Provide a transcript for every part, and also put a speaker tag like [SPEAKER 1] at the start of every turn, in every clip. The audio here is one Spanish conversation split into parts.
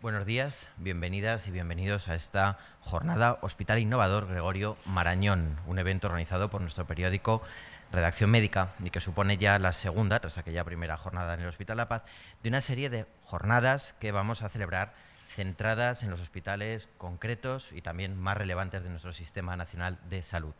[SPEAKER 1] Buenos días, bienvenidas y bienvenidos a esta jornada Hospital Innovador Gregorio Marañón, un evento organizado por nuestro periódico Redacción Médica y que supone ya la segunda, tras aquella primera jornada en el Hospital La Paz, de una serie de jornadas que vamos a celebrar centradas en los hospitales concretos y también más relevantes de nuestro Sistema Nacional de Salud.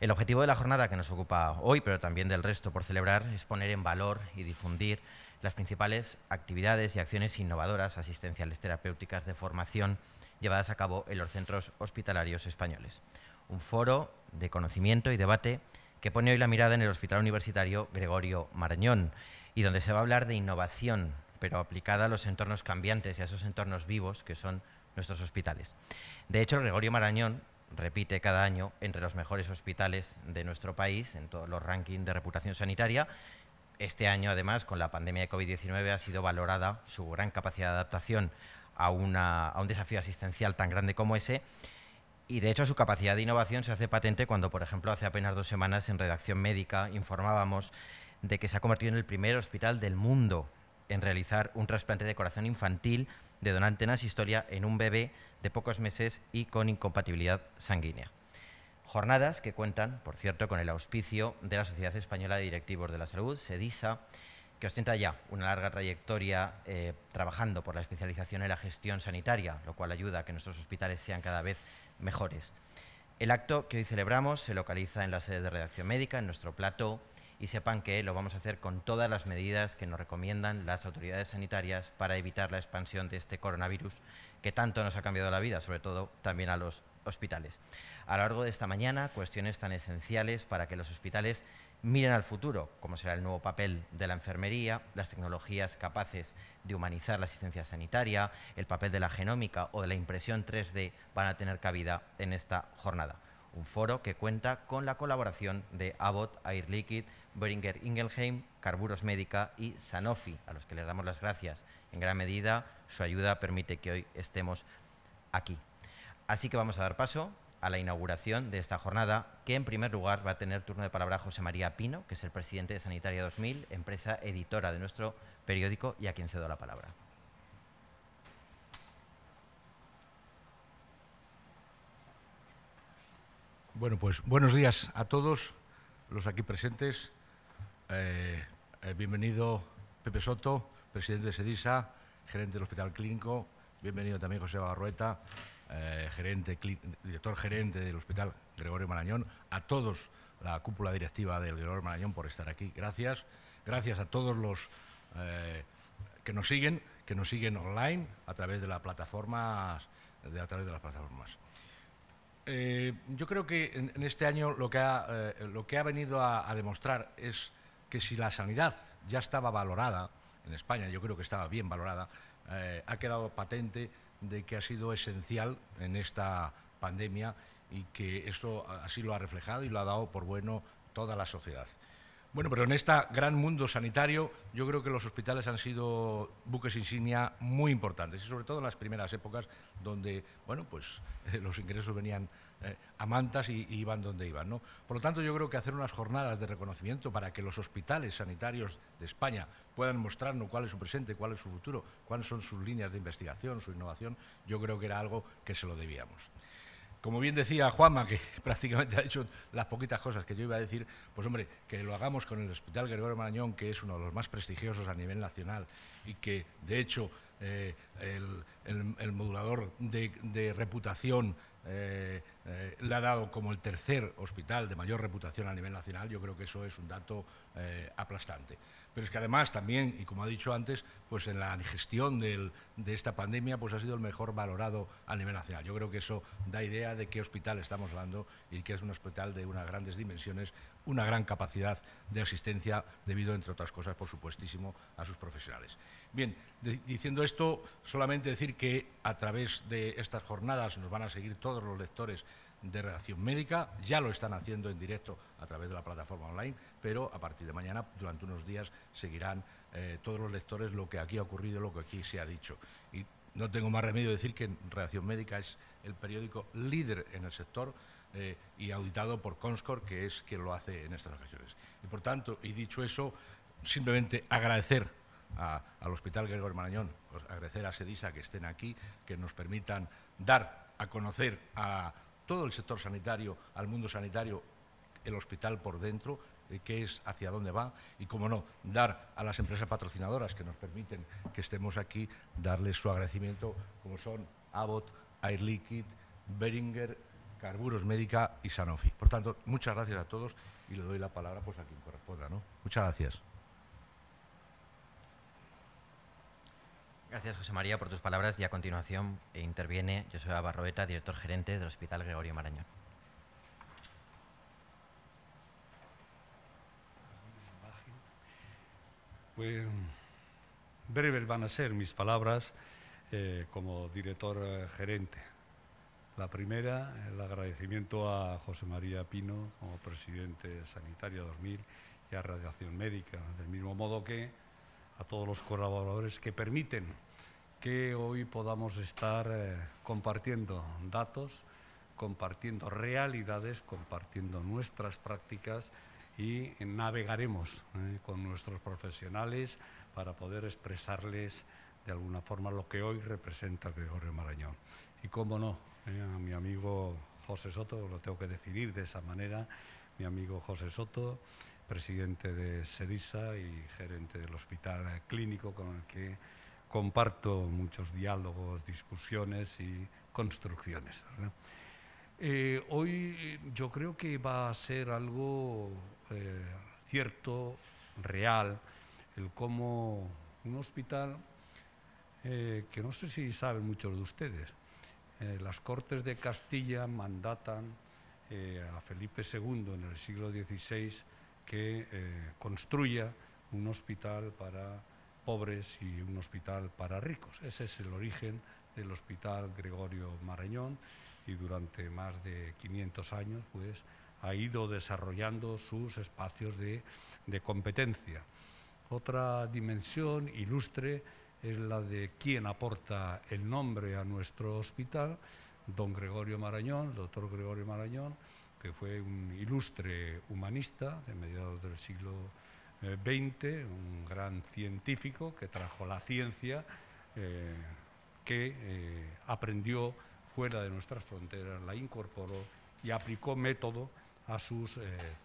[SPEAKER 1] El objetivo de la jornada que nos ocupa hoy, pero también del resto por celebrar, es poner en valor y difundir las principales actividades y acciones innovadoras asistenciales terapéuticas de formación llevadas a cabo en los centros hospitalarios españoles. Un foro de conocimiento y debate que pone hoy la mirada en el Hospital Universitario Gregorio Marañón y donde se va a hablar de innovación, pero aplicada a los entornos cambiantes y a esos entornos vivos que son nuestros hospitales. De hecho, Gregorio Marañón repite cada año entre los mejores hospitales de nuestro país en todos los rankings de reputación sanitaria este año, además, con la pandemia de COVID-19, ha sido valorada su gran capacidad de adaptación a, un desafío asistencial tan grande como ese. Y de hecho su capacidad de innovación se hace patente cuando, por ejemplo, hace apenas dos semanas en redacción médica informábamos de que se ha convertido en el primer hospital del mundo en realizar un trasplante de corazón infantil de donante en Historia en un bebé de pocos meses y con incompatibilidad sanguínea. Jornadas que cuentan, por cierto, con el auspicio de la Sociedad Española de Directivos de la Salud, SEDISA, que ostenta ya una larga trayectoria eh, trabajando por la especialización en la gestión sanitaria, lo cual ayuda a que nuestros hospitales sean cada vez mejores. El acto que hoy celebramos se localiza en la sede de redacción médica, en nuestro plató, y sepan que lo vamos a hacer con todas las medidas que nos recomiendan las autoridades sanitarias para evitar la expansión de este coronavirus que tanto nos ha cambiado la vida, sobre todo también a los hospitales a lo largo de esta mañana cuestiones tan esenciales para que los hospitales miren al futuro, como será el nuevo papel de la enfermería, las tecnologías capaces de humanizar la asistencia sanitaria, el papel de la genómica o de la impresión 3D van a tener cabida en esta jornada. Un foro que cuenta con la colaboración de Abbott, Air Liquid, Beringer Ingelheim, Carburos Médica y Sanofi, a los que les damos las gracias. En gran medida, su ayuda permite que hoy estemos aquí. Así que vamos a dar paso a la inauguración de esta jornada, que en primer lugar va a tener turno de palabra José María Pino, que es el presidente de Sanitaria 2000, empresa editora de nuestro periódico y a quien cedo la palabra.
[SPEAKER 2] Bueno, pues buenos días a todos los aquí presentes. Eh, eh, bienvenido Pepe Soto, presidente de SEDISA, gerente del Hospital Clínico. Bienvenido también José Barrueta, eh, gerente, director gerente del Hospital Gregorio Marañón, a todos la cúpula directiva del Gregorio Marañón por estar aquí. Gracias. Gracias a todos los eh, que nos siguen, que nos siguen online a través de las plataformas. De, a través de las plataformas. Eh, yo creo que en, este año lo que ha, lo que ha venido a, demostrar es que si la sanidad ya estaba valorada en España, yo creo que estaba bien valorada, ha quedado patente de que ha sido esencial en esta pandemia y que esto así lo ha reflejado y lo ha dado por bueno toda la sociedad. Bueno, pero en este gran mundo sanitario yo creo que los hospitales han sido buques insignia muy importantes y sobre todo en las primeras épocas donde, bueno, pues eh, los ingresos venían eh, a mantas y, iban donde iban. ¿no? Por lo tanto, yo creo que hacer unas jornadas de reconocimiento para que los hospitales sanitarios de España puedan mostrarnos cuál es su presente, cuál es su futuro, cuáles son sus líneas de investigación, su innovación, yo creo que era algo que se lo debíamos. Como bien decía Juanma, que prácticamente ha hecho las poquitas cosas que yo iba a decir, pues hombre, que lo hagamos con el Hospital Gregorio Marañón, que es uno de los más prestigiosos a nivel nacional y que, de hecho, eh, el, modulador de, reputación eh, eh, le ha dado como el tercer hospital de mayor reputación a nivel nacional, yo creo que eso es un dato eh, aplastante. Pero es que además también, y como ha dicho antes, pues en la gestión de esta pandemia pues ha sido el mejor valorado a nivel nacional. Yo creo que eso da idea de qué hospital estamos hablando y que es un hospital de unas grandes dimensiones, una gran capacidad de asistencia debido, entre otras cosas, por supuestísimo, a sus profesionales. Bien, diciendo esto, solamente decir que a través de estas jornadas nos van a seguir todos los lectores de reacción médica, ya lo están haciendo en directo a través de la plataforma online, pero a partir de mañana, durante unos días, seguirán eh, todos los lectores lo que aquí ha ocurrido, lo que aquí se ha dicho. Y no tengo más remedio de decir que reacción Médica es el periódico líder en el sector eh, y auditado por Conscor, que es quien lo hace en estas ocasiones. Y por tanto, y dicho eso, simplemente agradecer al Hospital Gregor Marañón, agradecer a SEDISA que estén aquí, que nos permitan dar a conocer a todo el sector sanitario, al mundo sanitario, el hospital por dentro, eh, qué es, hacia dónde va y, cómo no, dar a las empresas patrocinadoras que nos permiten que estemos aquí, darles su agradecimiento, como son Abbott, Air Liquid, Beringer, Carburos Médica y Sanofi. Por tanto, muchas gracias a todos y le doy la palabra pues, a quien corresponda. ¿no? Muchas gracias.
[SPEAKER 1] Gracias, José María, por tus palabras. Y a continuación eh, interviene José Barroeta, director gerente del Hospital Gregorio Marañón. Pues
[SPEAKER 3] breves van a ser mis palabras eh, como director eh, gerente. La primera, el agradecimiento a José María Pino como presidente sanitario 2000 y a Radiación Médica, del mismo modo que a todos los colaboradores que permiten que hoy podamos estar eh, compartiendo datos, compartiendo realidades, compartiendo nuestras prácticas y navegaremos eh, con nuestros profesionales para poder expresarles de alguna forma lo que hoy representa Gregorio Marañón. Y cómo no, eh, a mi amigo José Soto, lo tengo que definir de esa manera, mi amigo José Soto, presidente de SEDISA y gerente del hospital clínico con el que comparto muchos diálogos, discusiones y construcciones. Eh, hoy yo creo que va a ser algo eh, cierto, real, el cómo un hospital, eh, que no sé si saben muchos de ustedes, las Cortes de Castilla mandatan a Felipe II en el siglo XVI que eh, construya un hospital para pobres y un hospital para ricos. Ese es el origen del Hospital Gregorio Marañón y durante más de 500 años pues, ha ido desarrollando sus espacios de, competencia. Otra dimensión ilustre es la de quien aporta el nombre a nuestro hospital, don Gregorio Marañón, doctor Gregorio Marañón, fue un ilustre humanista de mediados del siglo XX, eh, un gran científico que trajo la ciencia, eh, que eh, aprendió fuera de nuestras fronteras, la incorporó y aplicó método a sus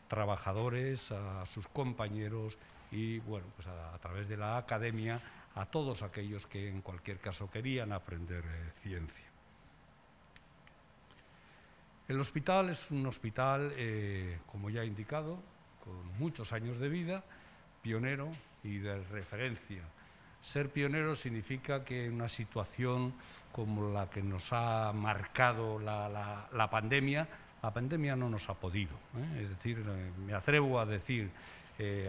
[SPEAKER 3] trabajadores, a, sus compañeros y bueno, pues a, través de la academia a todos aquellos que en cualquier caso querían aprender ciencia. El hospital es un hospital, eh, como ya he indicado, con muchos años de vida, pionero y de referencia. Ser pionero significa que en una situación como la que nos ha marcado la, pandemia, la pandemia no nos ha podido. ¿eh? Es decir, eh, me atrevo a decir,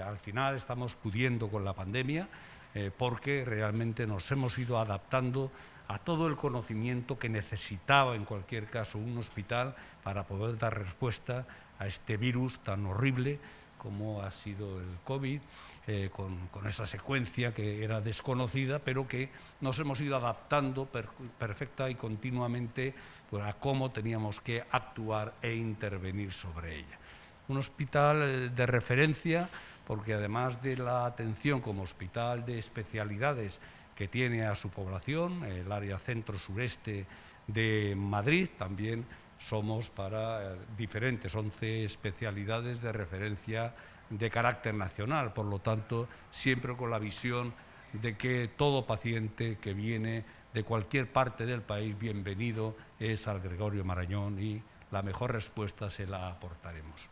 [SPEAKER 3] al final estamos pudiendo con la pandemia porque realmente nos hemos ido adaptando a todo el conocimiento que necesitaba en cualquier caso un hospital para poder dar respuesta a este virus tan horrible como ha sido el COVID, eh, con, esa secuencia que era desconocida, pero que nos hemos ido adaptando perfecta y continuamente pues, a cómo teníamos que actuar e intervenir sobre ella. Un hospital eh, de referencia, porque además de la atención como hospital de especialidades, que tiene a su población, el área centro-sureste de Madrid, también somos para eh, diferentes 11 especialidades de referencia de carácter nacional, por lo tanto, siempre con la visión de que todo paciente que viene de cualquier parte del país, bienvenido es al Gregorio Marañón y la mejor respuesta se la aportaremos.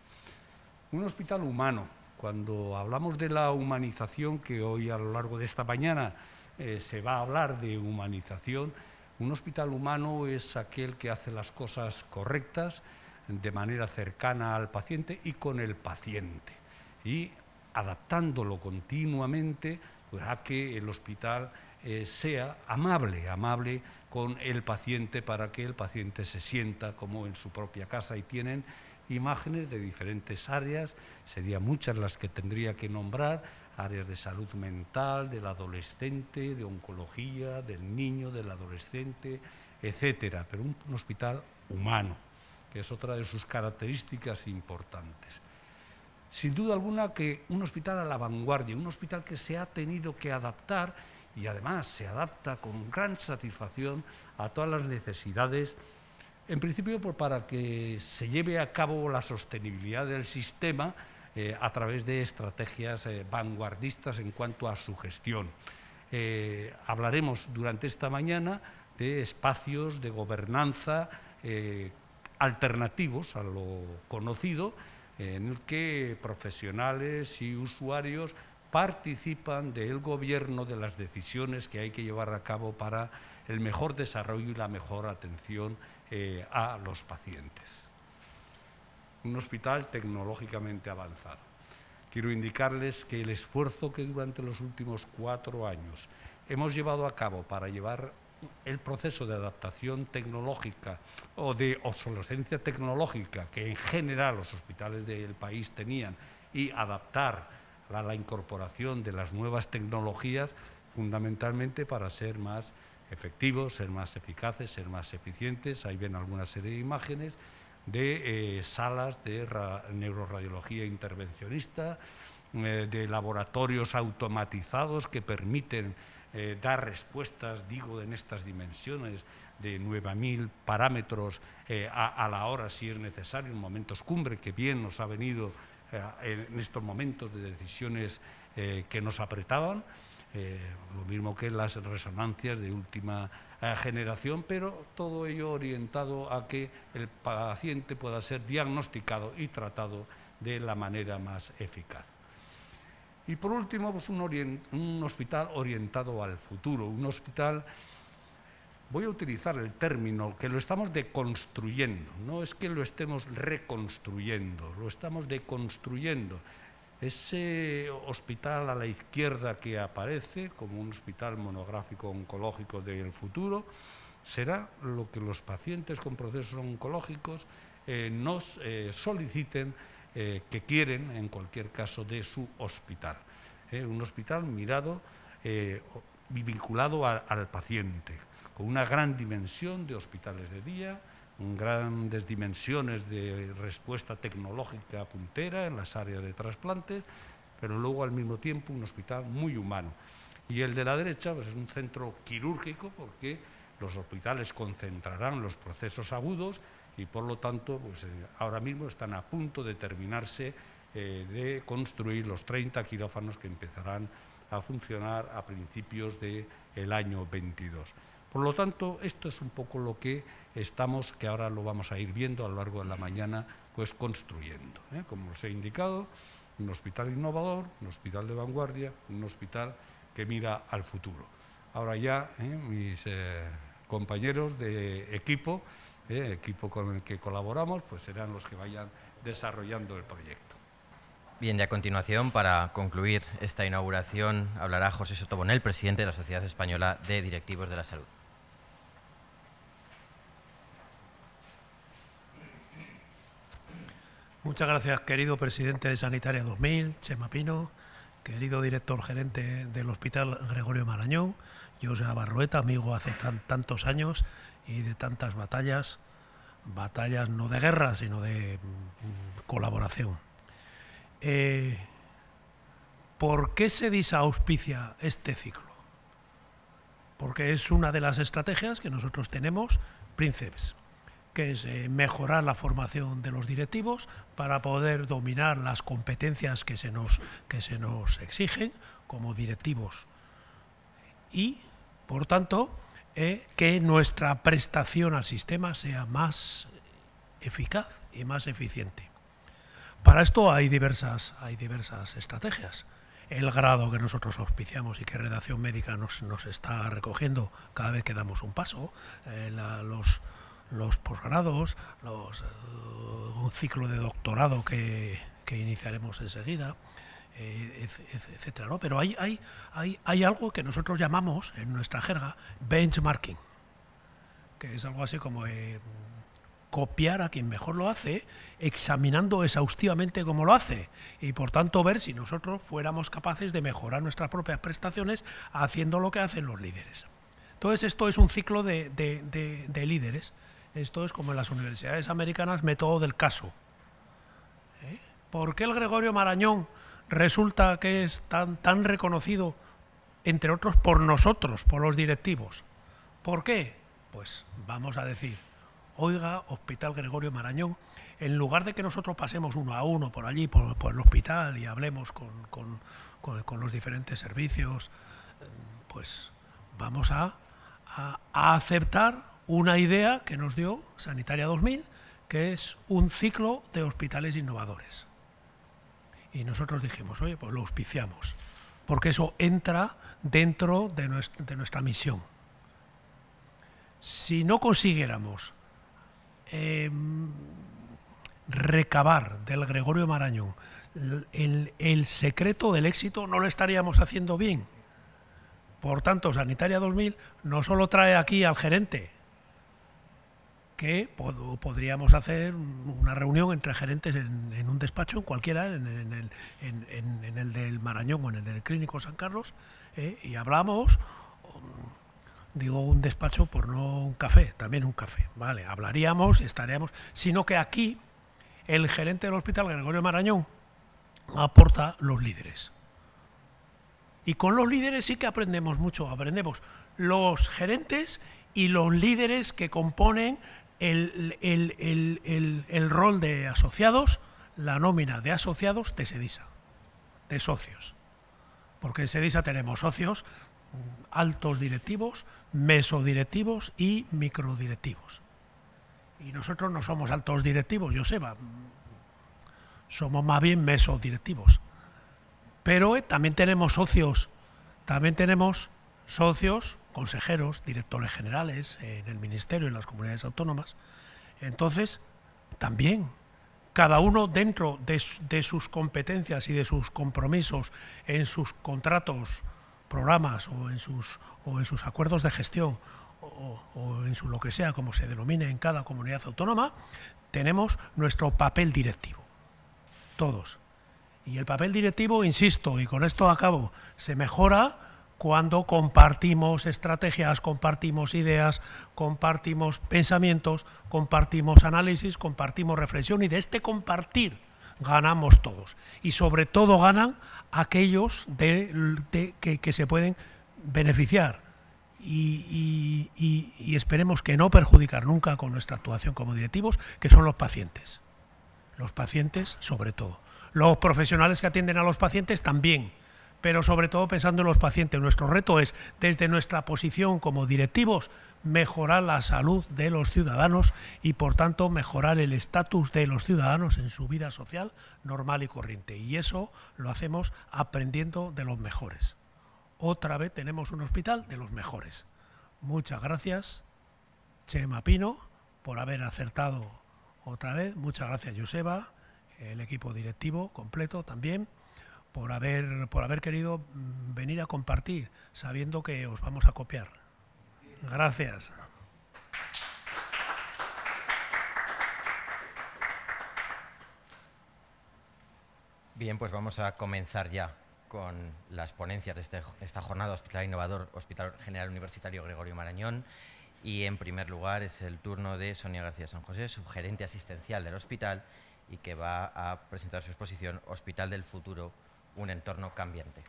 [SPEAKER 3] Un hospital humano, cuando hablamos de la humanización que hoy a lo largo de esta mañana eh, se va a hablar de humanización. Un hospital humano es aquel que hace las cosas correctas, de manera cercana al paciente y con el paciente. Y adaptándolo continuamente pues, que el hospital eh, sea amable, amable con el paciente para que el paciente se sienta como en su propia casa y tienen imágenes de diferentes áreas, serían muchas las que tendría que nombrar, áreas de salud mental, del adolescente, de oncología, del niño, del adolescente, etcétera, pero un, hospital humano, que es otra de sus características importantes. Sin duda alguna que un hospital a la vanguardia, un hospital que se ha tenido que adaptar y además se adapta con gran satisfacción a todas las necesidades, en principio pues, para que se lleve a cabo la sostenibilidad del sistema, eh, a través de estrategias eh, vanguardistas en cuanto a su gestión. Eh, hablaremos durante esta mañana de espacios de gobernanza alternativos a lo conocido, en el que profesionales y usuarios participan del gobierno de las decisiones que hay que llevar a cabo para el mejor desarrollo y la mejor atención a los pacientes un hospital tecnológicamente avanzado. Quiero indicarles que el esfuerzo que durante los últimos cuatro años hemos llevado a cabo para llevar el proceso de adaptación tecnológica o de obsolescencia tecnológica que en general los hospitales del país tenían y adaptar a la incorporación de las nuevas tecnologías fundamentalmente para ser más efectivos, ser más eficaces, ser más eficientes. Ahí ven alguna serie de imágenes de eh, salas de neuroradiología intervencionista, eh, de laboratorios automatizados que permiten eh, dar respuestas, digo, en estas dimensiones de 9.000 parámetros a, a, la hora si es necesario, en momentos cumbre, que bien nos ha venido en estos momentos de decisiones que nos apretaban, lo mismo que las resonancias de última generación, pero todo ello orientado a que el paciente pueda ser diagnosticado y tratado de la manera más eficaz. Y por último, pues, un, un hospital orientado al futuro, un hospital voy a utilizar el término, que lo estamos deconstruyendo, no es que lo estemos reconstruyendo, lo estamos deconstruyendo. Ese hospital a la izquierda que aparece como un hospital monográfico oncológico del futuro será lo que los pacientes con procesos oncológicos eh, nos eh, soliciten eh, que quieren, en cualquier caso, de su hospital. un hospital mirado y vinculado al paciente, con una gran dimensión de hospitales de día, grandes dimensiones de respuesta tecnológica puntera en las áreas de trasplantes, pero luego al mismo tiempo un hospital muy humano. Y el de la derecha pues, es un centro quirúrgico porque los hospitales concentrarán los procesos agudos y por lo tanto pues, eh, ahora mismo están a punto de terminarse eh, de construir los 30 quirófanos que empezarán a funcionar a principios del año 22. Por lo tanto, esto es un poco lo que estamos, que ahora lo vamos a ir viendo a lo largo de la mañana, pues construyendo. ¿eh? Como os he indicado, un hospital innovador, un hospital de vanguardia, un hospital que mira al futuro. Ahora ya, ¿eh? mis eh, compañeros de equipo,
[SPEAKER 1] equipo con el que
[SPEAKER 3] colaboramos, pues serán los que vayan desarrollando el proyecto.
[SPEAKER 1] Bien, y a continuación, para concluir esta inauguración, hablará José Sotobonel, presidente de la Sociedad Española de Directivos de la Salud.
[SPEAKER 4] Muchas gracias, querido presidente de Sanitaria 2000, Chema Pino, querido director gerente del Hospital Gregorio Marañón, José Barrueta, amigo hace tantos años y de tantas batallas, batallas no de guerra, sino de mm, colaboración. Eh, ¿Por qué se disauspicia este ciclo? Porque es una de las estrategias que nosotros tenemos, Príncipes que es eh, mejorar la formación de los directivos para poder dominar las competencias que se nos, que se nos exigen como directivos. Y, por tanto, eh, que nuestra prestación al sistema sea más eficaz y más eficiente. Para esto hay diversas, hay diversas estrategias. El grado que nosotros auspiciamos y que Redacción Médica nos, está recogiendo cada vez que damos un paso, eh, los, los posgrados, los, eh, un ciclo de doctorado que, iniciaremos enseguida, eh, etcétera. Pero hay, algo que nosotros llamamos en nuestra jerga benchmarking, que es algo así como eh, copiar a quien mejor lo hace, examinando exhaustivamente cómo lo hace y por tanto ver si nosotros fuéramos capaces de mejorar nuestras propias prestaciones haciendo lo que hacen los líderes. Entonces esto es un ciclo de líderes. Esto es como en las universidades americanas, método del caso. ¿Eh? ¿Por qué el Gregorio Marañón resulta que es tan, tan reconocido, entre otros, por nosotros, por los directivos? ¿Por qué? Pues vamos a decir, oiga, Hospital Gregorio Marañón, en lugar de que nosotros pasemos uno a uno por allí, por, el hospital y hablemos con, los diferentes servicios, pues vamos a aceptar una idea que nos dio Sanitaria 2000, que es un ciclo de hospitales innovadores. Y nosotros dijimos, oye, pues lo auspiciamos, porque eso entra dentro de, nuestra, misión. Si no consiguiéramos em, recabar del Gregorio Marañón el, el, secreto del éxito, no lo estaríamos haciendo bien. Por tanto, Sanitaria 2000 no solo trae aquí al gerente, que podríamos hacer una reunión entre gerentes en, un despacho, en cualquiera, en, el, del Marañón o en el del Clínico San Carlos, eh, y hablamos, mm, digo un despacho por no un café, también un café, ¿vale? Hablaríamos, estaríamos, sino que aquí el gerente del hospital Gregorio Marañón aporta los líderes. Y con los líderes sí que aprendemos mucho, aprendemos los gerentes y los líderes que componen el, rol de asociados, la nómina de asociados de SEDISA, de socios. Porque en SEDISA tenemos socios mm, altos directivos, mesodirectivos y microdirectivos. Y nosotros no somos altos directivos, yo Joseba, somos más bien mesodirectivos. Pero eh, también tenemos socios, también tenemos socios consejeros, directores generales en el Ministerio y en las comunidades autónomas. Entonces, también cada uno dentro de, sus competencias y de sus compromisos en sus contratos, programas o en sus, acuerdos de gestión o, o, en su lo que sea, como se denomine en cada comunidad autónoma, tenemos nuestro papel directivo, todos. Y el papel directivo, insisto, y con esto acabo, se mejora cuando compartimos estrategias, compartimos ideas, compartimos pensamientos, compartimos análisis, compartimos reflexión y de este compartir ganamos todos. Y sobre todo ganan aquellos que, se pueden beneficiar y, esperemos que no perjudicar nunca con nuestra actuación como directivos, que son los pacientes. Los pacientes sobre todo. Los profesionales que atienden a los pacientes también pero sobre todo pensando en los pacientes. Nuestro reto es, desde nuestra posición como directivos, mejorar la salud de los ciudadanos y, por tanto, mejorar el estatus de los ciudadanos en su vida social normal y corriente. Y eso lo hacemos aprendiendo de los mejores. Otra vez tenemos un hospital de los mejores. Muchas gracias, Chema Pino, por haber acertado otra vez. Muchas gracias, Joseba, el equipo directivo completo también por haber, por haber querido mm, venir a compartir, sabiendo que os vamos a copiar. Gracias.
[SPEAKER 1] Bien, pues vamos a comenzar ya con las ponencias de este, esta jornada Hospital Innovador, Hospital General Universitario Gregorio Marañón. Y en primer lugar es el turno de Sonia García San José, subgerente asistencial del hospital, y que va a presentar su exposición Hospital del Futuro, un entorno cambiante.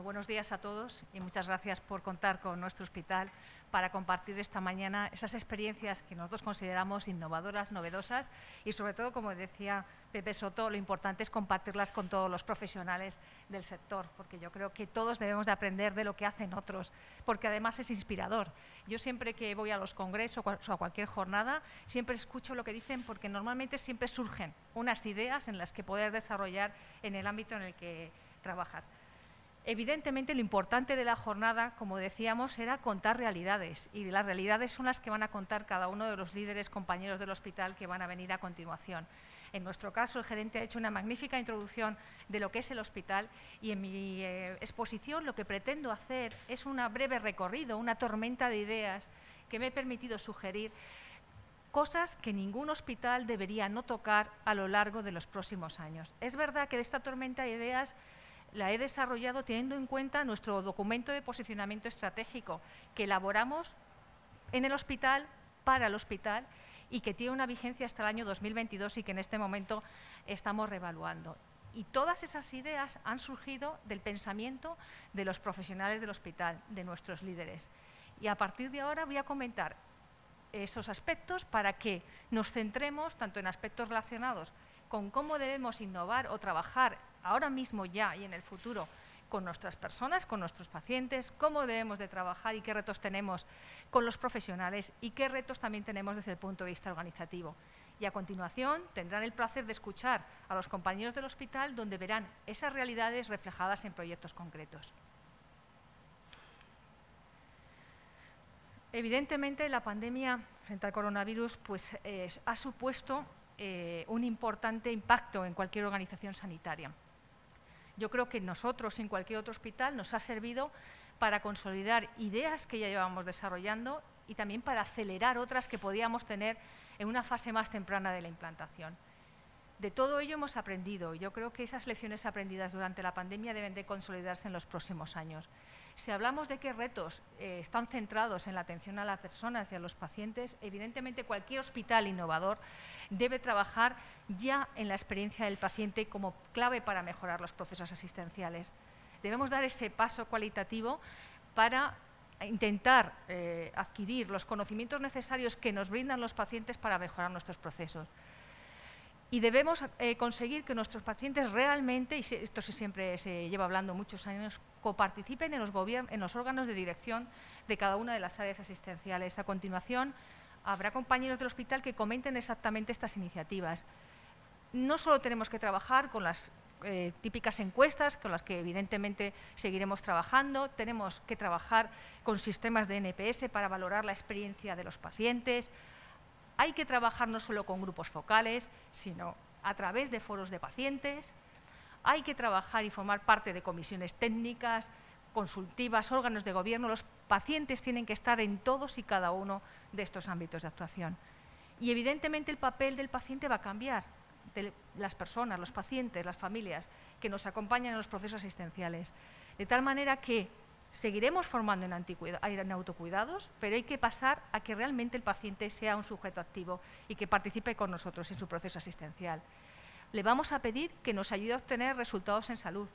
[SPEAKER 5] buenos días a todos y muchas gracias por contar con nuestro hospital para compartir esta mañana esas experiencias que nosotros consideramos innovadoras, novedosas y sobre todo, como decía Pepe Soto, lo importante es compartirlas con todos los profesionales del sector, porque yo creo que todos debemos de aprender de lo que hacen otros, porque además es inspirador. Yo siempre que voy a los congresos o a cualquier jornada, siempre escucho lo que dicen porque normalmente siempre surgen unas ideas en las que poder desarrollar en el ámbito en el que trabajas. Evidentemente, lo importante de la jornada, como decíamos, era contar realidades y las realidades son las que van a contar cada uno de los líderes compañeros del hospital que van a venir a continuación. En nuestro caso, el gerente ha hecho una magnífica introducción de lo que es el hospital y en mi eh, exposición lo que pretendo hacer es un breve recorrido, una tormenta de ideas que me ha permitido sugerir cosas que ningún hospital debería no tocar a lo largo de los próximos años. Es verdad que de esta tormenta de ideas la he desarrollado teniendo en cuenta nuestro documento de posicionamiento estratégico que elaboramos en el hospital, para el hospital y que tiene una vigencia hasta el año 2022 y que en este momento estamos revaluando. Y todas esas ideas han surgido del pensamiento de los profesionales del hospital, de nuestros líderes. Y a partir de ahora voy a comentar esos aspectos para que nos centremos tanto en aspectos relacionados con cómo debemos innovar o trabajar ahora mismo ya y en el futuro con nuestras personas, con nuestros pacientes, cómo debemos de trabajar y qué retos tenemos con los profesionales y qué retos también tenemos desde el punto de vista organizativo. Y a continuación tendrán el placer de escuchar a los compañeros del hospital donde verán esas realidades reflejadas en proyectos concretos. Evidentemente, la pandemia frente al coronavirus pues, eh, ha supuesto eh, un importante impacto en cualquier organización sanitaria yo creo que nosotros en cualquier otro hospital nos ha servido para consolidar ideas que ya llevábamos desarrollando y también para acelerar otras que podíamos tener en una fase más temprana de la implantación. De todo ello hemos aprendido y yo creo que esas lecciones aprendidas durante la pandemia deben de consolidarse en los próximos años. Si hablamos de qué retos eh, están centrados en la atención a las personas y a los pacientes, evidentemente cualquier hospital innovador debe trabajar ya en la experiencia del paciente como clave para mejorar los procesos asistenciales. Debemos dar ese paso cualitativo para intentar eh, adquirir los conocimientos necesarios que nos brindan los pacientes para mejorar nuestros procesos y debemos eh, conseguir que nuestros pacientes realmente, y esto siempre se lleva hablando muchos años, coparticipen en los, en los órganos de dirección de cada una de las áreas asistenciales. A continuación, habrá compañeros del hospital que comenten exactamente estas iniciativas. No solo tenemos que trabajar con las eh, típicas encuestas con las que evidentemente seguiremos trabajando. Tenemos que trabajar con sistemas de NPS para valorar la experiencia de los pacientes, hay que trabajar no solo con grupos focales, sino a través de foros de pacientes. Hay que trabajar y formar parte de comisiones técnicas, consultivas, órganos de gobierno. Los pacientes tienen que estar en todos y cada uno de estos ámbitos de actuación. Y evidentemente el papel del paciente va a cambiar, las personas, los pacientes, las familias que nos acompañan en los procesos asistenciales. De tal manera que Seguiremos formando en, en autocuidados, pero hay que pasar a que realmente el paciente sea un sujeto activo y que participe con nosotros en su proceso asistencial. Le vamos a pedir que nos ayude a obtener resultados en salud.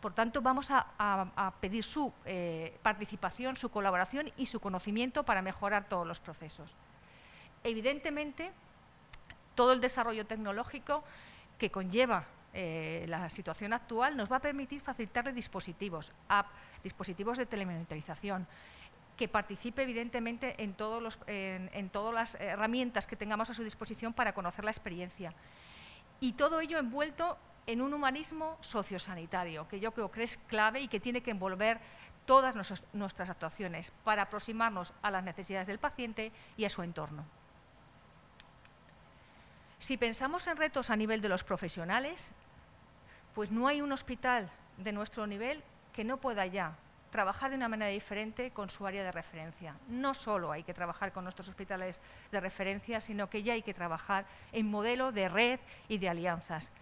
[SPEAKER 5] Por tanto, vamos a, pedir su eh, participación, su colaboración y su conocimiento para mejorar todos los procesos. Evidentemente, todo el desarrollo tecnológico que conlleva eh, la situación actual nos va a permitir facilitarle dispositivos, app, dispositivos de telemonitorización, que participe evidentemente en, todos en todas las herramientas que tengamos a su disposición para conocer la experiencia. Y todo ello envuelto en un humanismo sociosanitario, que yo creo que es clave y que tiene que envolver todas nuestras actuaciones para aproximarnos a las necesidades del paciente y a su entorno. Si pensamos en retos a nivel de los profesionales, pues no hay un hospital de nuestro nivel que no pueda ya trabajar de una manera diferente con su área de referencia. No solo hay que trabajar con nuestros hospitales de referencia, sino que ya hay que trabajar en modelo de red y de alianzas.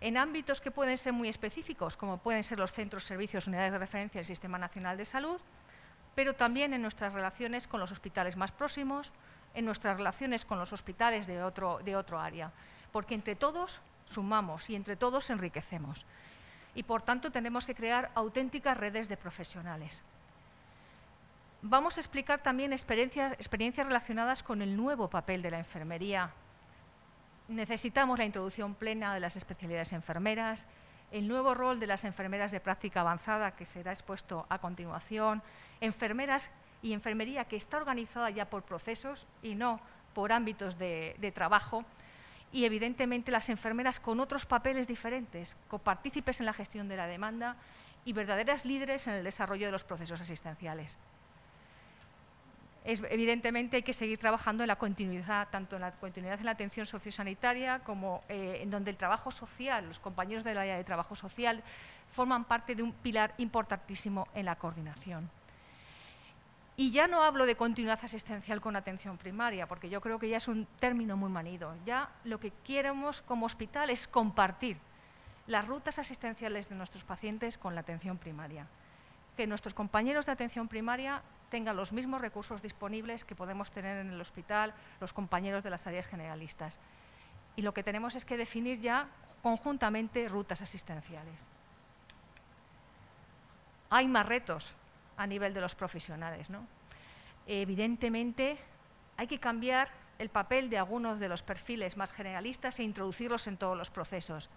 [SPEAKER 5] En ámbitos que pueden ser muy específicos, como pueden ser los centros, servicios, unidades de referencia del Sistema Nacional de Salud, pero también en nuestras relaciones con los hospitales más próximos, en nuestras relaciones con los hospitales de otro, de otro área. Porque entre todos sumamos y entre todos enriquecemos. Y por tanto tenemos que crear auténticas redes de profesionales. Vamos a explicar también experiencias, relacionadas con el nuevo papel de la enfermería. Necesitamos la introducción plena de las especialidades enfermeras, el nuevo rol de las enfermeras de práctica avanzada, que será expuesto a continuación, enfermeras y enfermería que está organizada ya por procesos y no por ámbitos de trabajo, y evidentemente las enfermeras con otros papeles diferentes, copartícipes en la gestión de la demanda y verdaderas líderes en el desarrollo de los procesos asistenciales. evidentemente hay que seguir trabajando en la continuidad, tanto en la continuidad en la atención sociosanitaria como eh, en donde el trabajo social, los compañeros del área de trabajo social, forman parte de un pilar importantísimo en la coordinación. Y ya no hablo de continuidad asistencial con atención primaria, porque yo creo que ya es un término muy manido. Ya lo que queremos como hospital es compartir las rutas asistenciales de nuestros pacientes con la atención primaria. Que nuestros compañeros de atención primaria tengan los mismos recursos disponibles que podemos tener en el hospital los compañeros de las áreas generalistas. Y lo que tenemos es que definir ya conjuntamente rutas asistenciales. Hay más retos, a nivel de los profesionales. Evidentemente, hay que cambiar el papel de algunos de los perfiles más generalistas e introducirlos en todos los procesos.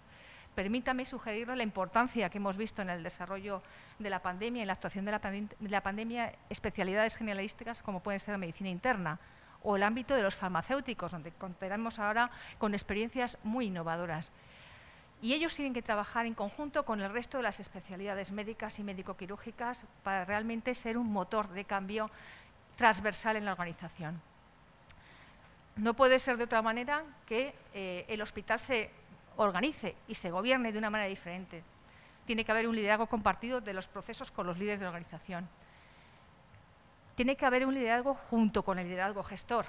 [SPEAKER 5] Permítame sugerir la importancia que hemos visto en el desarrollo de la pandemia en la actuación de la, la pandemia especialidades generalísticas como pueden ser la medicina interna o el ámbito de los farmacéuticos, donde contaremos ahora con experiencias muy innovadoras y ellos tienen que trabajar en conjunto con el resto de las especialidades médicas y médico-quirúrgicas para realmente ser un motor de cambio transversal en la organización. No puede ser de otra manera que eh, el hospital se organice y se gobierne de una manera diferente. Tiene que haber un liderazgo compartido de los procesos con los líderes de la organización. Tiene que haber un liderazgo junto con el liderazgo gestor,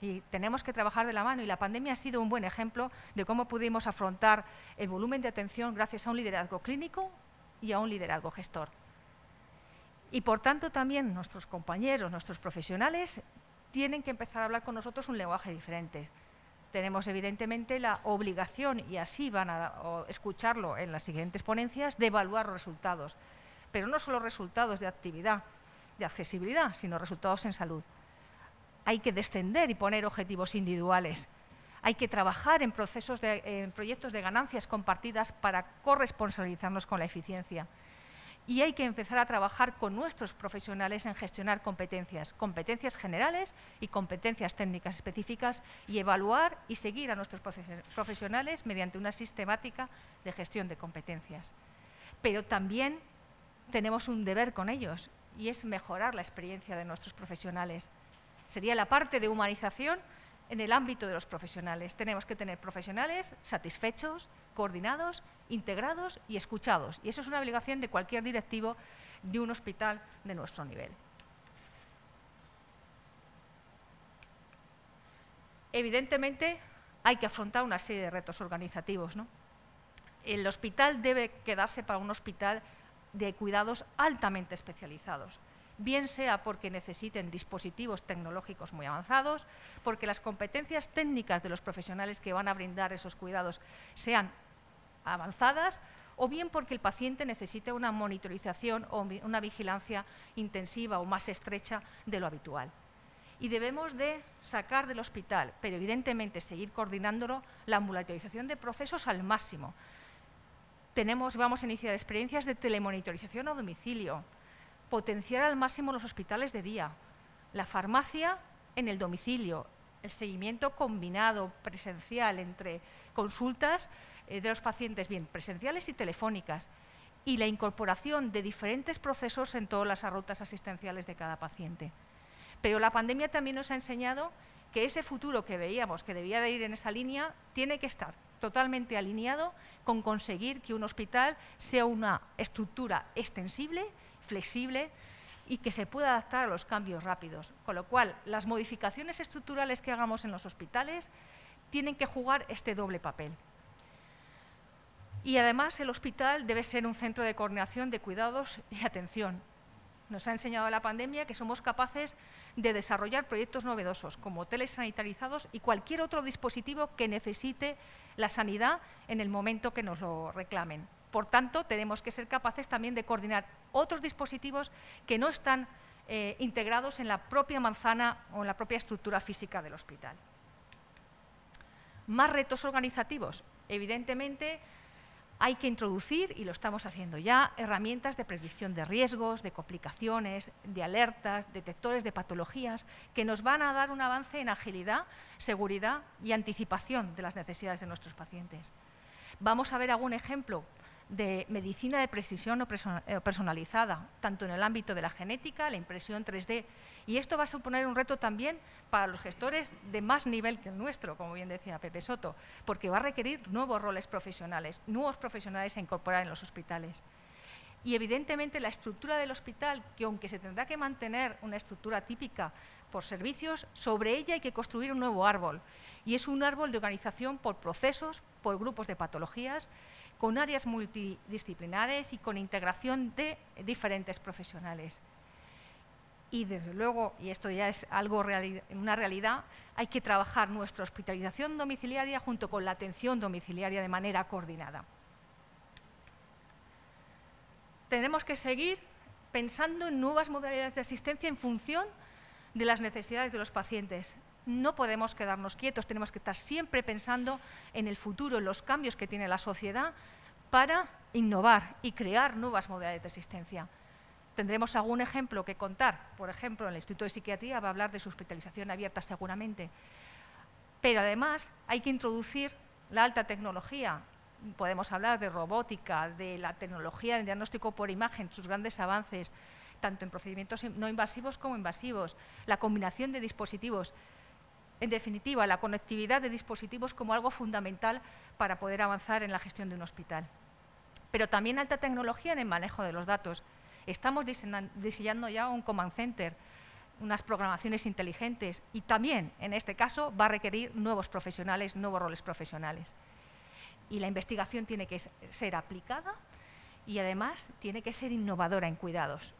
[SPEAKER 5] y tenemos que trabajar de la mano. Y la pandemia ha sido un buen ejemplo de cómo pudimos afrontar el volumen de atención gracias a un liderazgo clínico y a un liderazgo gestor. Y por tanto también nuestros compañeros, nuestros profesionales, tienen que empezar a hablar con nosotros un lenguaje diferente. Tenemos evidentemente la obligación, y así van a escucharlo en las siguientes ponencias, de evaluar los resultados. Pero no solo resultados de actividad, de accesibilidad, sino resultados en salud. Hay que descender y poner objetivos individuales. Hay que trabajar en, procesos proyectos de ganancias compartidas para corresponsabilizarnos con la eficiencia. Y hay que empezar a trabajar con nuestros profesionales en gestionar competencias, competencias generales y competencias técnicas específicas, y evaluar y seguir a nuestros profesionales mediante una sistemática de gestión de competencias. Pero también tenemos un deber con ellos, y es mejorar la experiencia de nuestros profesionales sería la parte de humanización en el ámbito de los profesionales. Tenemos que tener profesionales satisfechos, coordinados, integrados y escuchados. Y eso es una obligación de cualquier directivo de un hospital de nuestro nivel. Evidentemente, hay que afrontar una serie de retos organizativos. El hospital debe quedarse para un hospital de cuidados altamente especializados bien sea porque necesiten dispositivos tecnológicos muy avanzados, porque las competencias técnicas de los profesionales que van a brindar esos cuidados sean avanzadas o bien porque el paciente necesite una monitorización o una vigilancia intensiva o más estrecha de lo habitual. Y debemos de sacar del hospital, pero evidentemente seguir coordinándolo, la ambulatorización de procesos al máximo. Tenemos, vamos a iniciar experiencias de telemonitorización a domicilio, potenciar al máximo los hospitales de día, la farmacia en el domicilio, el seguimiento combinado presencial entre consultas eh, de los pacientes, bien presenciales y telefónicas, y la incorporación de diferentes procesos en todas las rutas asistenciales de cada paciente. Pero la pandemia también nos ha enseñado que ese futuro que veíamos que debía de ir en esa línea tiene que estar totalmente alineado con conseguir que un hospital sea una estructura extensible flexible y que se pueda adaptar a los cambios rápidos. Con lo cual, las modificaciones estructurales que hagamos en los hospitales tienen que jugar este doble papel. Y además el hospital debe ser un centro de coordinación de cuidados y atención. Nos ha enseñado la pandemia que somos capaces de desarrollar proyectos novedosos como hoteles sanitarizados y cualquier otro dispositivo que necesite la sanidad en el momento que nos lo reclamen. Por tanto, tenemos que ser capaces también de coordinar otros dispositivos que no están eh, integrados en la propia manzana o en la propia estructura física del hospital. Más retos organizativos. Evidentemente, hay que introducir, y lo estamos haciendo ya, herramientas de predicción de riesgos, de complicaciones, de alertas, detectores de patologías, que nos van a dar un avance en agilidad, seguridad y anticipación de las necesidades de nuestros pacientes. Vamos a ver algún ejemplo de medicina de precisión o eh, personalizada, tanto en el ámbito de la genética, la impresión 3D. Y esto va a suponer un reto también para los gestores de más nivel que el nuestro, como bien decía Pepe Soto, porque va a requerir nuevos roles profesionales, nuevos profesionales a incorporar en los hospitales. Y evidentemente la estructura del hospital, que aunque se tendrá que mantener una estructura típica por servicios, sobre ella hay que construir un nuevo árbol. Y es un árbol de organización por procesos, por grupos de patologías, con áreas multidisciplinares y con integración de diferentes profesionales. Y desde luego, y esto ya es algo una realidad, hay que trabajar nuestra hospitalización domiciliaria junto con la atención domiciliaria de manera coordinada. Tenemos que seguir pensando en nuevas modalidades de asistencia en función de las necesidades de los pacientes, no podemos quedarnos quietos, tenemos que estar siempre pensando en el futuro, en los cambios que tiene la sociedad para innovar y crear nuevas modalidades de existencia. Tendremos algún ejemplo que contar, por ejemplo, el Instituto de Psiquiatría va a hablar de su hospitalización abierta seguramente, pero además hay que introducir la alta tecnología. Podemos hablar de robótica, de la tecnología del diagnóstico por imagen, sus grandes avances, tanto en procedimientos no invasivos como invasivos, la combinación de dispositivos en definitiva, la conectividad de dispositivos como algo fundamental para poder avanzar en la gestión de un hospital. Pero también alta tecnología en el manejo de los datos. Estamos diseñando ya un command center, unas programaciones inteligentes y también, en este caso, va a requerir nuevos profesionales, nuevos roles profesionales. Y la investigación tiene que ser aplicada y además tiene que ser innovadora en cuidados.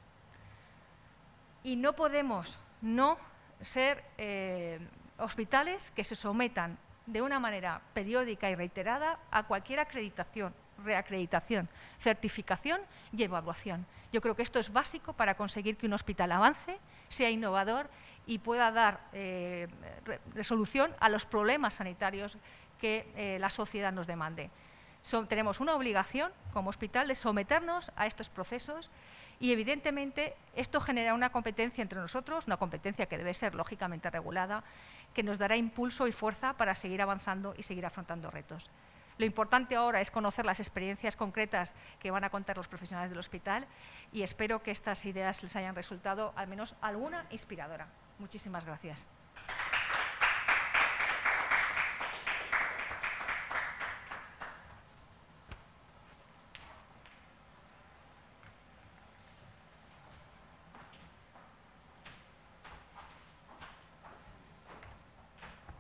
[SPEAKER 5] Y no podemos no ser eh, hospitales que se sometan de una manera periódica y reiterada a cualquier acreditación, reacreditación, certificación y evaluación. Yo creo que esto es básico para conseguir que un hospital avance, sea innovador y pueda dar eh, resolución a los problemas sanitarios que eh, la sociedad nos demande. tenemos una obligación como hospital de someternos a estos procesos y evidentemente esto genera una competencia entre nosotros, una competencia que debe ser lógicamente regulada, que nos dará impulso y fuerza para seguir avanzando y seguir afrontando retos. Lo importante ahora es conocer las experiencias concretas que van a contar los profesionales del hospital y espero que estas ideas les hayan resultado al menos alguna inspiradora. Muchísimas gracias.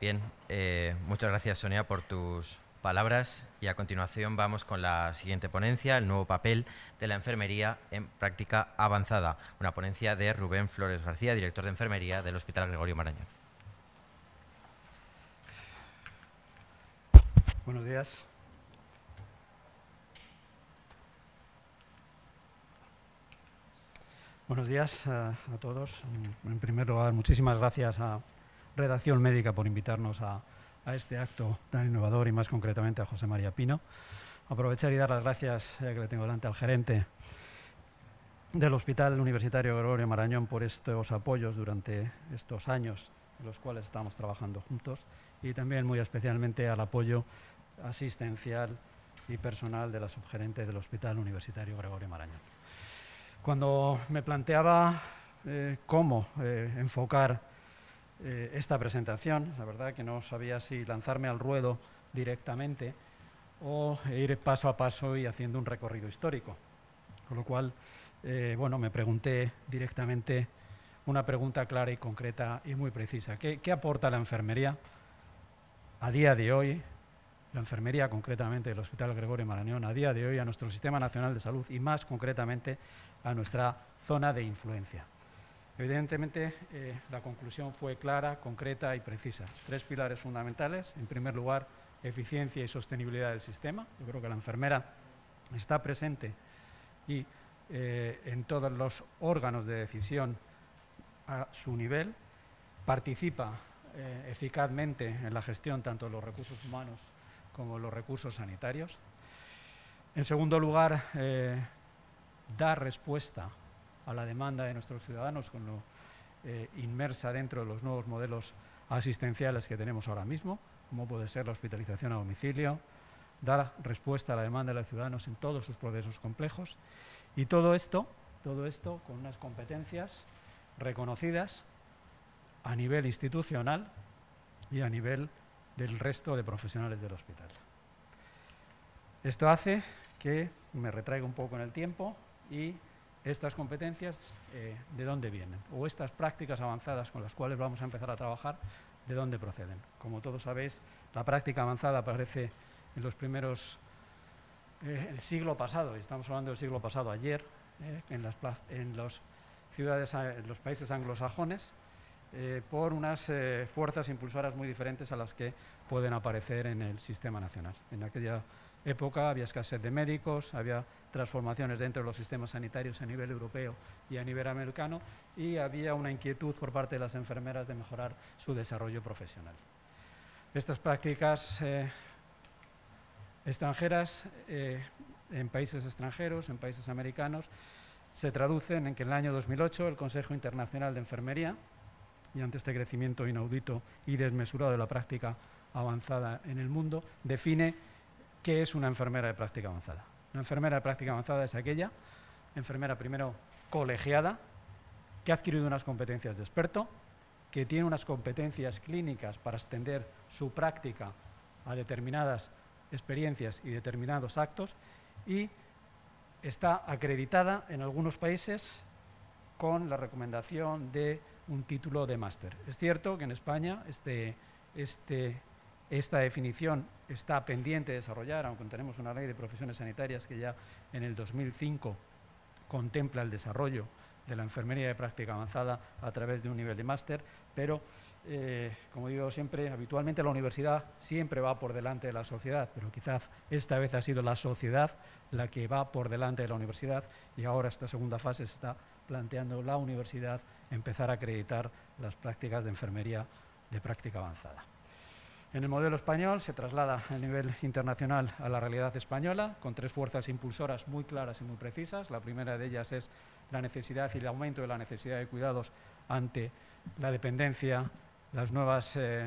[SPEAKER 1] Bien, eh, muchas gracias Sonia por tus palabras y a continuación vamos con la siguiente ponencia, el nuevo papel de la enfermería en práctica avanzada, una ponencia de Rubén Flores García, director de enfermería del Hospital Gregorio Marañón.
[SPEAKER 6] Buenos días. Buenos días eh, a todos. En primer lugar, muchísimas gracias a, Redacción Médica por invitarnos a, este acto tan innovador y más concretamente a José María Pino. Aprovechar y dar las gracias, ya que le tengo delante al gerente del Hospital Universitario Gregorio Marañón por estos apoyos durante estos años en los cuales estamos trabajando juntos y también muy especialmente al apoyo asistencial y personal de la subgerente del Hospital Universitario Gregorio Marañón. Cuando me planteaba eh, cómo eh, enfocar eh, esta presentación. La verdad que no sabía si lanzarme al ruedo directamente o ir paso a paso y haciendo un recorrido histórico. Con lo cual, eh, bueno, me pregunté directamente una pregunta clara y concreta y muy precisa. ¿Qué, ¿Qué, aporta la enfermería a día de hoy, la enfermería concretamente del Hospital Gregorio Marañón, a día de hoy a nuestro Sistema Nacional de Salud y más concretamente a nuestra zona de influencia? Evidentemente, eh, la conclusión fue clara, concreta y precisa. Tres pilares fundamentales. En primer lugar, eficiencia y sostenibilidad del sistema. Yo creo que la enfermera está presente y eh, en todos los órganos de decisión a su nivel, participa eh, eficazmente en la gestión tanto de los recursos humanos como de los recursos sanitarios. En segundo lugar, da respuesta a la demanda de nuestros ciudadanos con lo eh, inmersa dentro de los nuevos modelos asistenciales que tenemos ahora mismo, como puede ser la hospitalización a domicilio, dar respuesta a la demanda de los ciudadanos en todos sus procesos complejos. Y todo esto, todo esto con unas competencias reconocidas a nivel institucional y a nivel del resto de profesionales del hospital. Esto hace que me retraiga un poco en el tiempo y estas competencias eh, de dónde vienen o estas prácticas avanzadas con las cuales vamos a empezar a trabajar, de dónde proceden. Como todos sabéis, la práctica avanzada aparece en los primeros, eh, el siglo pasado, y estamos hablando del siglo pasado, ayer, eh, en las en los ciudades, en los países anglosajones, por unas fuerzas impulsoras muy diferentes a las que pueden aparecer en el sistema nacional. En aquella época había escasez de médicos, había transformaciones dentro de los sistemas sanitarios a nivel europeo y a nivel americano y había una inquietud por parte de las enfermeras de mejorar su desarrollo profesional. Estas prácticas eh, extranjeras eh, en países extranjeros, en países americanos, se traducen en que en el año 2008 el Consejo Internacional de Enfermería, y ante este crecimiento inaudito y desmesurado de la práctica avanzada en el mundo, define ¿Qué es una enfermera de práctica avanzada? Una enfermera de práctica avanzada es aquella enfermera primero colegiada, que ha adquirido unas competencias de experto, que tiene unas competencias clínicas para extender su práctica a determinadas experiencias y determinados actos y está acreditada en algunos países con la recomendación de un título de máster. Es cierto que en España este, este esta definición está pendiente de desarrollar, aunque tenemos una ley de profesiones sanitarias que ya en el 2005 contempla el desarrollo de la enfermería de práctica avanzada a través de un nivel de máster, pero eh, como digo siempre, habitualmente la universidad siempre va por delante de la sociedad, pero quizás esta vez ha sido la sociedad la que va por delante de la universidad y ahora esta segunda fase se está planteando la universidad empezar a acreditar las prácticas de enfermería de práctica avanzada. En el modelo español se traslada a nivel internacional a la realidad española, con tres fuerzas impulsoras muy claras y muy precisas. La primera de ellas es la necesidad y el aumento de la necesidad de cuidados ante la dependencia los nuevas, eh,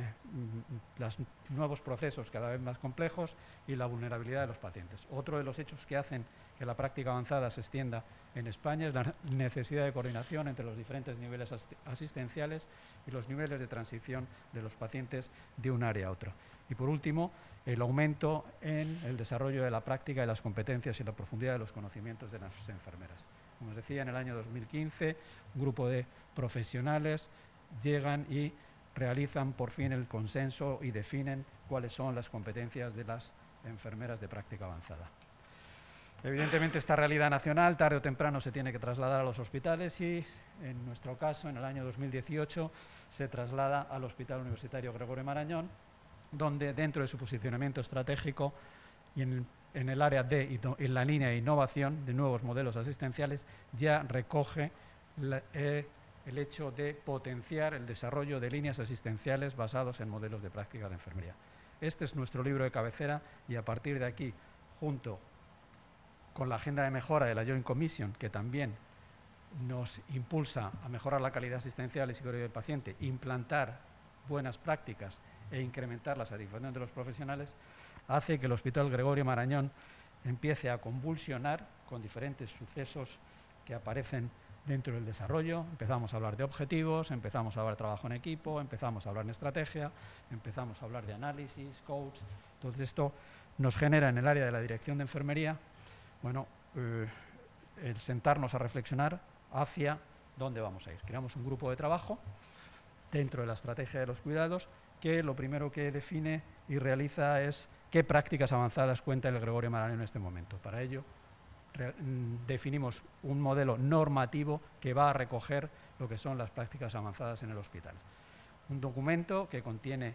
[SPEAKER 6] nuevos procesos cada vez más complejos y la vulnerabilidad de los pacientes. Otro de los hechos que hacen que la práctica avanzada se extienda en España es la necesidad de coordinación entre los diferentes niveles asistenciales y los niveles de transición de los pacientes de un área a otra. Y por último, el aumento en el desarrollo de la práctica y las competencias y la profundidad de los conocimientos de las enfermeras. Como os decía, en el año 2015, un grupo de profesionales llegan y realizan por fin el consenso y definen cuáles son las competencias de las enfermeras de práctica avanzada. Evidentemente esta realidad nacional tarde o temprano se tiene que trasladar a los hospitales y en nuestro caso en el año 2018 se traslada al Hospital Universitario Gregorio Marañón, donde dentro de su posicionamiento estratégico y en, el área de en la línea de innovación de nuevos modelos asistenciales ya recoge eh, el hecho de potenciar el desarrollo de líneas asistenciales basados en modelos de práctica de enfermería. Este es nuestro libro de cabecera y a partir de aquí, junto con la agenda de mejora de la Joint Commission, que también nos impulsa a mejorar la calidad asistencial y seguridad del paciente, implantar buenas prácticas e incrementar la satisfacción de los profesionales, hace que el Hospital Gregorio Marañón empiece a convulsionar con diferentes sucesos que aparecen dentro del desarrollo, empezamos a hablar de objetivos, empezamos a hablar de trabajo en equipo, empezamos a hablar de estrategia, empezamos a hablar de análisis, coach. Entonces esto nos genera en el área de la dirección de enfermería, bueno, eh, el sentarnos a reflexionar hacia dónde vamos a ir. Creamos un grupo de trabajo dentro de la estrategia de los cuidados que lo primero que define y realiza es qué prácticas avanzadas cuenta el Gregorio Marano en este momento. Para ello, Mm, definimos un modelo normativo que va a recoger lo que son las prácticas avanzadas en el hospital. Un documento que contiene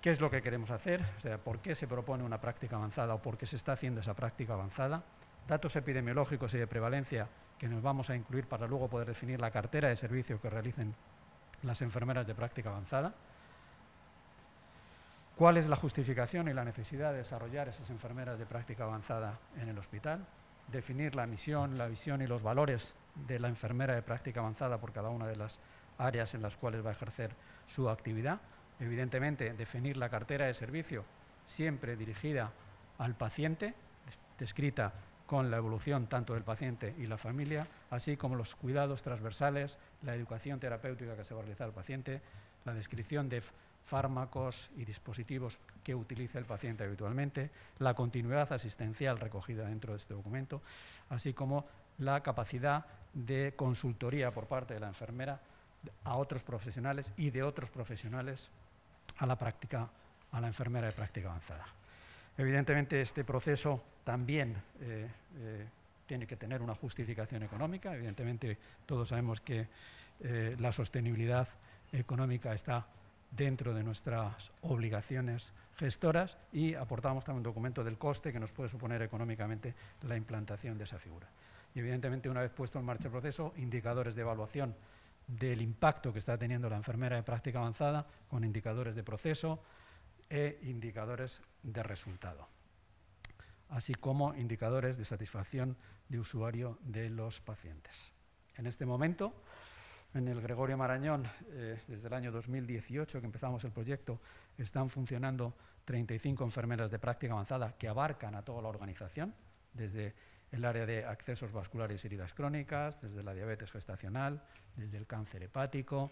[SPEAKER 6] qué es lo que queremos hacer, o sea, por qué se propone una práctica avanzada o por qué se está haciendo esa práctica avanzada, datos epidemiológicos y de prevalencia que nos vamos a incluir para luego poder definir la cartera de servicio que realicen las enfermeras de práctica avanzada, cuál es la justificación y la necesidad de desarrollar esas enfermeras de práctica avanzada en el hospital, definir la misión, la visión y los valores de la enfermera de práctica avanzada por cada una de las áreas en las cuales va a ejercer su actividad. Evidentemente, definir la cartera de servicio siempre dirigida al paciente, descrita con la evolución tanto del paciente y la familia, así como los cuidados transversales, la educación terapéutica que se va a realizar al paciente, la descripción de fármacos y dispositivos que utiliza el paciente habitualmente, la continuidad asistencial recogida dentro de este documento, así como la capacidad de consultoría por parte de la enfermera a otros profesionales y de otros profesionales a la práctica a la enfermera de práctica avanzada. Evidentemente, este proceso también eh, eh, tiene que tener una justificación económica. Evidentemente, todos sabemos que eh, la sostenibilidad económica está dentro de nuestras obligaciones gestoras y aportamos también un documento del coste que nos puede suponer económicamente la implantación de esa figura. Y evidentemente, una vez puesto en marcha el proceso, indicadores de evaluación del impacto que está teniendo la enfermera de práctica avanzada con indicadores de proceso e indicadores de resultado, así como indicadores de satisfacción de usuario de los pacientes. En este momento, en el Gregorio Marañón, eh, desde el año 2018 que empezamos el proyecto, están funcionando 35 enfermeras de práctica avanzada que abarcan a toda la organización, desde el área de accesos vasculares y heridas crónicas, desde la diabetes gestacional, desde el cáncer hepático,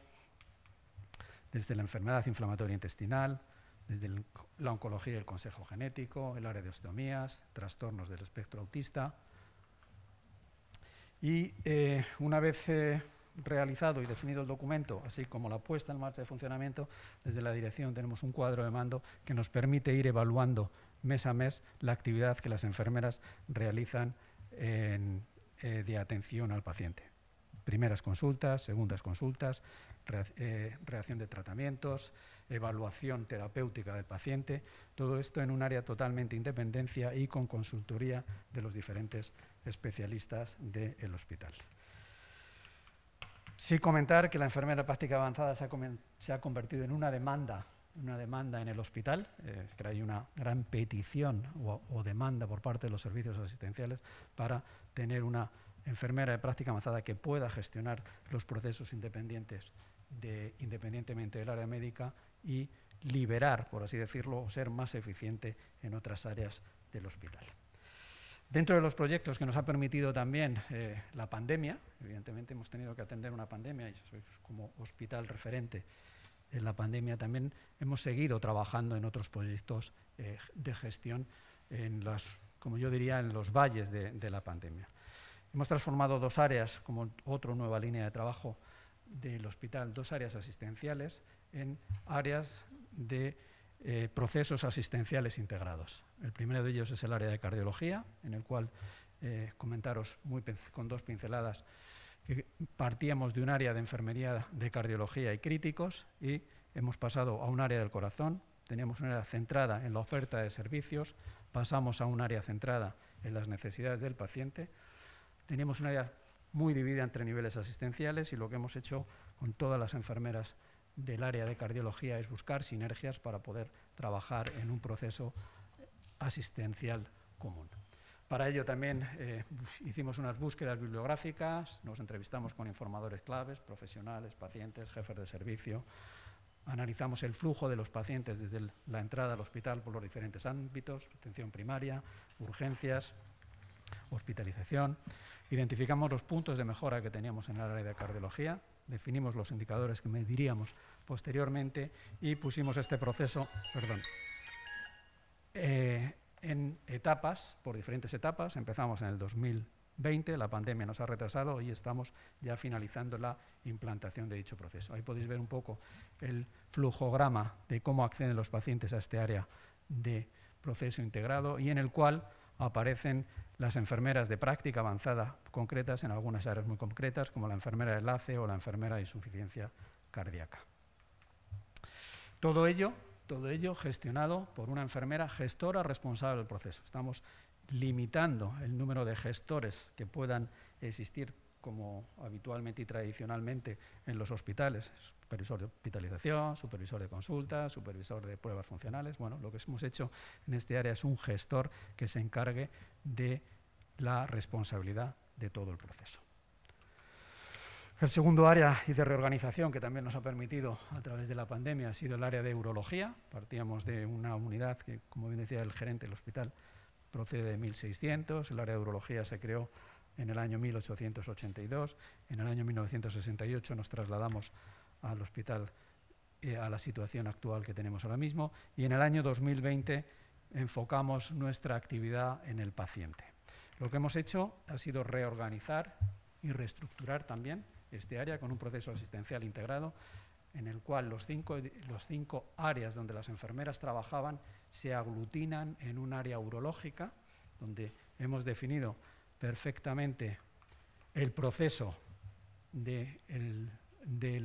[SPEAKER 6] desde la enfermedad inflamatoria intestinal, desde la oncología y el consejo genético, el área de ostomías, trastornos del espectro autista. Y eh, una vez... Eh, realizado y definido el documento, así como la puesta en marcha de funcionamiento, desde la dirección tenemos un cuadro de mando que nos permite ir evaluando mes a mes la actividad que las enfermeras realizan eh, de atención al paciente. Primeras consultas, segundas consultas, eh, reacción de tratamientos, evaluación terapéutica del paciente, todo esto en un área totalmente independencia y con consultoría de los diferentes especialistas del hospital. Sí comentar que la enfermera práctica avanzada se ha, convertido en una demanda, una demanda en el hospital, eh, que hay una gran petición o, demanda por parte de los servicios asistenciales para tener una enfermera de práctica avanzada que pueda gestionar los procesos independientes de, independientemente del área médica y liberar, por así decirlo, o ser más eficiente en otras áreas del hospital. Dentro de los proyectos que nos ha permitido también eh, la pandemia, evidentemente hemos tenido que atender una pandemia y como hospital referente en la pandemia, también hemos seguido trabajando en otros proyectos eh, de gestión, en las, como yo diría, en los valles de, la pandemia. Hemos transformado dos áreas, como otra nueva línea de trabajo del hospital, dos áreas asistenciales en áreas de eh, procesos asistenciales integrados. El primero de ellos es el área de cardiología, en el cual eh, comentaros muy con dos pinceladas que partíamos de un área de enfermería de cardiología y críticos y hemos pasado a un área del corazón, teníamos una área centrada en la oferta de servicios, pasamos a un área centrada en las necesidades del paciente, teníamos un área muy dividida entre niveles asistenciales y lo que hemos hecho con todas las enfermeras del área de cardiología es buscar sinergias para poder trabajar en un proceso asistencial común. Para ello también eh, hicimos unas búsquedas bibliográficas, nos entrevistamos con informadores claves, profesionales, pacientes, jefes de servicio, analizamos el flujo de los pacientes desde la entrada al hospital por los diferentes ámbitos, atención primaria, urgencias, hospitalización, identificamos los puntos de mejora que teníamos en el área de cardiología, definimos los indicadores que mediríamos posteriormente y pusimos este proceso, perdón, eh, en etapas, por diferentes etapas. Empezamos en el 2020, la pandemia nos ha retrasado y estamos ya finalizando la implantación de dicho proceso. Ahí podéis ver un poco el flujograma de cómo acceden los pacientes a este área de proceso integrado y en el cual aparecen las enfermeras de práctica avanzada concretas en algunas áreas muy concretas, como la enfermera de enlace o la enfermera de insuficiencia cardíaca. Todo ello todo ello gestionado por una enfermera gestora responsable del proceso. Estamos limitando el número de gestores que puedan existir como habitualmente y tradicionalmente en los hospitales, supervisor de hospitalización, supervisor de consultas, supervisor de pruebas funcionales. Bueno, lo que hemos hecho en este área es un gestor que se encargue de la responsabilidad de todo el proceso. El segundo área de reorganización que también nos ha permitido a través de la pandemia ha sido el área de urología. Partíamos de una unidad que, como bien decía el gerente del hospital, procede de 1600. El área de urología se creó en el año 1882. En el año 1968 nos trasladamos al hospital eh, a la situación actual que tenemos ahora mismo y en el año 2020 enfocamos nuestra actividad en el paciente. Lo que hemos hecho ha sido reorganizar y reestructurar también este área con un proceso asistencial integrado en el cual los cinco, los cinco áreas donde las enfermeras trabajaban se aglutinan en un área urológica, donde hemos definido perfectamente el proceso del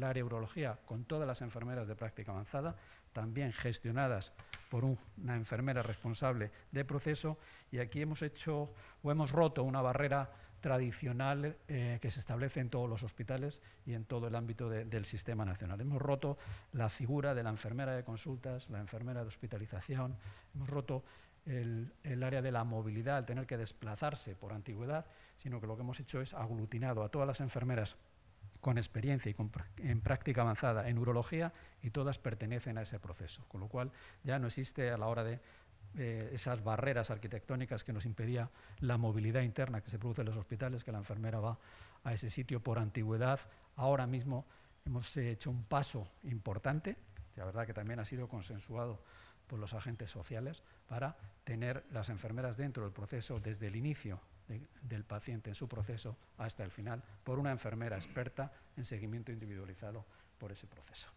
[SPEAKER 6] área urología con todas las enfermeras de práctica avanzada, también gestionadas por una enfermera responsable de proceso, y aquí hemos hecho o hemos roto una barrera tradicional eh, que se establece en todos los hospitales y en todo el ámbito del sistema nacional. Hemos roto la figura de la enfermera de consultas, la enfermera de hospitalización, hemos roto el, área de la movilidad, el tener que desplazarse por antigüedad, sino que lo que hemos hecho es aglutinado a todas las enfermeras con experiencia y con, en práctica avanzada en urología y todas pertenecen a ese proceso, con lo cual ya no existe a la hora de eh, esas barreras arquitectónicas que nos impedía la movilidad interna que se produce en los hospitales, que la enfermera va a ese sitio por antigüedad. Ahora mismo hemos hecho un paso importante, la verdad que también ha sido consensuado por los agentes sociales, para tener las enfermeras dentro del proceso desde el inicio del paciente en su proceso hasta el final, por una enfermera experta en seguimiento individualizado por ese proceso.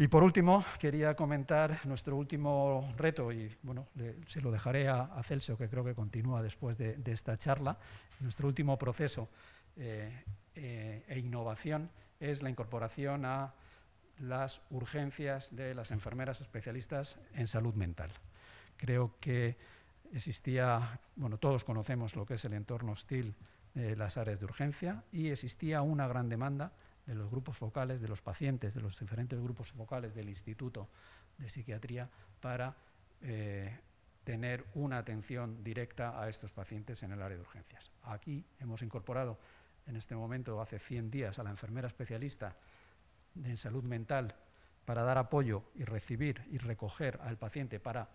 [SPEAKER 6] Y por último, quería comentar nuestro último reto, y bueno, se lo dejaré a, Celso, que creo que continúa después de, esta charla. Nuestro último proceso eh, eh, e innovación es la incorporación a las urgencias de las enfermeras especialistas en salud mental. Creo que existía, bueno, todos conocemos lo que es el entorno hostil de las áreas de urgencia y existía una gran demanda de los grupos focales, de los pacientes, de los diferentes grupos focales del Instituto de Psiquiatría para eh, tener una atención directa a estos pacientes en el área de urgencias. Aquí hemos incorporado en este momento, hace 100 días, a la enfermera especialista en salud mental para dar apoyo y recibir y recoger al paciente para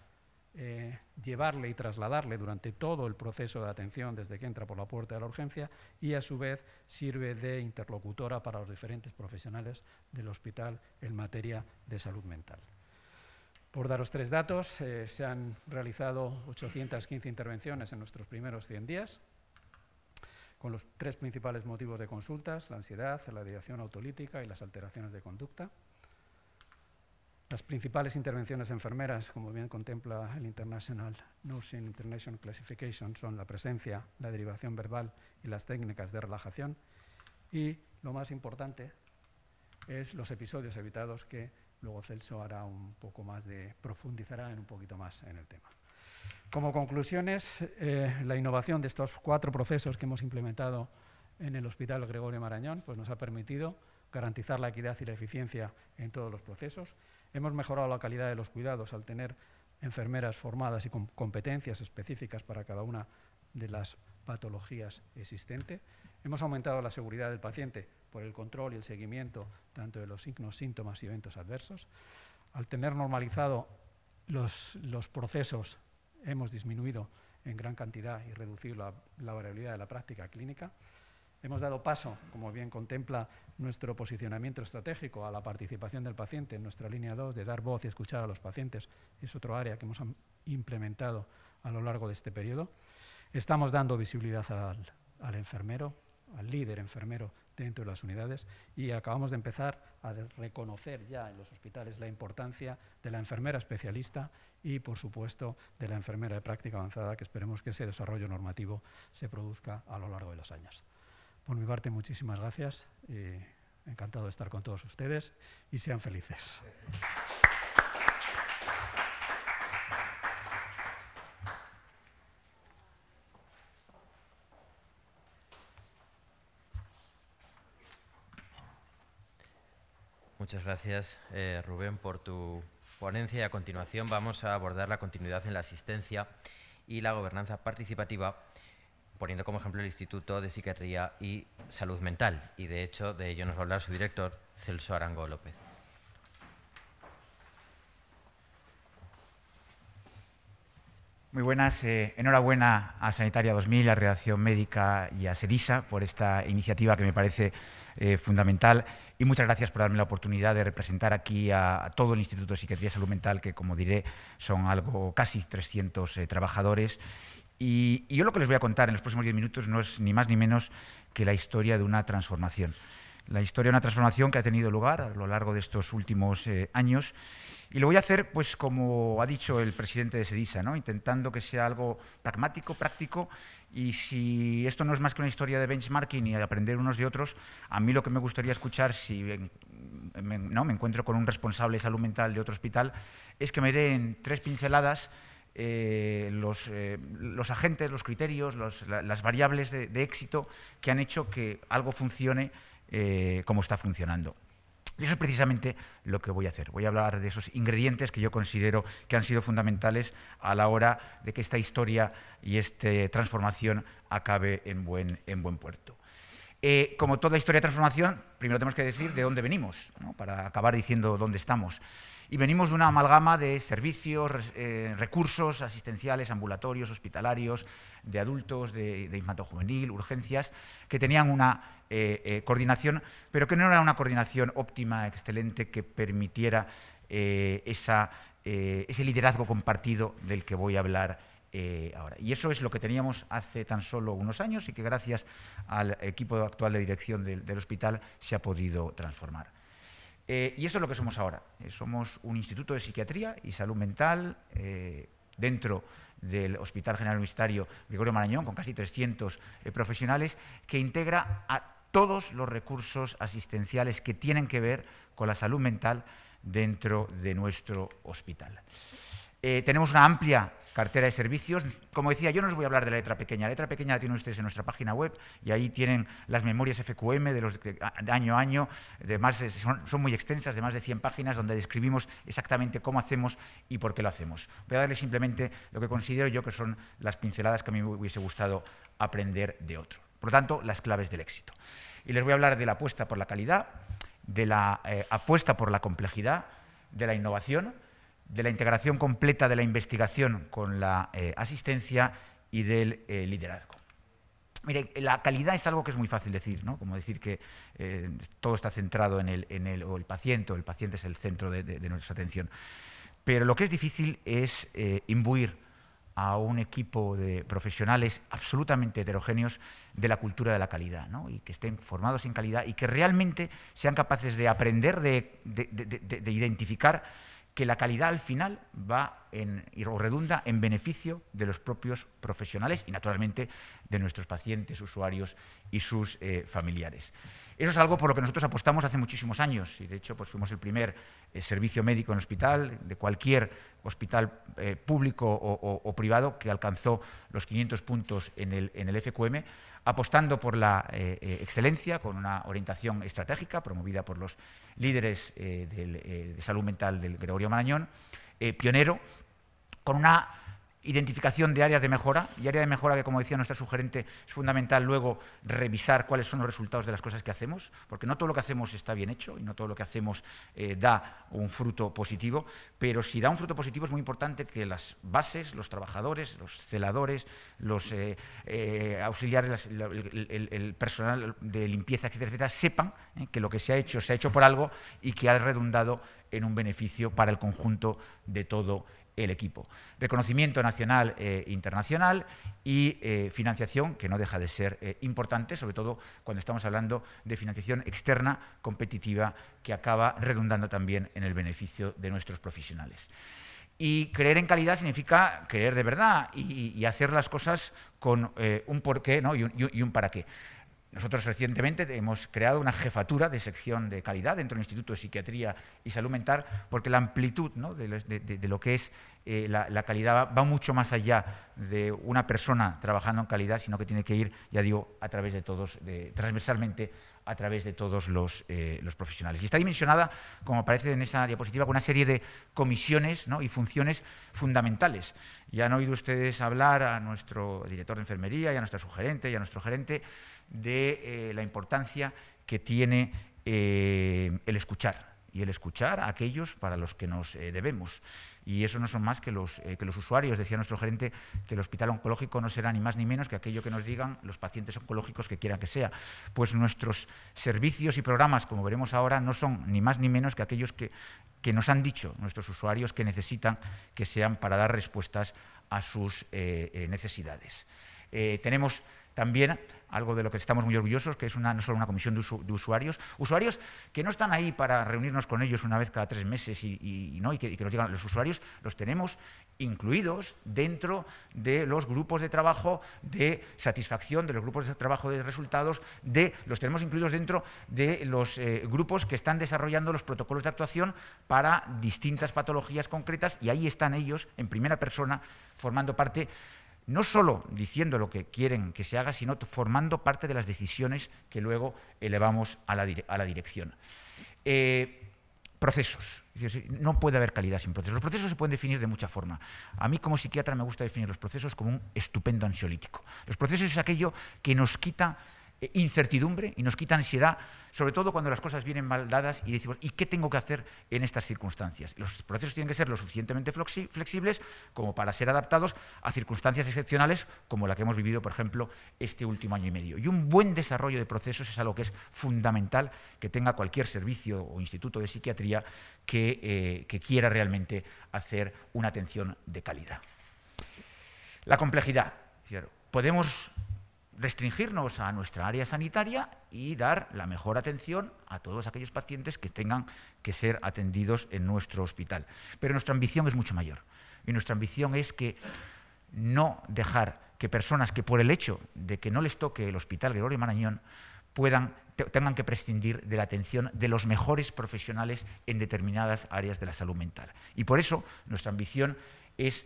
[SPEAKER 6] eh, llevarle y trasladarle durante todo el proceso de atención desde que entra por la puerta de la urgencia y a su vez sirve de interlocutora para los diferentes profesionales del hospital en materia de salud mental. Por daros tres datos, eh, se han realizado 815 intervenciones en nuestros primeros 100 días, con los tres principales motivos de consultas, la ansiedad, la ideación autolítica y las alteraciones de conducta las principales intervenciones enfermeras, como bien contempla el International Nursing International Classification, son la presencia, la derivación verbal y las técnicas de relajación. Y lo más importante es los episodios evitados que luego Celso hará un poco más de, profundizará en un poquito más en el tema. Como conclusiones, eh, la innovación de estos cuatro procesos que hemos implementado en el Hospital Gregorio Marañón pues nos ha permitido garantizar la equidad y la eficiencia en todos los procesos, Hemos mejorado la calidad de los cuidados al tener enfermeras formadas y con competencias específicas para cada una de las patologías existentes. Hemos aumentado la seguridad del paciente por el control y el seguimiento tanto de los signos, síntomas y eventos adversos. Al tener normalizado los, procesos, hemos disminuido en gran cantidad y reducido la variabilidad de la práctica clínica. Hemos dado paso, como bien contempla nuestro posicionamiento estratégico, a la participación del paciente en nuestra línea 2 de dar voz y escuchar a los pacientes. Es otro área que hemos implementado a lo largo de este periodo. Estamos dando visibilidad al, al enfermero, al líder enfermero dentro de las unidades y acabamos de empezar a reconocer ya en los hospitales la importancia de la enfermera especialista y, por supuesto, de la enfermera de práctica avanzada, que esperemos que ese desarrollo normativo se produzca a lo largo de los años. Por mi parte, muchísimas gracias. Eh, encantado de estar con todos ustedes y sean felices.
[SPEAKER 1] Muchas gracias, eh, Rubén, por tu ponencia. Y a continuación vamos a abordar la continuidad en la asistencia y la gobernanza participativa poniendo como ejemplo el Instituto de Psiquiatría y Salud Mental. Y de hecho, de ello nos va a hablar su director, Celso Arango López.
[SPEAKER 7] Muy buenas. Eh, enhorabuena a Sanitaria 2000, a Redacción Médica y a SEDISA por esta iniciativa que me parece eh, fundamental. Y muchas gracias por darme la oportunidad de representar aquí a, todo el Instituto de Psiquiatría y Salud Mental, que, como diré, son algo casi 300 eh, trabajadores y, yo lo que les voy a contar en los próximos 10 minutos no es ni más ni menos que la historia de una transformación. La historia de una transformación que ha tenido lugar a lo largo de estos últimos eh, años. Y lo voy a hacer, pues, como ha dicho el presidente de Sedisa, intentando que sea algo pragmático, práctico. Y si esto no es más que una historia de benchmarking y aprender unos de otros, a mí lo que me gustaría escuchar, si ¿no? me encuentro con un responsable de salud mental de otro hospital, es que me den tres pinceladas eh, eh, los, agentes, los criterios, las variables de, éxito que han hecho que algo funcione eh, como está funcionando. Y eso es precisamente lo que voy a hacer. Voy a hablar de esos ingredientes que yo considero que han sido fundamentales a la hora de que esta historia y esta transformación acabe en buen, en buen puerto. como toda historia de transformación, primero tenemos que decir de dónde venimos, para acabar diciendo dónde estamos y venimos de una amalgama de servicios, eh, recursos asistenciales, ambulatorios, hospitalarios, de adultos, de, de juvenil, urgencias, que tenían una eh, eh, coordinación, pero que no era una coordinación óptima, excelente, que permitiera ese liderazgo compartido del que voy a hablar ahora. Y eso es lo que teníamos hace tan solo unos años y que gracias al equipo actual de dirección del hospital se ha podido transformar. Eh, y eso es lo que somos ahora. Eh, somos un instituto de psiquiatría y salud mental eh, dentro del Hospital General Universitario Gregorio Marañón, con casi 300 profesionales, que integra a todos los recursos asistenciales que tienen que ver con la salud mental dentro de nuestro hospital. Eh, tenemos una amplia cartera de servicios. Como decía, yo no os voy a hablar de la letra pequeña. La letra pequeña la tienen ustedes en nuestra página web y ahí tienen las memorias FQM de año a año. son, muy extensas, de más de 100 páginas, donde describimos exactamente cómo hacemos y por qué lo hacemos. Voy a darles simplemente lo que considero yo que son las pinceladas que a mí me hubiese gustado aprender de otro. Por lo tanto, las claves del éxito. Y les voy a hablar de la apuesta por la calidad, de la eh, apuesta por la complejidad, de la innovación de la integración completa de la investigación con la eh, asistencia y del eh, liderazgo. Mire, la calidad es algo que es muy fácil decir, ¿no? Como decir que eh, todo está centrado en el, paciente, o el paciente es el centro de, nuestra atención. Pero lo que es difícil es imbuir a un equipo de profesionales absolutamente heterogéneos de la cultura de la calidad, y que estén formados en calidad y que realmente sean capaces de aprender, de, de identificar que la calidad al final va en, o redunda en beneficio de los propios profesionales y, naturalmente, de nuestros pacientes, usuarios y sus eh, familiares. Eso es algo por lo que nosotros apostamos hace muchísimos años y, de hecho, pues fuimos el primer eh, servicio médico en hospital, de cualquier hospital eh, público o, privado, que alcanzó los 500 puntos en el, en el FQM apostando por la eh, eh, excelencia con una orientación estratégica promovida por los líderes eh, de salud mental del Gregorio Marañón, pionero, con una identificación de áreas de mejora y área de mejora que, como decía nuestra sugerente, es fundamental luego revisar cuáles son los resultados de las cosas que hacemos, porque no todo lo que hacemos está bien hecho y no todo lo que hacemos eh, da un fruto positivo, pero si da un fruto positivo es muy importante que las bases, los trabajadores, los celadores, los eh, eh, auxiliares, el, personal de limpieza, etcétera, etcétera, sepan que lo que se ha hecho se ha hecho por algo y que ha redundado en un beneficio para el conjunto de todo el equipo. Reconocimiento nacional e internacional y eh, financiación, que no deja de ser eh, importante, sobre todo cuando estamos hablando de financiación externa competitiva que acaba redundando también en el beneficio de nuestros profesionales. Y creer en calidad significa creer de verdad y, hacer las cosas con un porqué ¿no? y, y, un, para qué. Nosotros recientemente hemos creado una jefatura de sección de calidad dentro del Instituto de Psiquiatría y Salud Mental, porque la amplitud de, lo, que es eh, la, calidad va, mucho más allá de una persona trabajando en calidad, sino que tiene que ir, ya digo, a través de todos, de, transversalmente a través de todos eh, los, profesionales. Y está dimensionada, como aparece en esa diapositiva, con una serie de comisiones y funciones fundamentales. Ya han oído ustedes hablar a nuestro director de enfermería y a nuestra sugerente y a nuestro gerente de eh, la importancia que tiene eh, el escuchar, y el escuchar a aquellos para los que nos eh, debemos. Y eso no son más que los, eh, que los usuarios. Decía nuestro gerente que el hospital oncológico no será ni más ni menos que aquello que nos digan los pacientes oncológicos que quieran que sea. Pues nuestros servicios y programas, como veremos ahora, no son ni más ni menos que aquellos que, nos han dicho nuestros usuarios que necesitan que sean para dar respuestas a sus eh, necesidades. tenemos también algo de lo que estamos muy orgullosos, que es una, no solo una comisión de, usuarios, usuarios que no están ahí para reunirnos con ellos una vez cada tres meses y, no, y que, nos los, llegan, los usuarios los tenemos incluidos dentro de los grupos de trabajo de satisfacción, de los grupos de trabajo de resultados, de, los tenemos incluidos dentro de los eh, grupos que están desarrollando los protocolos de actuación para distintas patologías concretas y ahí están ellos en primera persona formando parte no solo diciendo lo que quieren que se haga, sino formando parte de las decisiones que luego elevamos a la, dirección. Eh, procesos. No puede haber calidad sin procesos. Los procesos se pueden definir de mucha forma. A mí como psiquiatra me gusta definir los procesos como un estupendo ansiolítico. Los procesos es aquello que nos quita eh, incertidumbre y nos quita ansiedad, sobre todo cuando las cosas vienen mal dadas y decimos, ¿y qué tengo que hacer en estas circunstancias? Los procesos tienen que ser lo suficientemente flexibles como para ser adaptados a circunstancias excepcionales como la que hemos vivido, por ejemplo, este último año y medio. Y un buen desarrollo de procesos es algo que es fundamental que tenga cualquier servicio o instituto de psiquiatría que, eh, que quiera realmente hacer una atención de calidad. La complejidad. Podemos restringirnos a nuestra área sanitaria y dar la mejor atención a todos aquellos pacientes que tengan que ser atendidos en nuestro hospital. Pero nuestra ambición es mucho mayor. Y nuestra ambición es que no dejar que personas que por el hecho de que no les toque el hospital Gregorio Marañón puedan, tengan que prescindir de la atención de los mejores profesionales en determinadas áreas de la salud mental. Y por eso nuestra ambición es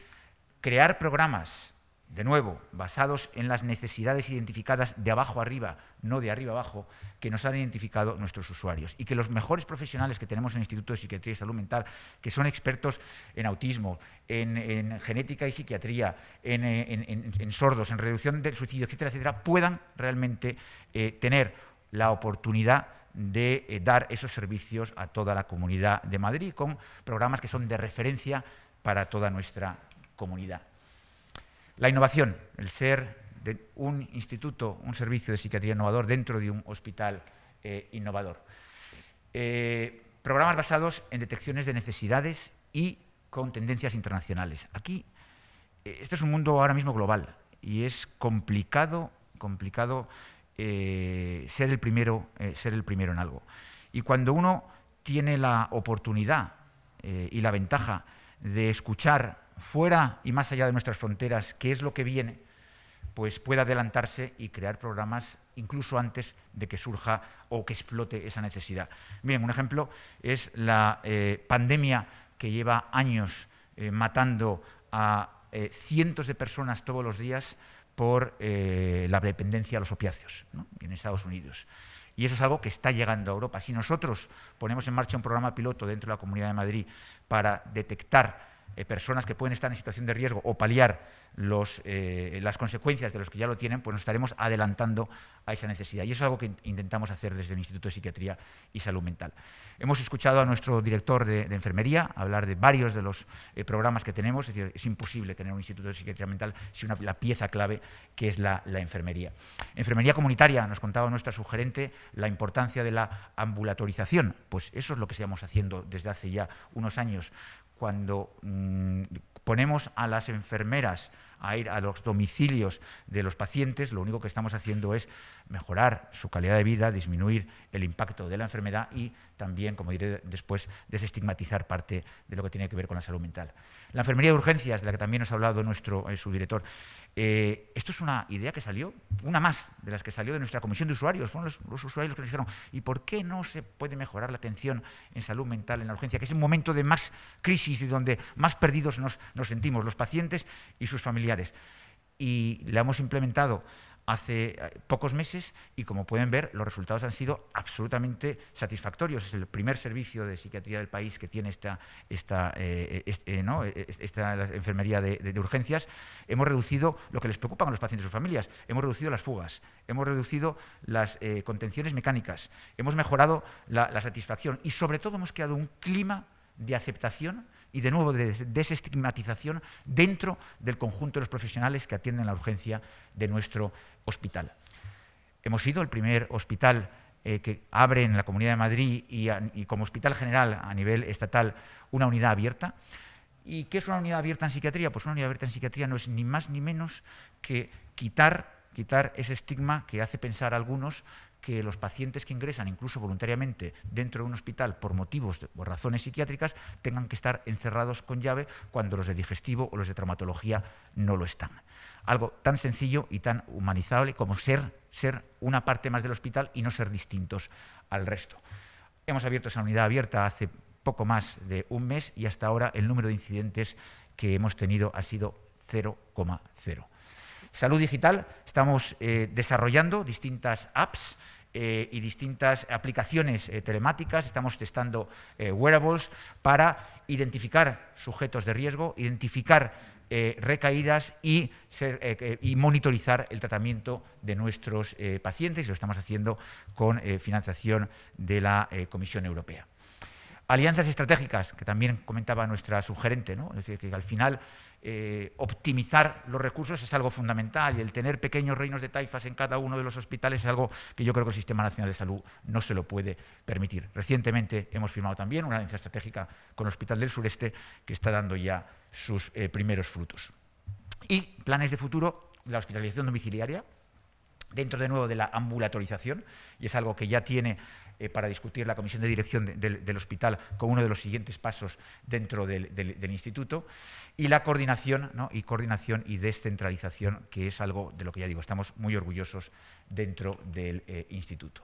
[SPEAKER 7] crear programas de nuevo, basados en las necesidades identificadas de abajo arriba, no de arriba abajo, que nos han identificado nuestros usuarios. Y que los mejores profesionales que tenemos en el Instituto de Psiquiatría y Salud Mental, que son expertos en autismo, en, genética y psiquiatría, eh, en, sordos, en reducción del suicidio, etcétera, etcétera, puedan realmente eh, tener la oportunidad de eh, dar esos servicios a toda la comunidad de Madrid con programas que son de referencia para toda nuestra comunidad. La innovación, el ser de un instituto, un servicio de psiquiatría innovador dentro de un hospital eh, innovador. Eh, programas basados en detecciones de necesidades y con tendencias internacionales. Aquí, eh, este es un mundo ahora mismo global y es complicado, complicado ser, el primero, ser el primero en algo. Y cuando uno tiene la oportunidad y la ventaja de escuchar fuera y más allá de nuestras fronteras, qué es lo que viene, pues pueda adelantarse y crear programas incluso antes de que surja o que explote esa necesidad. Bien, un ejemplo es la eh, pandemia que lleva años eh, matando a eh, cientos de personas todos los días por la dependencia a los opiáceos en Estados Unidos. Y eso es algo que está llegando a Europa. Si nosotros ponemos en marcha un programa piloto dentro de la Comunidad de Madrid para detectar eh, personas que pueden estar en situación de riesgo o paliar eh, las consecuencias de los que ya lo tienen, pues nos estaremos adelantando a esa necesidad. Y eso es algo que intentamos hacer desde el Instituto de Psiquiatría y Salud Mental. Hemos escuchado a nuestro director de, enfermería hablar de varios de los eh, programas que tenemos. Es decir, es imposible tener un Instituto de Psiquiatría Mental sin una, la pieza clave que es la, la enfermería. Enfermería comunitaria, nos contaba nuestra sugerente la importancia de la ambulatorización. Pues eso es lo que estamos haciendo desde hace ya unos años cuando mm, ponemos a las enfermeras a ir a los domicilios de los pacientes, lo único que estamos haciendo es mejorar su calidad de vida, disminuir el impacto de la enfermedad y también, como diré después, desestigmatizar parte de lo que tiene que ver con la salud mental. La enfermería de urgencias, de la que también nos ha hablado nuestro eh, subdirector, eh, esto es una idea que salió, una más de las que salió de nuestra comisión de usuarios, fueron los, usuarios los que nos dijeron, ¿y por qué no se puede mejorar la atención en salud mental en la urgencia, que es un momento de más crisis y donde más perdidos nos, nos sentimos los pacientes y sus familiares? Y la hemos implementado hace eh, pocos meses y como pueden ver los resultados han sido absolutamente satisfactorios. Es el primer servicio de psiquiatría del país que tiene esta, eh, este, e, e, enfermería de, urgencias. Hemos reducido lo que les preocupa a los pacientes y sus familias. Hemos reducido las fugas, hemos reducido las eh, contenciones mecánicas, hemos mejorado la satisfacción y sobre todo hemos creado un clima de aceptación y de nuevo de desestigmatización dentro del conjunto de los profesionales que atienden la urgencia de nuestro hospital. Hemos sido el primer hospital eh, que abre en la Comunidad de Madrid y, como hospital general a nivel estatal una unidad abierta. ¿Y qué es una unidad abierta en psiquiatría? Pues una unidad abierta en psiquiatría no es ni más ni menos que quitar quitar ese estigma que hace pensar algunos que los pacientes que ingresan incluso voluntariamente dentro de un hospital por motivos o razones psiquiátricas tengan que estar encerrados con llave cuando los de digestivo o los de traumatología no lo están. Algo tan sencillo y tan humanizable como ser, ser una parte más del hospital y no ser distintos al resto. Hemos abierto esa unidad abierta hace poco más de un mes y hasta ahora el número de incidentes que hemos tenido ha sido 0,0. Salud digital, estamos eh, desarrollando distintas apps eh, y distintas aplicaciones eh, telemáticas, estamos testando wearables para identificar sujetos de riesgo, identificar recaídas y, monitorizar el tratamiento de nuestros pacientes. Lo estamos haciendo con financiación de la Comisión Europea. Alianzas estratégicas, que también comentaba nuestra subgerente, ¿no? es decir, que al final eh, optimizar los recursos es algo fundamental y el tener pequeños reinos de taifas en cada uno de los hospitales es algo que yo creo que el Sistema Nacional de Salud no se lo puede permitir. Recientemente hemos firmado también una alianza estratégica con Hospital del Sureste que está dando ya sus eh, primeros frutos. Y planes de futuro, la hospitalización domiciliaria, dentro de nuevo de la ambulatorización, y es algo que ya tiene eh, para discutir la comisión de dirección del hospital con uno de los siguientes pasos dentro del, instituto, y la coordinación, y coordinación y descentralización, que es algo de lo que ya digo, estamos muy orgullosos dentro del eh, instituto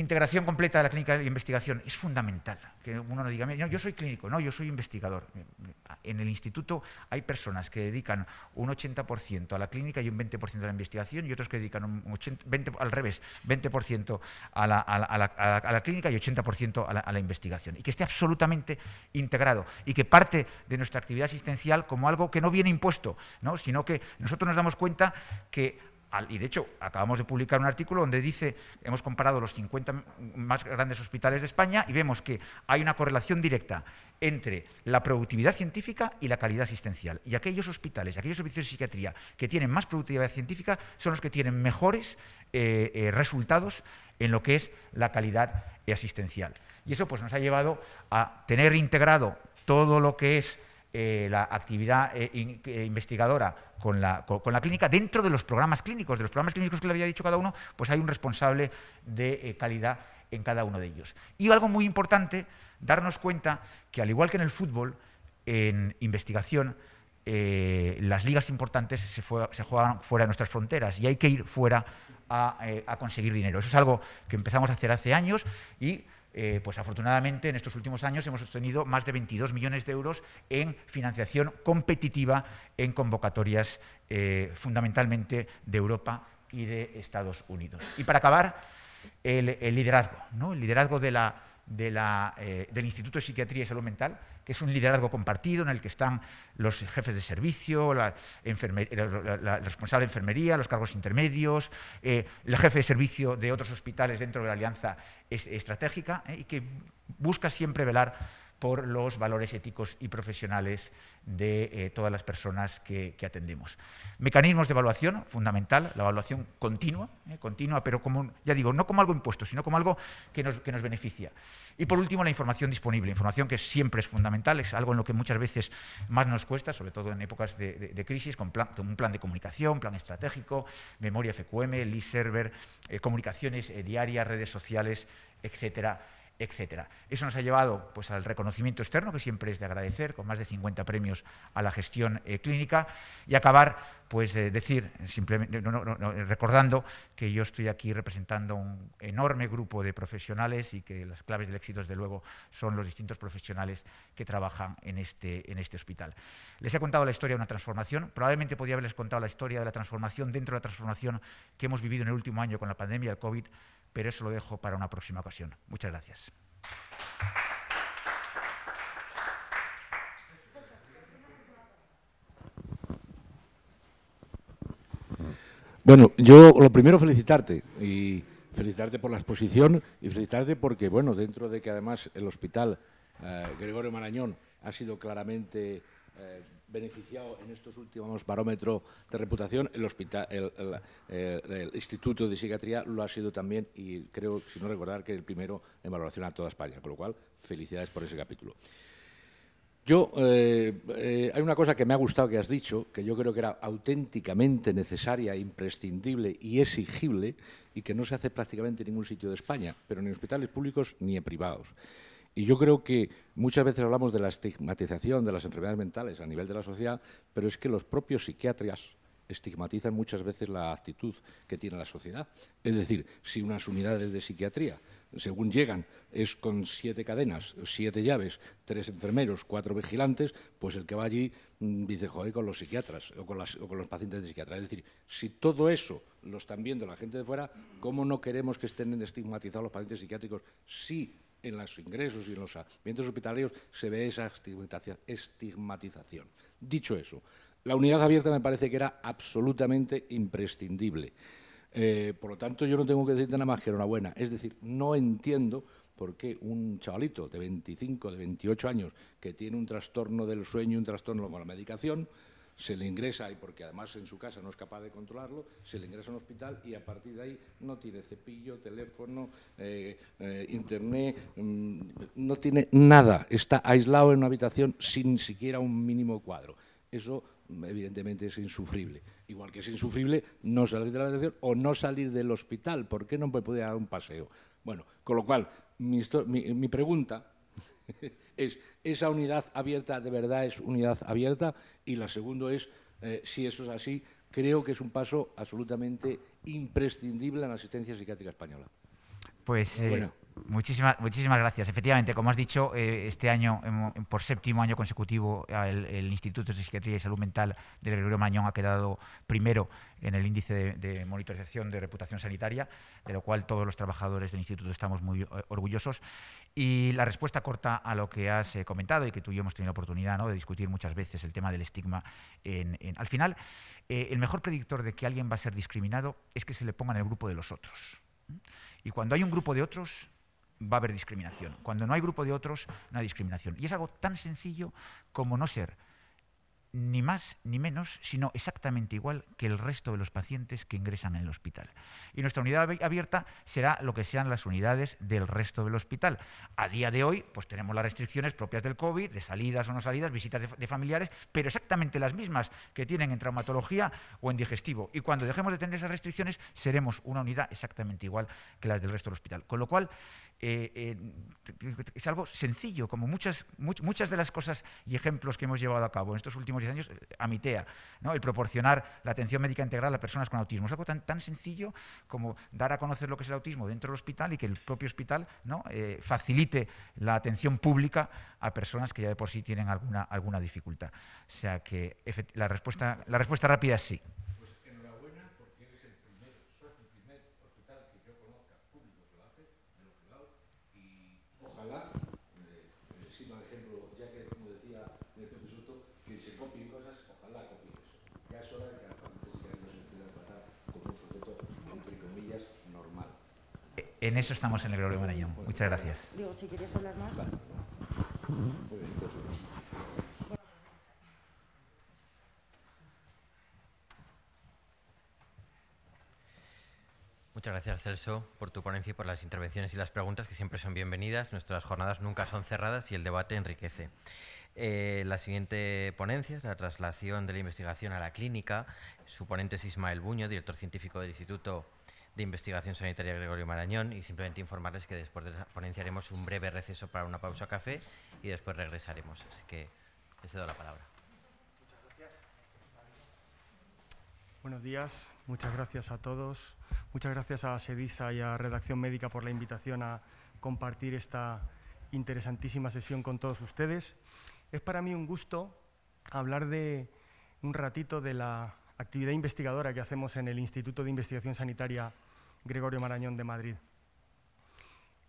[SPEAKER 7] integración completa de la clínica de investigación es fundamental. Que uno no diga, yo soy clínico, no, yo soy investigador. En el instituto hay personas que dedican un 80% a la clínica y un 20% a la investigación y otros que dedican al revés, 20% a la, a, la, clínica y 80% a la, a la investigación. Y que esté absolutamente integrado y que parte de nuestra actividad asistencial como algo que no viene impuesto, ¿no? sino que nosotros nos damos cuenta que y de hecho, acabamos de publicar un artículo donde dice, hemos comparado los 50 más grandes hospitales de España y vemos que hay una correlación directa entre la productividad científica y la calidad asistencial. Y aquellos hospitales, aquellos servicios de psiquiatría que tienen más productividad científica son los que tienen mejores eh, eh, resultados en lo que es la calidad asistencial. Y eso pues, nos ha llevado a tener integrado todo lo que es eh, la actividad eh, investigadora con la, clínica, dentro de los programas clínicos, de los programas clínicos que le había dicho cada uno, pues hay un responsable de eh, calidad en cada uno de ellos. Y algo muy importante, darnos cuenta que al igual que en el fútbol, en investigación, las ligas importantes se, juegan fuera de nuestras fronteras y hay que ir fuera a, a conseguir dinero. Eso es algo que empezamos a hacer hace años y eh, pues afortunadamente en estos últimos años hemos obtenido más de 22 millones de euros en financiación competitiva en convocatorias eh, fundamentalmente de Europa y de Estados Unidos. Y para acabar, el, el liderazgo, ¿no? el liderazgo de la, eh, del Instituto de Psiquiatría y Salud Mental, que es un liderazgo compartido en el que están los jefes de servicio, la, responsable de enfermería, los cargos intermedios, eh, el jefe de servicio de otros hospitales dentro de la alianza estratégica eh, y que busca siempre velar por los valores éticos y profesionales de eh, todas las personas que, atendemos. Mecanismos de evaluación, fundamental, la evaluación continua, eh, continua, pero como, ya digo, no como algo impuesto, sino como algo que nos, que nos beneficia. Y por último, la información disponible, información que siempre es fundamental, es algo en lo que muchas veces más nos cuesta, sobre todo en épocas de, crisis, con, un plan de comunicación, plan estratégico, memoria FQM, list Server, eh, comunicaciones diarias, redes sociales, etcétera, etc. Eso nos ha llevado pues, al reconocimiento externo, que siempre es de agradecer, con más de 50 premios a la gestión eh, clínica, y acabar, pues eh, decir, simplemente recordando que yo estoy aquí representando un enorme grupo de profesionales y que las claves del éxito, desde luego, son los distintos profesionales que trabajan en este, en este hospital. Les he contado la historia de una transformación, probablemente podría haberles contado la historia de la transformación dentro de la transformación que hemos vivido en el último año con la pandemia del COVID, pero eso lo dejo para una próxima ocasión. Muchas gracias.
[SPEAKER 2] Bueno, yo lo primero felicitarte y felicitarte por la exposición y felicitarte porque, bueno, dentro de que además el hospital eh, Gregorio Marañón ha sido claramente eh, beneficiado en estos últimos barómetros de reputación, el, hospital, el, Instituto de Psiquiatría lo ha sido también y creo, si no recordar, que el primero en valoración a toda España, con lo cual felicidades por ese capítulo. Yo, eh, eh, hay una cosa que me ha gustado que has dicho, que yo creo que era auténticamente necesaria, imprescindible y exigible, y que no se hace prácticamente en ningún sitio de España, pero ni en hospitales públicos ni en privados y yo creo que muchas veces hablamos de la estigmatización de las enfermedades mentales a nivel de la sociedad, pero es que los propios psiquiatras estigmatizan muchas veces la actitud que tiene la sociedad. Es decir, si unas unidades de psiquiatría según llegan, es con siete cadenas, siete llaves, tres enfermeros, cuatro vigilantes, pues el que va allí mm, dice, joder, con los psiquiatras o con, los pacientes de psiquiatra. Es decir, si todo eso lo están viendo la gente de fuera, ¿cómo no queremos que estén estigmatizados los pacientes psiquiátricos si en los ingresos y en los ambientes hospitalarios se ve esa estigmatización. Dicho eso, la unidad abierta me parece que era absolutamente imprescindible. Eh, por lo tanto, yo no tengo que decirte nada más que enhorabuena. Es decir, no entiendo por qué un chavalito de 25, de 28 años que tiene un trastorno del sueño, un trastorno con la medicación, se le ingresa, y porque además en su casa no es capaz de controlarlo, se le ingresa a un hospital y a partir de ahí no tiene cepillo, teléfono, eh, eh, internet, mm, no tiene nada, está aislado en una habitación sin siquiera un mínimo cuadro. Eso evidentemente es insufrible. Igual que es insufrible no salir de la habitación o no salir del hospital, ¿por qué no me puede dar un paseo? Bueno, con lo cual, mi pregunta es, ¿esa unidad abierta de verdad es unidad abierta? Y la segunda es, eh, si eso es así, creo que es un paso absolutamente imprescindible en la asistencia psiquiátrica española.
[SPEAKER 7] Pues eh, bueno. Muchísimas, muchísimas gracias. Efectivamente, como has dicho, eh, este año, em, por séptimo año consecutivo, el, Instituto de Psiquiatría y Salud Mental del Gregorio Mañón ha quedado primero en el índice de, monitorización de reputación sanitaria, de lo cual todos los trabajadores del Instituto estamos muy eh, orgullosos. Y la respuesta corta a lo que has eh, comentado y que tú y yo hemos tenido la oportunidad ¿no? de discutir muchas veces el tema del estigma. en, al final, el mejor predictor de que alguien va a ser discriminado es que se le ponga en el grupo de los otros. ¿Mm? Y cuando hay un grupo de otros, va a haber discriminación. Cuando no hay grupo de otros, no hay discriminación. Y es algo tan sencillo como no ser ni más ni menos, sino exactamente igual que el resto de los pacientes que ingresan en el hospital. Y nuestra unidad abierta será lo que sean las unidades del resto del hospital. A día de hoy, pues tenemos las restricciones propias del COVID, de salidas o no salidas, visitas de, familiares, pero exactamente las mismas que tienen en traumatología o en digestivo. Y cuando dejemos de tener esas restricciones, seremos una unidad exactamente igual que las del resto del hospital. Con lo cual, eh, eh, es algo sencillo, como muchas, muchas de las cosas y ejemplos que hemos llevado a cabo en estos últimos 10 años, Amitea, ¿no? el proporcionar la atención médica integral a personas con autismo. Es algo tan, sencillo como dar a conocer lo que es el autismo dentro del hospital y que el propio hospital eh, facilite la atención pública a personas que ya de por sí tienen alguna, alguna dificultad. O sea que la respuesta, la respuesta rápida es sí. En eso estamos en el de Marañón. Muchas gracias. si hablar más.
[SPEAKER 1] Muchas gracias, Celso, por tu ponencia y por las intervenciones y las preguntas que siempre son bienvenidas. Nuestras jornadas nunca son cerradas y el debate enriquece. Eh, la siguiente ponencia es la traslación de la investigación a la clínica. Su ponente es Ismael Buño, director científico del Instituto de Investigación Sanitaria Gregorio Marañón y simplemente informarles que después de un breve receso para una pausa café y después regresaremos. Así que les cedo la palabra. Muchas gracias.
[SPEAKER 8] Buenos días, muchas gracias a todos. Muchas gracias a SEDISA y a Redacción Médica por la invitación a compartir esta interesantísima sesión con todos ustedes. Es para mí un gusto hablar de un ratito de la actividad investigadora que hacemos en el Instituto de Investigación Sanitaria Gregorio Marañón de Madrid.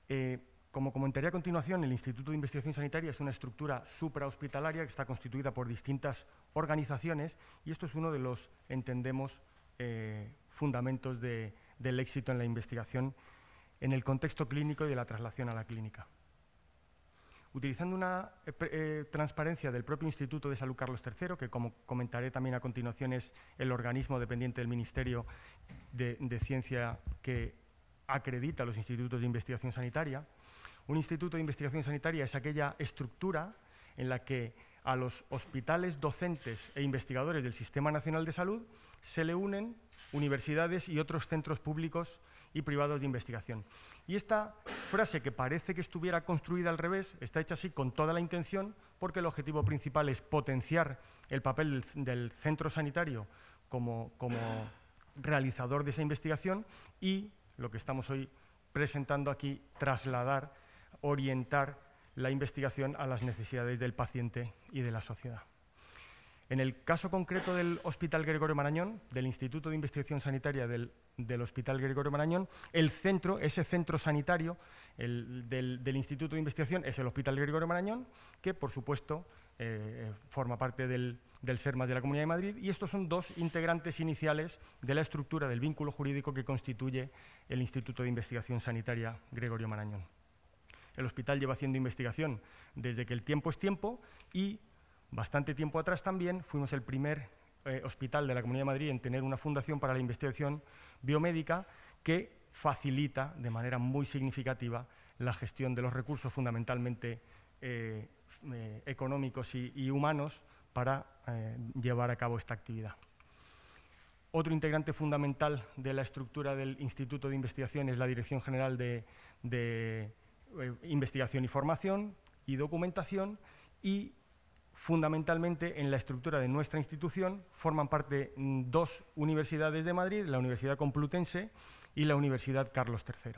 [SPEAKER 8] Eh, como comentaré a continuación, el Instituto de Investigación Sanitaria es una estructura suprahospitalaria que está constituida por distintas organizaciones y esto es uno de los, entendemos, eh, fundamentos del éxito en la investigación en el contexto clínico y de la traslación a la clínica utilizando una eh, eh, transparencia del propio Instituto de Salud Carlos III, que como comentaré también a continuación es el organismo dependiente del Ministerio de, de Ciencia que acredita los institutos de investigación sanitaria. Un instituto de investigación sanitaria es aquella estructura en la que a los hospitales docentes e investigadores del Sistema Nacional de Salud se le unen universidades y otros centros públicos y privados de investigación. Y esta frase, que parece que estuviera construida al revés, está hecha así con toda la intención, porque el objetivo principal es potenciar el papel del, centro sanitario como, como realizador de esa investigación y lo que estamos hoy presentando aquí, trasladar, orientar la investigación a las necesidades del paciente y de la sociedad. En el caso concreto del Hospital Gregorio Marañón, del Instituto de Investigación Sanitaria del, Hospital Gregorio Marañón, el centro, ese centro sanitario del, Instituto de Investigación es el Hospital Gregorio Marañón, que por supuesto eh, eh, forma parte del, del SERMAS de la Comunidad de Madrid, y estos son dos integrantes iniciales de la estructura del vínculo jurídico que constituye el Instituto de Investigación Sanitaria Gregorio Marañón. El hospital lleva haciendo investigación desde que el tiempo es tiempo y Bastante tiempo atrás también fuimos el primer eh, hospital de la Comunidad de Madrid en tener una fundación para la investigación biomédica que facilita de manera muy significativa la gestión de los recursos fundamentalmente eh, eh, económicos y, humanos para llevar a cabo esta actividad. Otro integrante fundamental de la estructura del Instituto de Investigación es la Dirección General de, de Investigación y Formación y Documentación y Fundamentalmente, en la estructura de nuestra institución forman parte mm, dos universidades de Madrid, la Universidad Complutense y la Universidad Carlos III.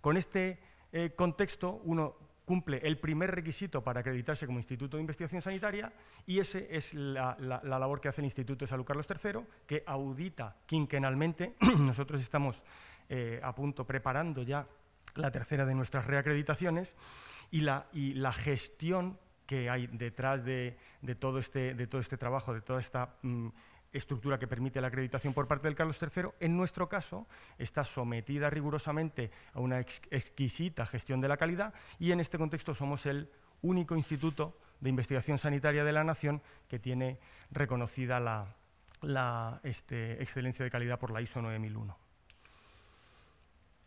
[SPEAKER 8] Con este eh, contexto, uno cumple el primer requisito para acreditarse como Instituto de Investigación Sanitaria y esa es la, labor que hace el Instituto de Salud Carlos III, que audita quinquenalmente. Nosotros estamos eh, a punto preparando ya la tercera de nuestras reacreditaciones y la gestión que hay detrás este, de, todo, este, trabajo, de toda esta mm, estructura que permite la acreditación por parte del Carlos III, en nuestro caso está sometida rigurosamente a una exquisita gestión de la calidad y en este contexto somos el único instituto de investigación sanitaria de la nación que tiene reconocida la, este, excelencia de calidad por la ISO 9001.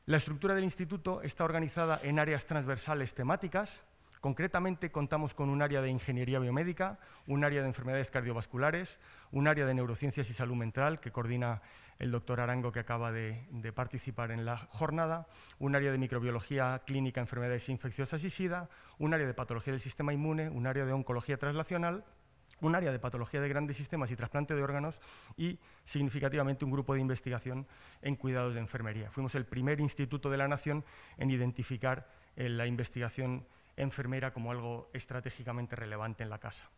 [SPEAKER 8] La estructura del instituto está organizada en áreas transversales temáticas, Concretamente contamos con un área de ingeniería biomédica, un área de enfermedades cardiovasculares, un área de neurociencias y salud mental que coordina el doctor Arango que acaba de, participar en la jornada, un área de microbiología clínica, enfermedades infecciosas y SIDA, un área de patología del sistema inmune, un área de oncología translacional un área de patología de grandes sistemas y trasplante de órganos y significativamente un grupo de investigación en cuidados de enfermería. Fuimos el primer instituto de la nación en identificar eh, la investigación enfermera como algo estratégicamente relevante en la casa.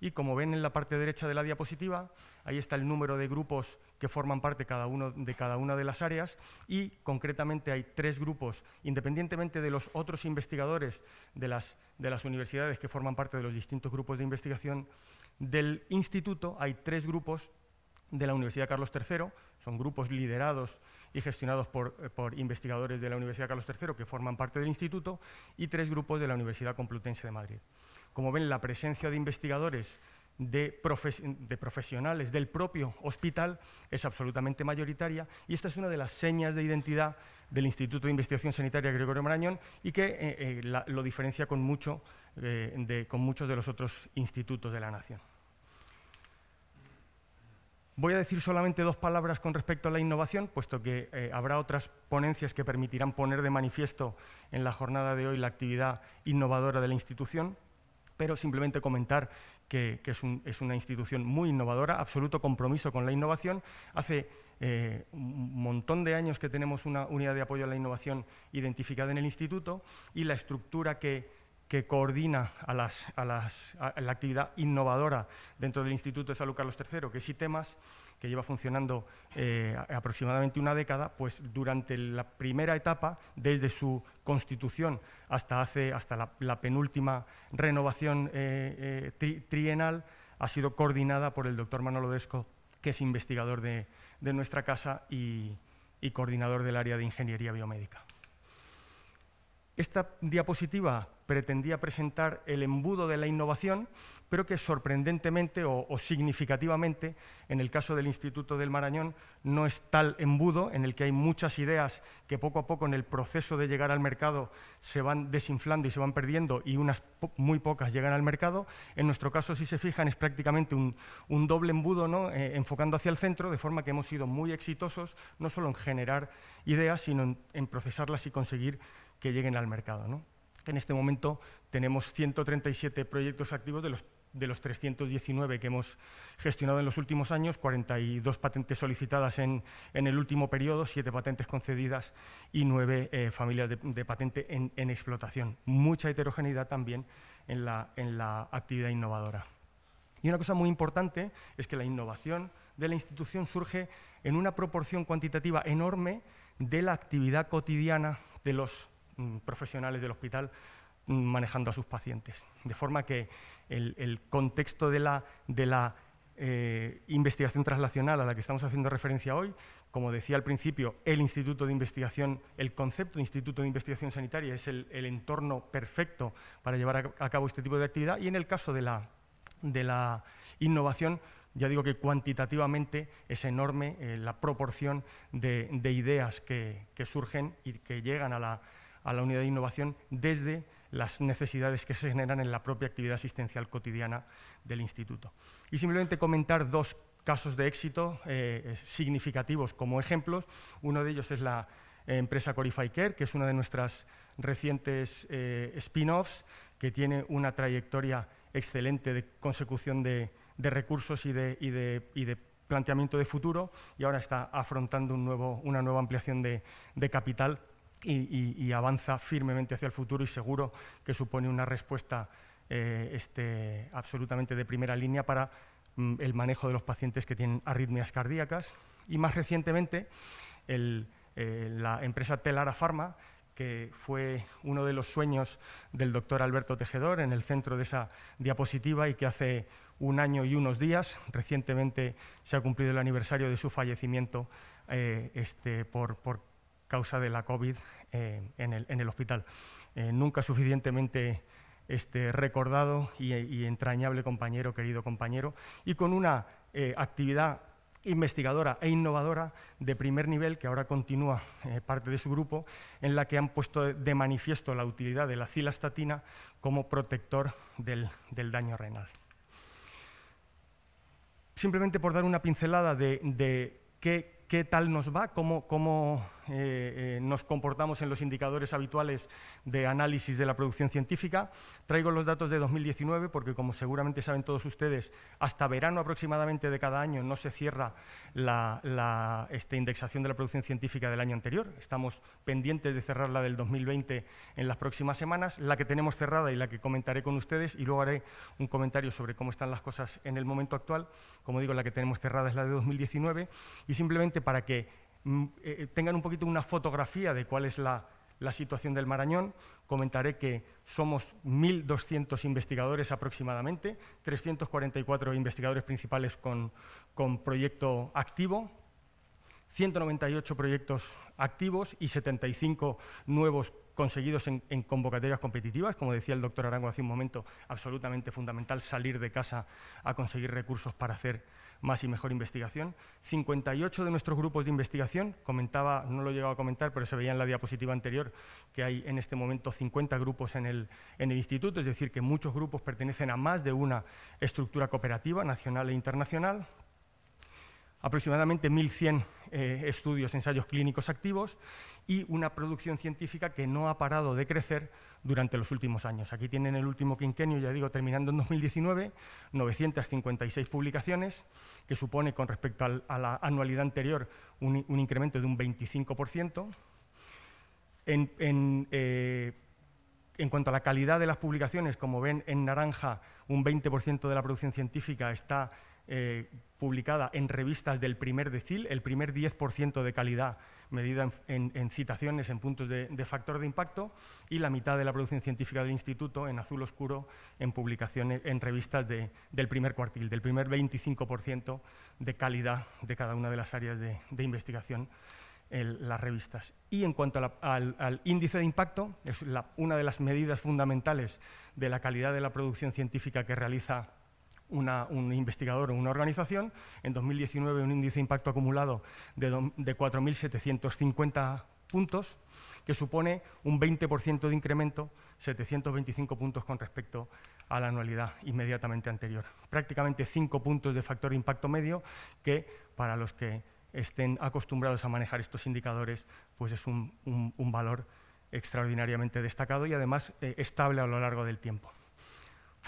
[SPEAKER 8] Y como ven en la parte derecha de la diapositiva, ahí está el número de grupos que forman parte de cada una de las áreas y concretamente hay tres grupos, independientemente de los otros investigadores de las universidades que forman parte de los distintos grupos de investigación del instituto, hay tres grupos de la Universidad Carlos III, son grupos liderados y gestionados por, eh, investigadores de la Universidad Carlos III que forman parte del instituto y tres grupos de la Universidad Complutense de Madrid. Como ven, la presencia de investigadores, de, profesionales del propio hospital es absolutamente mayoritaria y esta es una de las señas de identidad del Instituto de Investigación Sanitaria Gregorio Marañón y que eh, eh, lo diferencia con, mucho, con muchos de los otros institutos de la nación. Voy a decir solamente dos palabras con respecto a la innovación, puesto que eh, habrá otras ponencias que permitirán poner de manifiesto en la jornada de hoy la actividad innovadora de la institución, pero simplemente comentar que, es, una institución muy innovadora, absoluto compromiso con la innovación. Hace eh, un montón de años que tenemos una unidad de apoyo a la innovación identificada en el instituto y la estructura que que coordina la actividad innovadora dentro del Instituto de Salud Carlos III, que es ITEMAS, que lleva funcionando eh, aproximadamente una década, pues durante la primera etapa, desde su constitución hasta, hace, hasta la, penúltima renovación eh, eh, trienal, ha sido coordinada por el doctor Manolo Desco, que es investigador de, nuestra casa y coordinador del área de Ingeniería Biomédica. Esta diapositiva pretendía presentar el embudo de la innovación, pero que sorprendentemente o, significativamente, en el caso del Instituto del Marañón, no es tal embudo en el que hay muchas ideas que poco a poco en el proceso de llegar al mercado se van desinflando y se van perdiendo y unas muy pocas llegan al mercado. En nuestro caso, si se fijan, es prácticamente un, doble embudo ¿no? Eh, enfocando hacia el centro, de forma que hemos sido muy exitosos no solo en generar ideas, sino en procesarlas y conseguir que lleguen al mercado. En este momento tenemos 137 proyectos activos de los, 319 que hemos gestionado en los últimos años, 42 patentes solicitadas en, el último periodo, 7 patentes concedidas y 9 eh, familias de, de patente en, explotación. Mucha heterogeneidad también en la actividad innovadora. Y una cosa muy importante es que la innovación de la institución surge en una proporción cuantitativa enorme de la actividad cotidiana de los Mm, profesionales del hospital mm, manejando a sus pacientes. De forma que el, contexto de la, de la eh, investigación traslacional a la que estamos haciendo referencia hoy, como decía al principio, el Instituto de Investigación, el concepto de Instituto de Investigación Sanitaria es el, entorno perfecto para llevar a, cabo este tipo de actividad y en el caso de la, innovación, ya digo que cuantitativamente es enorme eh, la proporción de, ideas que surgen y que llegan a la, a la unidad de innovación desde las necesidades que se generan en la propia actividad asistencial cotidiana del instituto. Y simplemente comentar dos casos de éxito eh, significativos como ejemplos. Uno de ellos es la empresa Corify que es una de nuestras recientes eh, spin-offs, que tiene una trayectoria excelente de consecución de, recursos y de, de, planteamiento de futuro, y ahora está afrontando un nuevo, una nueva ampliación de capital y, avanza firmemente hacia el futuro y seguro que supone una respuesta eh, este, absolutamente de primera línea para mm, el manejo de los pacientes que tienen arritmias cardíacas. Y más recientemente, eh, la empresa Telara Pharma, que fue uno de los sueños del doctor Alberto Tejedor en el centro de esa diapositiva y que hace un año y unos días, recientemente se ha cumplido el aniversario de su fallecimiento eh, este, por, por causa de la COVID eh, en, el, hospital. Eh, nunca suficientemente este recordado y, entrañable compañero, querido compañero, y con una eh, actividad investigadora e innovadora de primer nivel, que ahora continúa parte de su grupo, en la que han puesto de manifiesto la utilidad de la cilastatina como protector del, daño renal. Simplemente por dar una pincelada de, qué, tal nos va, cómo eh, eh, nos comportamos en los indicadores habituales de análisis de la producción científica. Traigo los datos de 2019 porque, como seguramente saben todos ustedes, hasta verano aproximadamente de cada año no se cierra la, indexación de la producción científica del año anterior. Estamos pendientes de cerrar la del 2020 en las próximas semanas, la que tenemos cerrada y la que comentaré con ustedes y luego haré un comentario sobre cómo están las cosas en el momento actual. Como digo, la que tenemos cerrada es la de 2019 y simplemente para que Mm, eh, eh, tengan un poquito una fotografía de cuál es la, situación del Marañón. Comentaré que somos 1.200 investigadores aproximadamente, 344 investigadores principales con, proyecto activo, 198 proyectos activos y 75 nuevos conseguidos en, convocatorias competitivas. Como decía el doctor Arango hace un momento, absolutamente fundamental salir de casa a conseguir recursos para hacer más y mejor investigación. 58 de nuestros grupos de investigación, comentaba, no lo he llegado a comentar, pero se veía en la diapositiva anterior que hay en este momento 50 grupos en el, en el instituto, es decir, que muchos grupos pertenecen a más de una estructura cooperativa nacional e internacional aproximadamente 1.100 eh, estudios, ensayos clínicos activos y una producción científica que no ha parado de crecer durante los últimos años. Aquí tienen el último quinquenio, ya digo, terminando en 2019, 956 publicaciones, que supone con respecto a la anualidad anterior un, incremento de un 25%. Eh, en cuanto a la calidad de las publicaciones, como ven en naranja, un 20% de la producción científica está eh, publicada en revistas del primer decil, el primer 10% de calidad medida en, citaciones en puntos de, factor de impacto y la mitad de la producción científica del instituto en azul oscuro en publicaciones en revistas del primer cuartil, del primer 25% de calidad de cada una de las áreas de, investigación en las revistas. Y en cuanto al, índice de impacto, es una de las medidas fundamentales de la calidad de la producción científica que realiza un investigador o una organización. En 2019 un índice de impacto acumulado de, 4.750 puntos, que supone un 20% de incremento, 725 puntos con respecto a la anualidad inmediatamente anterior. Prácticamente 5 puntos de factor impacto medio, que para los que estén acostumbrados a manejar estos indicadores, pues es un, valor extraordinariamente destacado y además eh, estable a lo largo del tiempo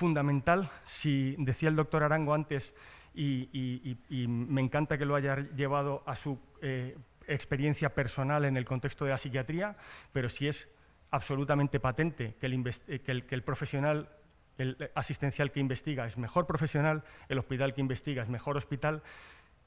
[SPEAKER 8] fundamental, si decía el doctor Arango antes, y, me encanta que lo haya llevado a su eh, experiencia personal en el contexto de la psiquiatría, pero si es absolutamente patente eh, que el, que el profesional el asistencial que investiga es mejor profesional, el hospital que investiga es mejor hospital.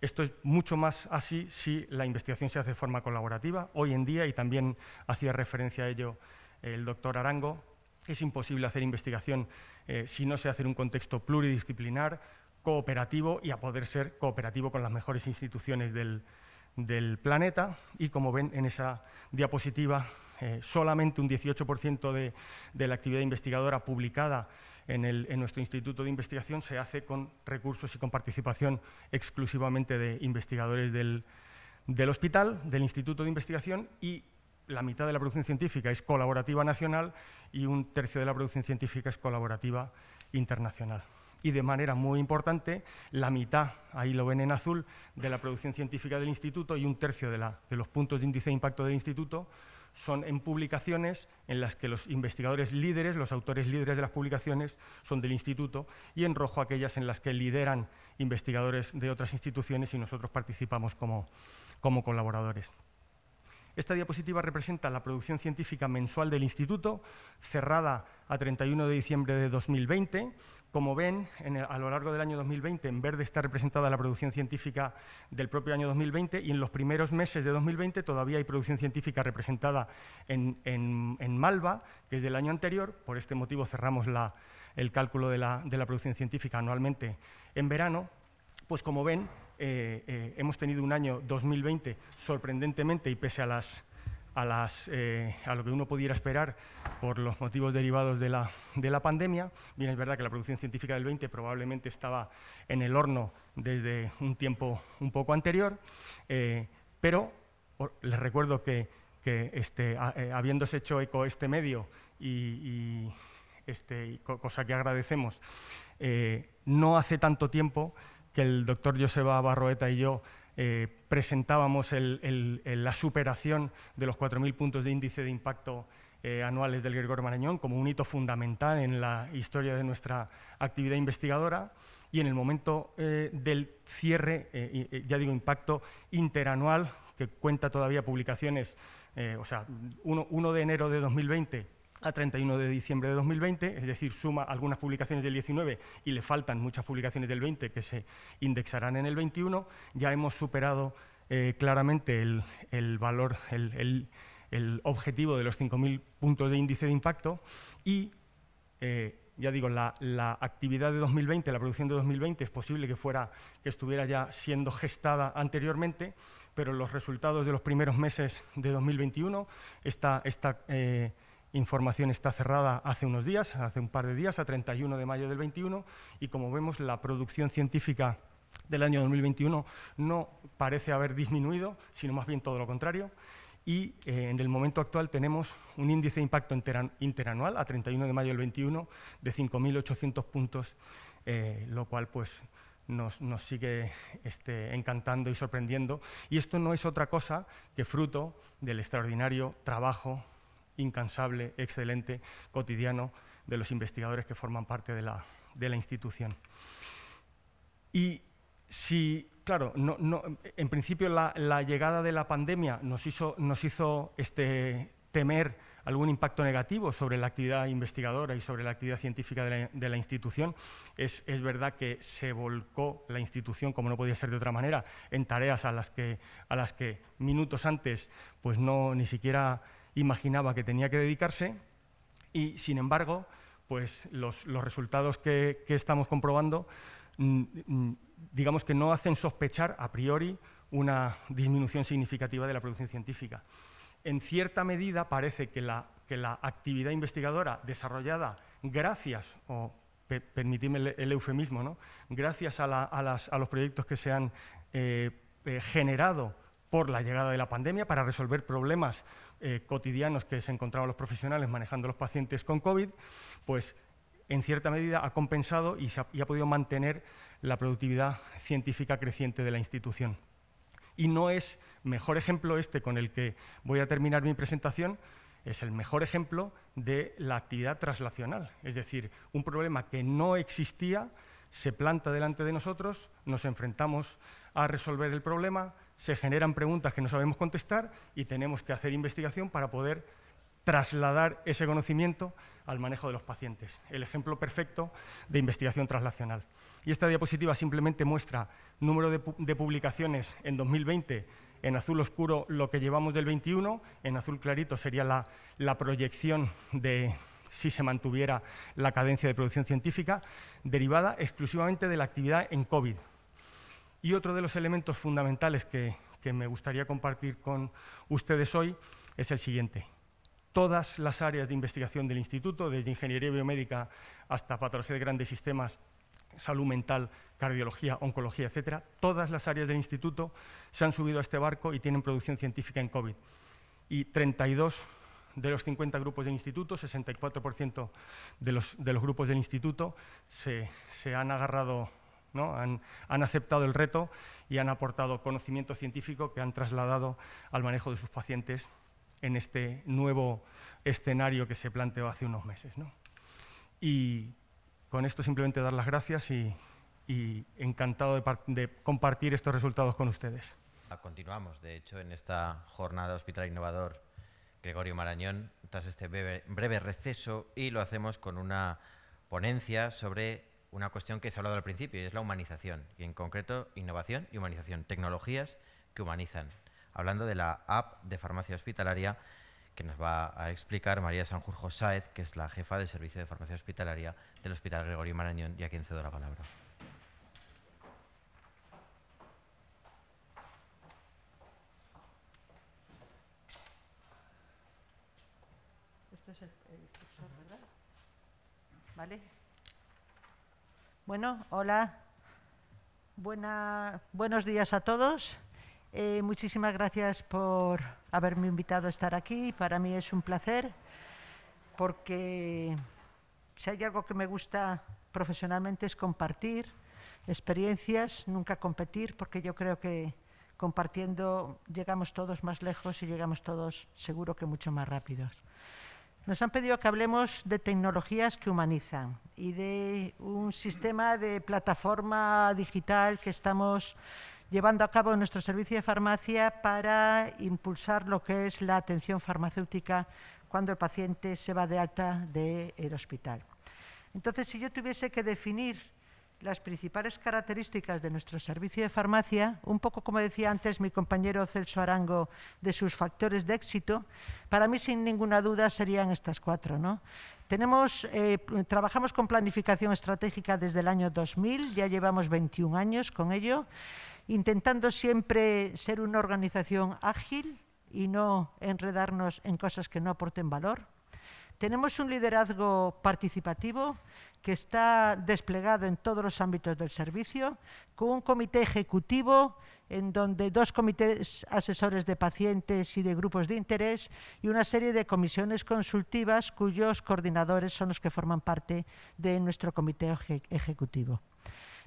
[SPEAKER 8] Esto es mucho más así si la investigación se hace de forma colaborativa. Hoy en día, y también hacía referencia a ello el doctor Arango, es imposible hacer investigación eh, si no se hace en un contexto pluridisciplinar, cooperativo y a poder ser cooperativo con las mejores instituciones del, planeta. Y como ven en esa diapositiva, eh, solamente un 18% de, la actividad investigadora publicada en, nuestro instituto de investigación se hace con recursos y con participación exclusivamente de investigadores del, del hospital, del instituto de investigación y la mitad de la producción científica es colaborativa nacional y un tercio de la producción científica es colaborativa internacional. Y de manera muy importante, la mitad, ahí lo ven en azul, de la producción científica del instituto y un tercio de, los puntos de índice de impacto del instituto son en publicaciones en las que los investigadores líderes, los autores líderes de las publicaciones son del instituto y en rojo aquellas en las que lideran investigadores de otras instituciones y nosotros participamos como colaboradores. Esta diapositiva representa la producción científica mensual del Instituto, cerrada a 31 de diciembre de 2020. Como ven, a lo largo del año 2020, en verde está representada la producción científica del propio año 2020 y en los primeros meses de 2020 todavía hay producción científica representada en, Malva, que es del año anterior. Por este motivo cerramos el cálculo de la, de la producción científica anualmente en verano. Pues como ven, eh, eh, hemos tenido un año 2020 sorprendentemente y pese a, eh, a, lo que uno pudiera esperar por los motivos derivados de la, pandemia. Bien, es verdad que la producción científica del 20 probablemente estaba en el horno desde un tiempo un poco anterior, pero les recuerdo que, este, habiéndose hecho eco este medio y, este, cosa que agradecemos, no hace tanto tiempo que el doctor Joseba Barroeta y yo eh, presentábamos la superación de los 4.000 puntos de índice de impacto eh, anuales del Gregor Marañón como un hito fundamental en la historia de nuestra actividad investigadora y en el momento eh, del cierre, ya digo, impacto interanual, que cuenta todavía publicaciones, o sea, 1 de enero de 2020 a 31 de diciembre de 2020, es decir, suma algunas publicaciones del 19 y le faltan muchas publicaciones del 20 que se indexarán en el 21, ya hemos superado eh, claramente el, valor, el, objetivo de los 5.000 puntos de índice de impacto y, eh, ya digo, la, actividad de 2020, la producción de 2020 es posible que, fuera, que estuviera ya siendo gestada anteriormente, pero los resultados de los primeros meses de 2021, esta, eh, información está cerrada hace unos días, hace un par de días, a 31 de mayo del 21, y como vemos, la producción científica del año 2021 no parece haber disminuido, sino más bien todo lo contrario. Y eh, en el momento actual tenemos un índice de impacto interanual a 31 de mayo del 21 de 5.800 puntos, eh, lo cual pues, nos, sigue este, encantando y sorprendiendo. Y esto no es otra cosa que fruto del extraordinario trabajo incansable, excelente, cotidiano de los investigadores que forman parte de la, institución. Y si, claro, en principio la, llegada de la pandemia nos hizo, nos hizo este, temer algún impacto negativo sobre la actividad investigadora y sobre la actividad científica de la, institución. Es, verdad que se volcó la institución, como no podía ser de otra manera, en tareas a las que, a las que minutos antes pues no, ni siquiera imaginaba que tenía que dedicarse y, sin embargo, pues los, resultados que, estamos comprobando, mm, mm, digamos que no hacen sospechar a priori una disminución significativa de la producción científica. En cierta medida parece que la, actividad investigadora desarrollada gracias, o permitime el, eufemismo, ¿no? gracias a, los proyectos que se han eh, eh, generado por la llegada de la pandemia para resolver problemas eh, cotidianos que se encontraban los profesionales manejando los pacientes con COVID, pues en cierta medida ha compensado y, ha, y ha podido mantener la productividad científica creciente de la institución. Y no es mejor ejemplo este con el que voy a terminar mi presentación, es el mejor ejemplo de la actividad traslacional. Es decir, un problema que no existía se planta delante de nosotros, nos enfrentamos a resolver el problema, se generan preguntas que no sabemos contestar y tenemos que hacer investigación para poder trasladar ese conocimiento al manejo de los pacientes. El ejemplo perfecto de investigación translacional. Y esta diapositiva simplemente muestra número de, publicaciones en 2020, en azul oscuro lo que llevamos del 21, en azul clarito sería la, la proyección de si se mantuviera la cadencia de producción científica, derivada exclusivamente de la actividad en COVID, y otro de los elementos fundamentales que, me gustaría compartir con ustedes hoy es el siguiente. Todas las áreas de investigación del Instituto, desde Ingeniería Biomédica hasta Patología de Grandes Sistemas, Salud Mental, Cardiología, Oncología, etcétera, todas las áreas del Instituto se han subido a este barco y tienen producción científica en COVID. Y 32 de los 50 grupos del Instituto, 64% de los, grupos del Instituto se han agarrado han, aceptado el reto y han aportado conocimiento científico que han trasladado al manejo de sus pacientes en este nuevo escenario que se planteó hace unos meses. Y con esto simplemente dar las gracias y, encantado de, compartir estos resultados con ustedes.
[SPEAKER 1] Ah, continuamos, de hecho, en esta jornada Hospital Innovador Gregorio Marañón tras este breve, receso y lo hacemos con una ponencia sobre una cuestión que se ha hablado al principio y es la humanización, y en concreto innovación y humanización, tecnologías que humanizan. Hablando de la app de farmacia hospitalaria que nos va a explicar María Sanjurjo Saez, que es la jefa del Servicio de Farmacia Hospitalaria del Hospital Gregorio Marañón, y a quien cedo la palabra.
[SPEAKER 9] ¿Esto ¿Vale? Bueno, hola. buenos días a todos. Eh, muchísimas gracias por haberme invitado a estar aquí. Para mí es un placer porque si hay algo que me gusta profesionalmente es compartir experiencias, nunca competir, porque yo creo que compartiendo llegamos todos más lejos y llegamos todos seguro que mucho más rápidos. Nos han pedido que hablemos de tecnologías que humanizan y de un sistema de plataforma digital que estamos llevando a cabo en nuestro servicio de farmacia para impulsar lo que es la atención farmacéutica cuando el paciente se va de alta del hospital. Entonces, si yo tuviese que definir las principales características de nuestro servicio de farmacia, un poco como decía antes mi compañero Celso Arango, de sus factores de éxito, para mí sin ninguna duda serían estas cuatro. Tenemos, eh, trabajamos con planificación estratégica desde el año 2000, ya llevamos 21 años con ello, intentando siempre ser una organización ágil y no enredarnos en cosas que no aporten valor. Tenemos un liderazgo participativo que está desplegado en todos los ámbitos del servicio, con un comité ejecutivo en donde dos comités asesores de pacientes y de grupos de interés y una serie de comisiones consultivas cuyos coordinadores son los que forman parte de nuestro comité ejecutivo.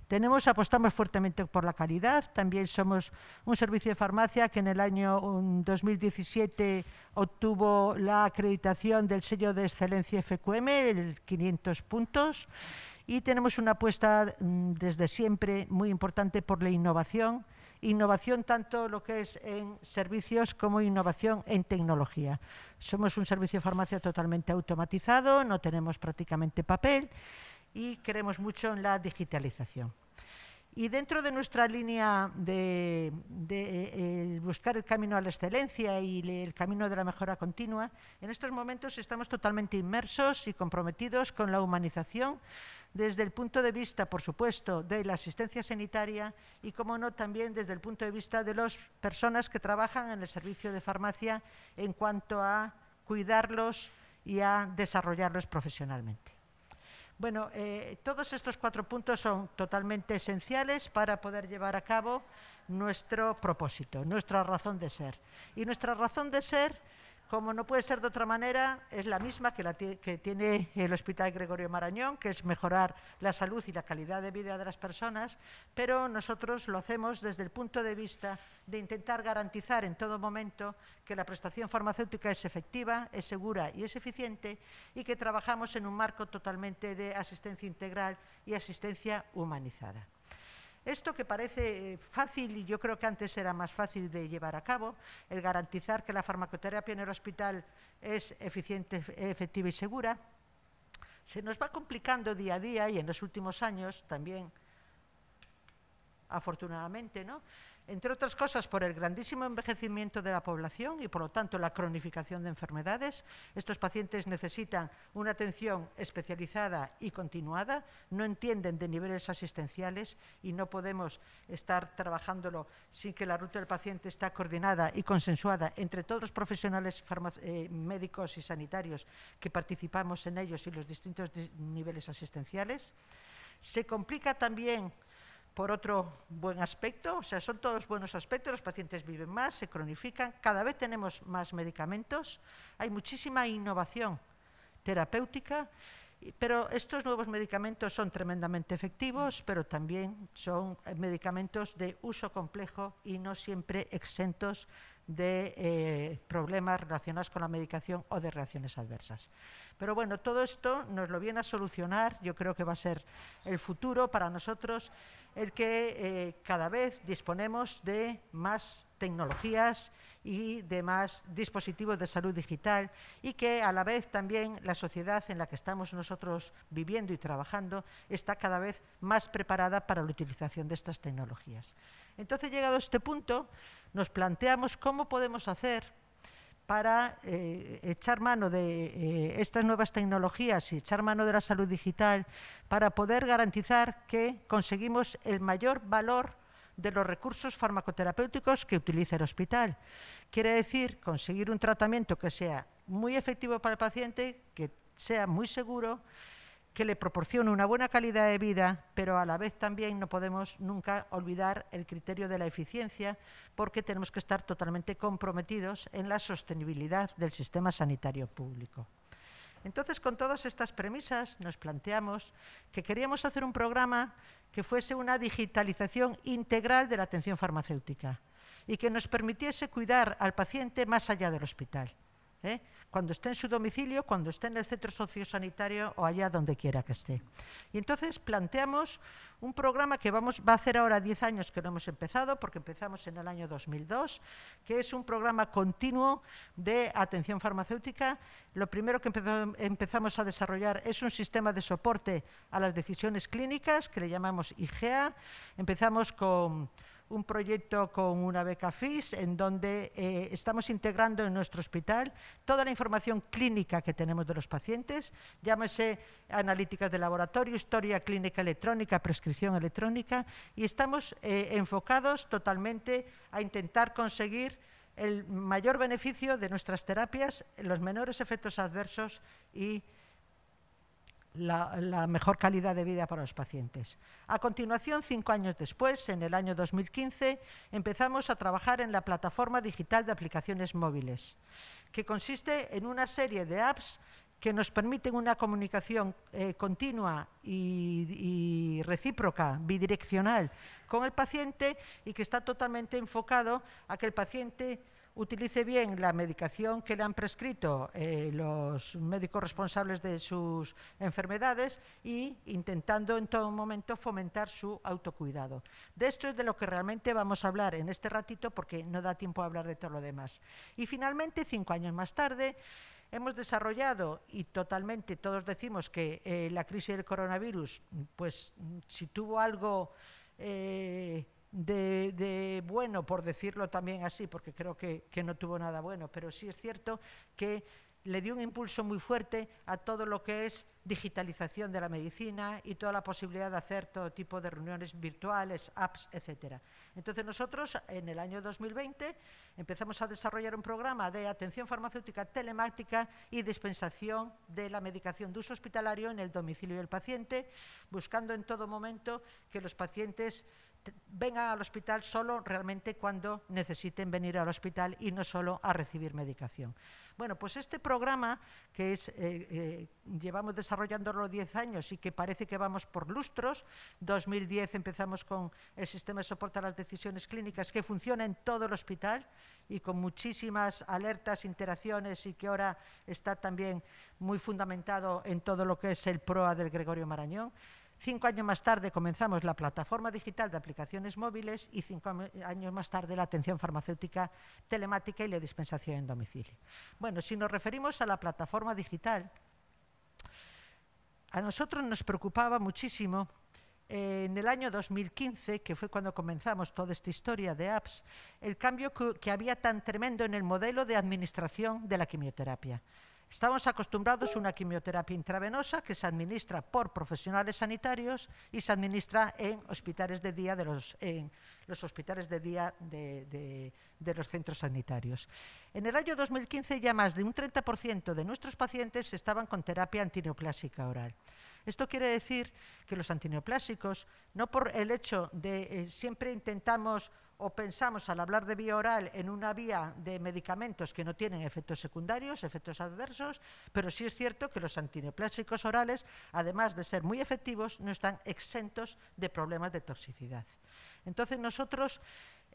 [SPEAKER 9] Tenemos, apostamos fuertemente por la calidad. También somos un servicio de farmacia que en el año 2017 obtuvo la acreditación del sello de excelencia FQM, el 500 puntos. Y tenemos una apuesta mm, desde siempre muy importante por la innovación. Innovación tanto lo que es en servicios como innovación en tecnología. Somos un servicio de farmacia totalmente automatizado, no tenemos prácticamente papel y queremos mucho en la digitalización. Y dentro de nuestra línea de, buscar el camino a la excelencia y el camino de la mejora continua, en estos momentos estamos totalmente inmersos y comprometidos con la humanización desde el punto de vista, por supuesto, de la asistencia sanitaria y, como no, también desde el punto de vista de las personas que trabajan en el servicio de farmacia en cuanto a cuidarlos y a desarrollarlos profesionalmente. Bueno, eh, todos estos cuatro puntos son totalmente esenciales para poder llevar a cabo nuestro propósito, nuestra razón de ser. Y nuestra razón de ser como no puede ser de otra manera, es la misma que, que tiene el Hospital Gregorio Marañón, que es mejorar la salud y la calidad de vida de las personas, pero nosotros lo hacemos desde el punto de vista de intentar garantizar en todo momento que la prestación farmacéutica es efectiva, es segura y es eficiente y que trabajamos en un marco totalmente de asistencia integral y asistencia humanizada. Esto que parece eh, fácil, y yo creo que antes era más fácil de llevar a cabo, el garantizar que la farmacoterapia en el hospital es eficiente, efectiva y segura, se nos va complicando día a día y en los últimos años también, afortunadamente, ¿no? entre otras cosas por el grandísimo envejecimiento de la población y, por lo tanto, la cronificación de enfermedades. Estos pacientes necesitan una atención especializada y continuada, no entienden de niveles asistenciales y no podemos estar trabajándolo sin que la ruta del paciente esté coordinada y consensuada entre todos los profesionales eh, médicos y sanitarios que participamos en ellos y los distintos niveles asistenciales. Se complica también por otro buen aspecto, o sea, son todos buenos aspectos, los pacientes viven más, se cronifican, cada vez tenemos más medicamentos, hay muchísima innovación terapéutica pero estos nuevos medicamentos son tremendamente efectivos, mm. pero también son eh, medicamentos de uso complejo y no siempre exentos de eh, problemas relacionados con la medicación o de reacciones adversas. Pero bueno, todo esto nos lo viene a solucionar, yo creo que va a ser el futuro para nosotros, el que eh, cada vez disponemos de más tecnologías y demás dispositivos de salud digital y que a la vez también la sociedad en la que estamos nosotros viviendo y trabajando está cada vez más preparada para la utilización de estas tecnologías. Entonces, llegado a este punto, nos planteamos cómo podemos hacer para eh, echar mano de eh, estas nuevas tecnologías y echar mano de la salud digital para poder garantizar que conseguimos el mayor valor de los recursos farmacoterapéuticos que utiliza el hospital. Quiere decir conseguir un tratamiento que sea muy efectivo para el paciente, que sea muy seguro, que le proporcione una buena calidad de vida, pero a la vez también no podemos nunca olvidar el criterio de la eficiencia, porque tenemos que estar totalmente comprometidos en la sostenibilidad del sistema sanitario público. Entonces, con todas estas premisas, nos planteamos que queríamos hacer un programa que fuese una digitalización integral de la atención farmacéutica y que nos permitiese cuidar al paciente más allá del hospital. ¿eh? cuando esté en su domicilio, cuando esté en el centro sociosanitario o allá donde quiera que esté. Y entonces planteamos un programa que vamos, va a hacer ahora 10 años que no hemos empezado, porque empezamos en el año 2002, que es un programa continuo de atención farmacéutica. Lo primero que empezamos a desarrollar es un sistema de soporte a las decisiones clínicas, que le llamamos IGEA. Empezamos con un proyecto con una beca FIS en donde eh, estamos integrando en nuestro hospital toda la información clínica que tenemos de los pacientes, llámese analíticas de laboratorio, historia clínica electrónica, prescripción electrónica, y estamos eh, enfocados totalmente a intentar conseguir el mayor beneficio de nuestras terapias, los menores efectos adversos y la, mejor calidad de vida para los pacientes. A continuación, cinco años después, en el año 2015, empezamos a trabajar en la plataforma digital de aplicaciones móviles, que consiste en una serie de apps que nos permiten una comunicación eh, continua y, y, recíproca, bidireccional, con el paciente y que está totalmente enfocado a que el paciente utilice bien la medicación que le han prescrito eh, los médicos responsables de sus enfermedades e intentando en todo momento fomentar su autocuidado. De esto es de lo que realmente vamos a hablar en este ratito porque no da tiempo a hablar de todo lo demás. Y finalmente, cinco años más tarde, Hemos desarrollado y totalmente todos decimos que eh, la crisis del coronavirus, pues si tuvo algo eh, de, bueno, por decirlo también así, porque creo que, no tuvo nada bueno, pero sí es cierto que le dio un impulso muy fuerte a todo lo que es digitalización de la medicina y toda la posibilidad de hacer todo tipo de reuniones virtuales, apps, etc. Entonces nosotros en el año 2020 empezamos a desarrollar un programa de atención farmacéutica telemática y dispensación de la medicación de uso hospitalario en el domicilio del paciente, buscando en todo momento que los pacientes vengan al hospital solo realmente cuando necesiten venir al hospital y no solo a recibir medicación. Bueno, pues este programa que es, eh, eh, llevamos desarrollándolo 10 años y que parece que vamos por lustros, 2010 empezamos con el sistema de soporte a las decisiones clínicas que funciona en todo el hospital y con muchísimas alertas, interacciones y que ahora está también muy fundamentado en todo lo que es el PROA del Gregorio Marañón. Cinco años más tarde comenzamos la plataforma digital de aplicaciones móviles y cinco años más tarde la atención farmacéutica telemática y la dispensación en domicilio. Bueno, si nos referimos a la plataforma digital, a nosotros nos preocupaba muchísimo eh, en el año 2015, que fue cuando comenzamos toda esta historia de apps, el cambio que había tan tremendo en el modelo de administración de la quimioterapia. Estamos acostumbrados a una quimioterapia intravenosa que se administra por profesionales sanitarios y se administra en hospitales de día de los, hospitales de día de, los centros sanitarios. En el año 2015 ya más de un 30% de nuestros pacientes estaban con terapia antineoplásica oral. Esto quiere decir que los antineoplásicos, no por el hecho de eh, siempre intentamos o pensamos al hablar de vía oral en una vía de medicamentos que no tienen efectos secundarios, efectos adversos, pero sí es cierto que los antineoplásicos orales, además de ser muy efectivos, no están exentos de problemas de toxicidad. Entonces nosotros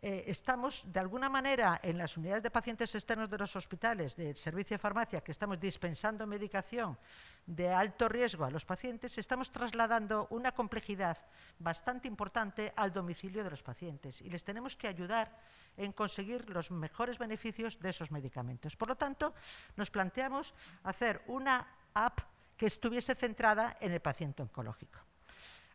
[SPEAKER 9] eh, estamos, de alguna manera, en las unidades de pacientes externos de los hospitales, del servicio de farmacia, que estamos dispensando medicación de alto riesgo a los pacientes, estamos trasladando una complejidad bastante importante al domicilio de los pacientes y les tenemos que ayudar en conseguir los mejores beneficios de esos medicamentos. Por lo tanto, nos planteamos hacer una app que estuviese centrada en el paciente oncológico.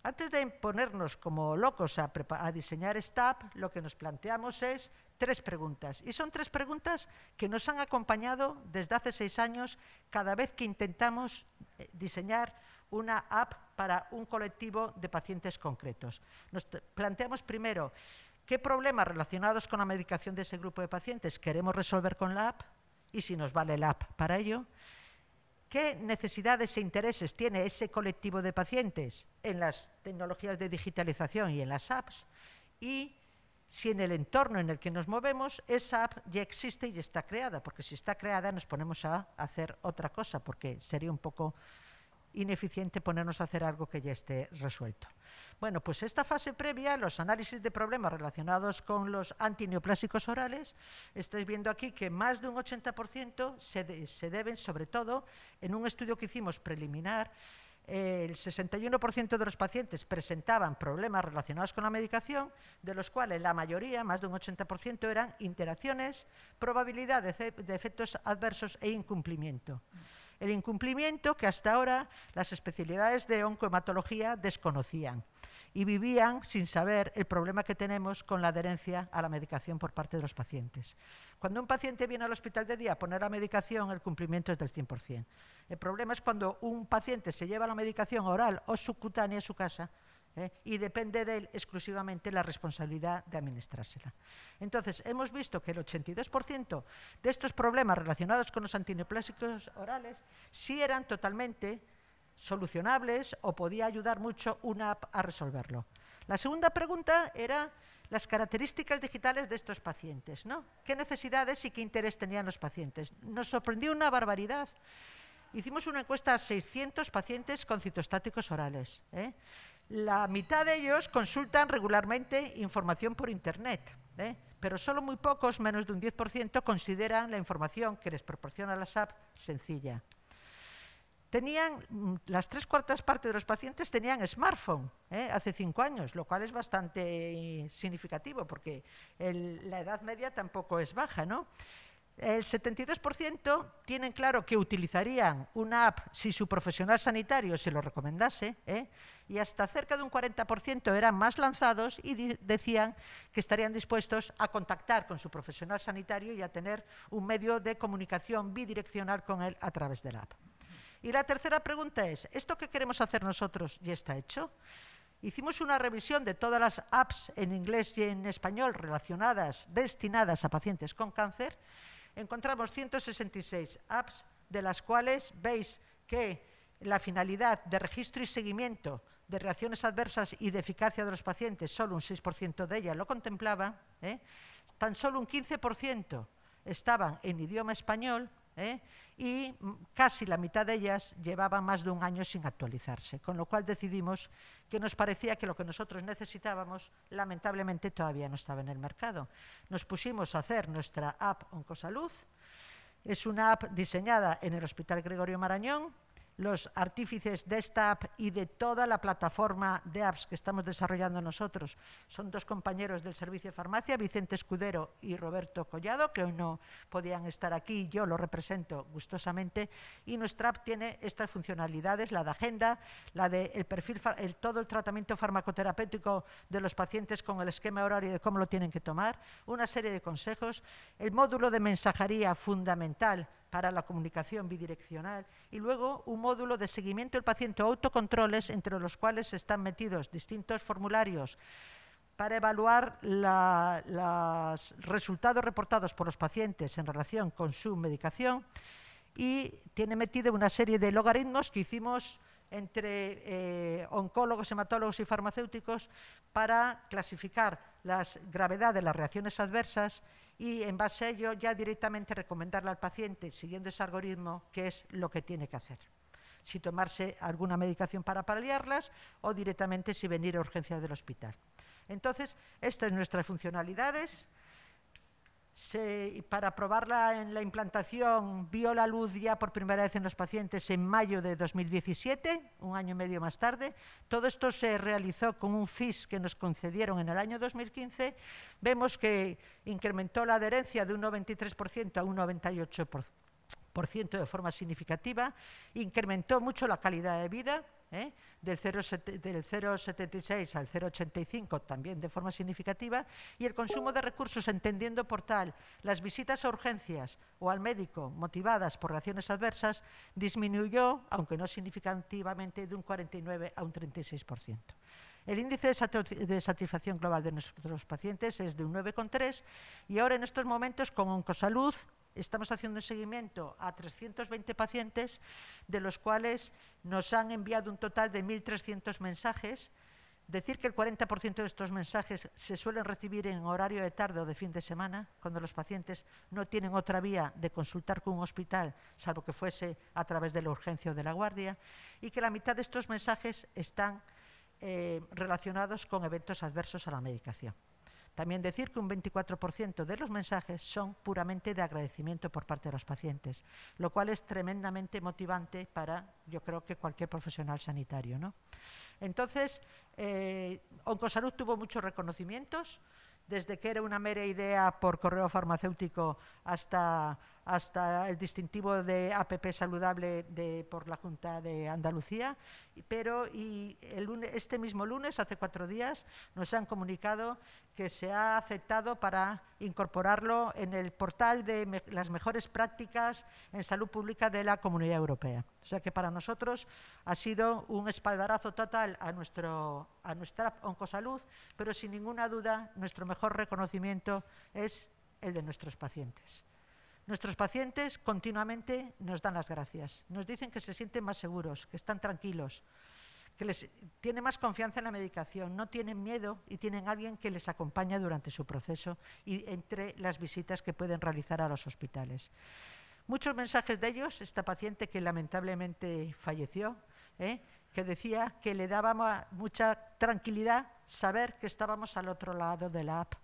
[SPEAKER 9] Antes de ponernos como locos a, diseñar esta app, lo que nos planteamos es tres preguntas. Y son tres preguntas que nos han acompañado desde hace seis años cada vez que intentamos eh, diseñar una app para un colectivo de pacientes concretos. Nos planteamos primero qué problemas relacionados con la medicación de ese grupo de pacientes queremos resolver con la app y si nos vale la app para ello. ¿Qué necesidades e intereses tiene ese colectivo de pacientes en las tecnologías de digitalización y en las apps? Y si en el entorno en el que nos movemos esa app ya existe y está creada, porque si está creada nos ponemos a hacer otra cosa, porque sería un poco ineficiente ponernos a hacer algo que ya esté resuelto. Bueno, pues esta fase previa, los análisis de problemas relacionados con los antineoplásicos orales, estáis viendo aquí que más de un 80% se, deben, sobre todo, en un estudio que hicimos preliminar, el 61% de los pacientes presentaban problemas relacionados con la medicación, de los cuales la mayoría, más de un 80%, eran interacciones, probabilidad de, efectos adversos e incumplimiento el incumplimiento que hasta ahora las especialidades de oncohematología desconocían y vivían sin saber el problema que tenemos con la adherencia a la medicación por parte de los pacientes. Cuando un paciente viene al hospital de día a poner la medicación, el cumplimiento es del 100%. El problema es cuando un paciente se lleva la medicación oral o subcutánea a su casa ¿eh? y depende de él exclusivamente la responsabilidad de administrársela. Entonces, hemos visto que el 82% de estos problemas relacionados con los antineoplásicos orales sí eran totalmente solucionables o podía ayudar mucho una app a resolverlo. La segunda pregunta era las características digitales de estos pacientes, ¿no? ¿Qué necesidades y qué interés tenían los pacientes? Nos sorprendió una barbaridad. Hicimos una encuesta a 600 pacientes con citostáticos orales. ¿eh? La mitad de ellos consultan regularmente información por Internet, ¿eh? pero solo muy pocos, menos de un 10%, consideran la información que les proporciona la SAP sencilla. Tenían, mm, las tres cuartas partes de los pacientes tenían smartphone ¿eh? hace cinco años, lo cual es bastante eh, significativo porque la edad media tampoco es baja. ¿no? El 72% tienen claro que utilizarían una app si su profesional sanitario se lo recomendase, ¿eh? y hasta cerca de un 40% eran más lanzados y decían que estarían dispuestos a contactar con su profesional sanitario y a tener un medio de comunicación bidireccional con él a través de la app. Y la tercera pregunta es, ¿esto que queremos hacer nosotros ya está hecho? Hicimos una revisión de todas las apps en inglés y en español relacionadas, destinadas a pacientes con cáncer, encontramos 166 apps, de las cuales veis que la finalidad de registro y seguimiento de reacciones adversas y de eficacia de los pacientes, solo un 6% de ellas lo contemplaba, ¿eh? tan solo un 15% estaban en idioma español, ¿eh? y casi la mitad de ellas llevaban más de un año sin actualizarse, con lo cual decidimos que nos parecía que lo que nosotros necesitábamos lamentablemente todavía no estaba en el mercado. Nos pusimos a hacer nuestra app Oncosalud, es una app diseñada en el Hospital Gregorio Marañón, los artífices de esta app y de toda la plataforma de apps que estamos desarrollando nosotros son dos compañeros del Servicio de Farmacia, Vicente Escudero y Roberto Collado, que hoy no podían estar aquí, y yo lo represento gustosamente, y nuestra app tiene estas funcionalidades, la de agenda, la de perfil, todo el tratamiento farmacoterapéutico de los pacientes con el esquema horario de cómo lo tienen que tomar, una serie de consejos, el módulo de mensajería fundamental para la comunicación bidireccional y luego un módulo de seguimiento del paciente autocontroles entre los cuales están metidos distintos formularios para evaluar los resultados reportados por los pacientes en relación con su medicación y tiene metido una serie de logaritmos que hicimos entre eh, oncólogos, hematólogos y farmacéuticos para clasificar la gravedad de las reacciones adversas y en base a ello ya directamente recomendarle al paciente, siguiendo ese algoritmo, qué es lo que tiene que hacer. Si tomarse alguna medicación para paliarlas o directamente si venir a urgencias del hospital. Entonces, estas son nuestras funcionalidades se, para probarla en la implantación, vio la luz ya por primera vez en los pacientes en mayo de 2017, un año y medio más tarde. Todo esto se realizó con un FIS que nos concedieron en el año 2015. Vemos que incrementó la adherencia de un 93% a un 98% de forma significativa, incrementó mucho la calidad de vida, ¿eh? del 0,76 al 0,85 también de forma significativa, y el consumo de recursos, entendiendo por tal las visitas a urgencias o al médico motivadas por reacciones adversas, disminuyó, aunque no significativamente, de un 49 a un 36%. El índice de satisfacción global de nuestros pacientes es de un 9,3 y ahora en estos momentos con Oncosalud estamos haciendo un seguimiento a 320 pacientes, de los cuales nos han enviado un total de 1.300 mensajes. Decir que el 40% de estos mensajes se suelen recibir en horario de tarde o de fin de semana, cuando los pacientes no tienen otra vía de consultar con un hospital, salvo que fuese a través de la urgencia o de la guardia, y que la mitad de estos mensajes están eh, relacionados con eventos adversos a la medicación. También decir que un 24% de los mensajes son puramente de agradecimiento por parte de los pacientes, lo cual es tremendamente motivante para, yo creo que cualquier profesional sanitario. Entonces, eh, Oncosalud tuvo muchos reconocimientos, desde que era una mera idea por correo farmacéutico hasta hasta el distintivo de APP saludable de, por la Junta de Andalucía, pero este mismo lunes, hace cuatro días, nos han comunicado que se ha aceptado para incorporarlo en el portal de las mejores prácticas en salud pública de la Comunidad Europea. O sea que para nosotros ha sido un espaldarazo total a, a nuestra oncosalud, pero sin ninguna duda nuestro mejor reconocimiento es el de nuestros pacientes. Nuestros pacientes continuamente nos dan las gracias, nos dicen que se sienten más seguros, que están tranquilos, que les, tiene más confianza en la medicación, no tienen miedo y tienen alguien que les acompaña durante su proceso y entre las visitas que pueden realizar a los hospitales. Muchos mensajes de ellos, esta paciente que lamentablemente falleció, ¿eh? que decía que le daba mucha tranquilidad saber que estábamos al otro lado de la app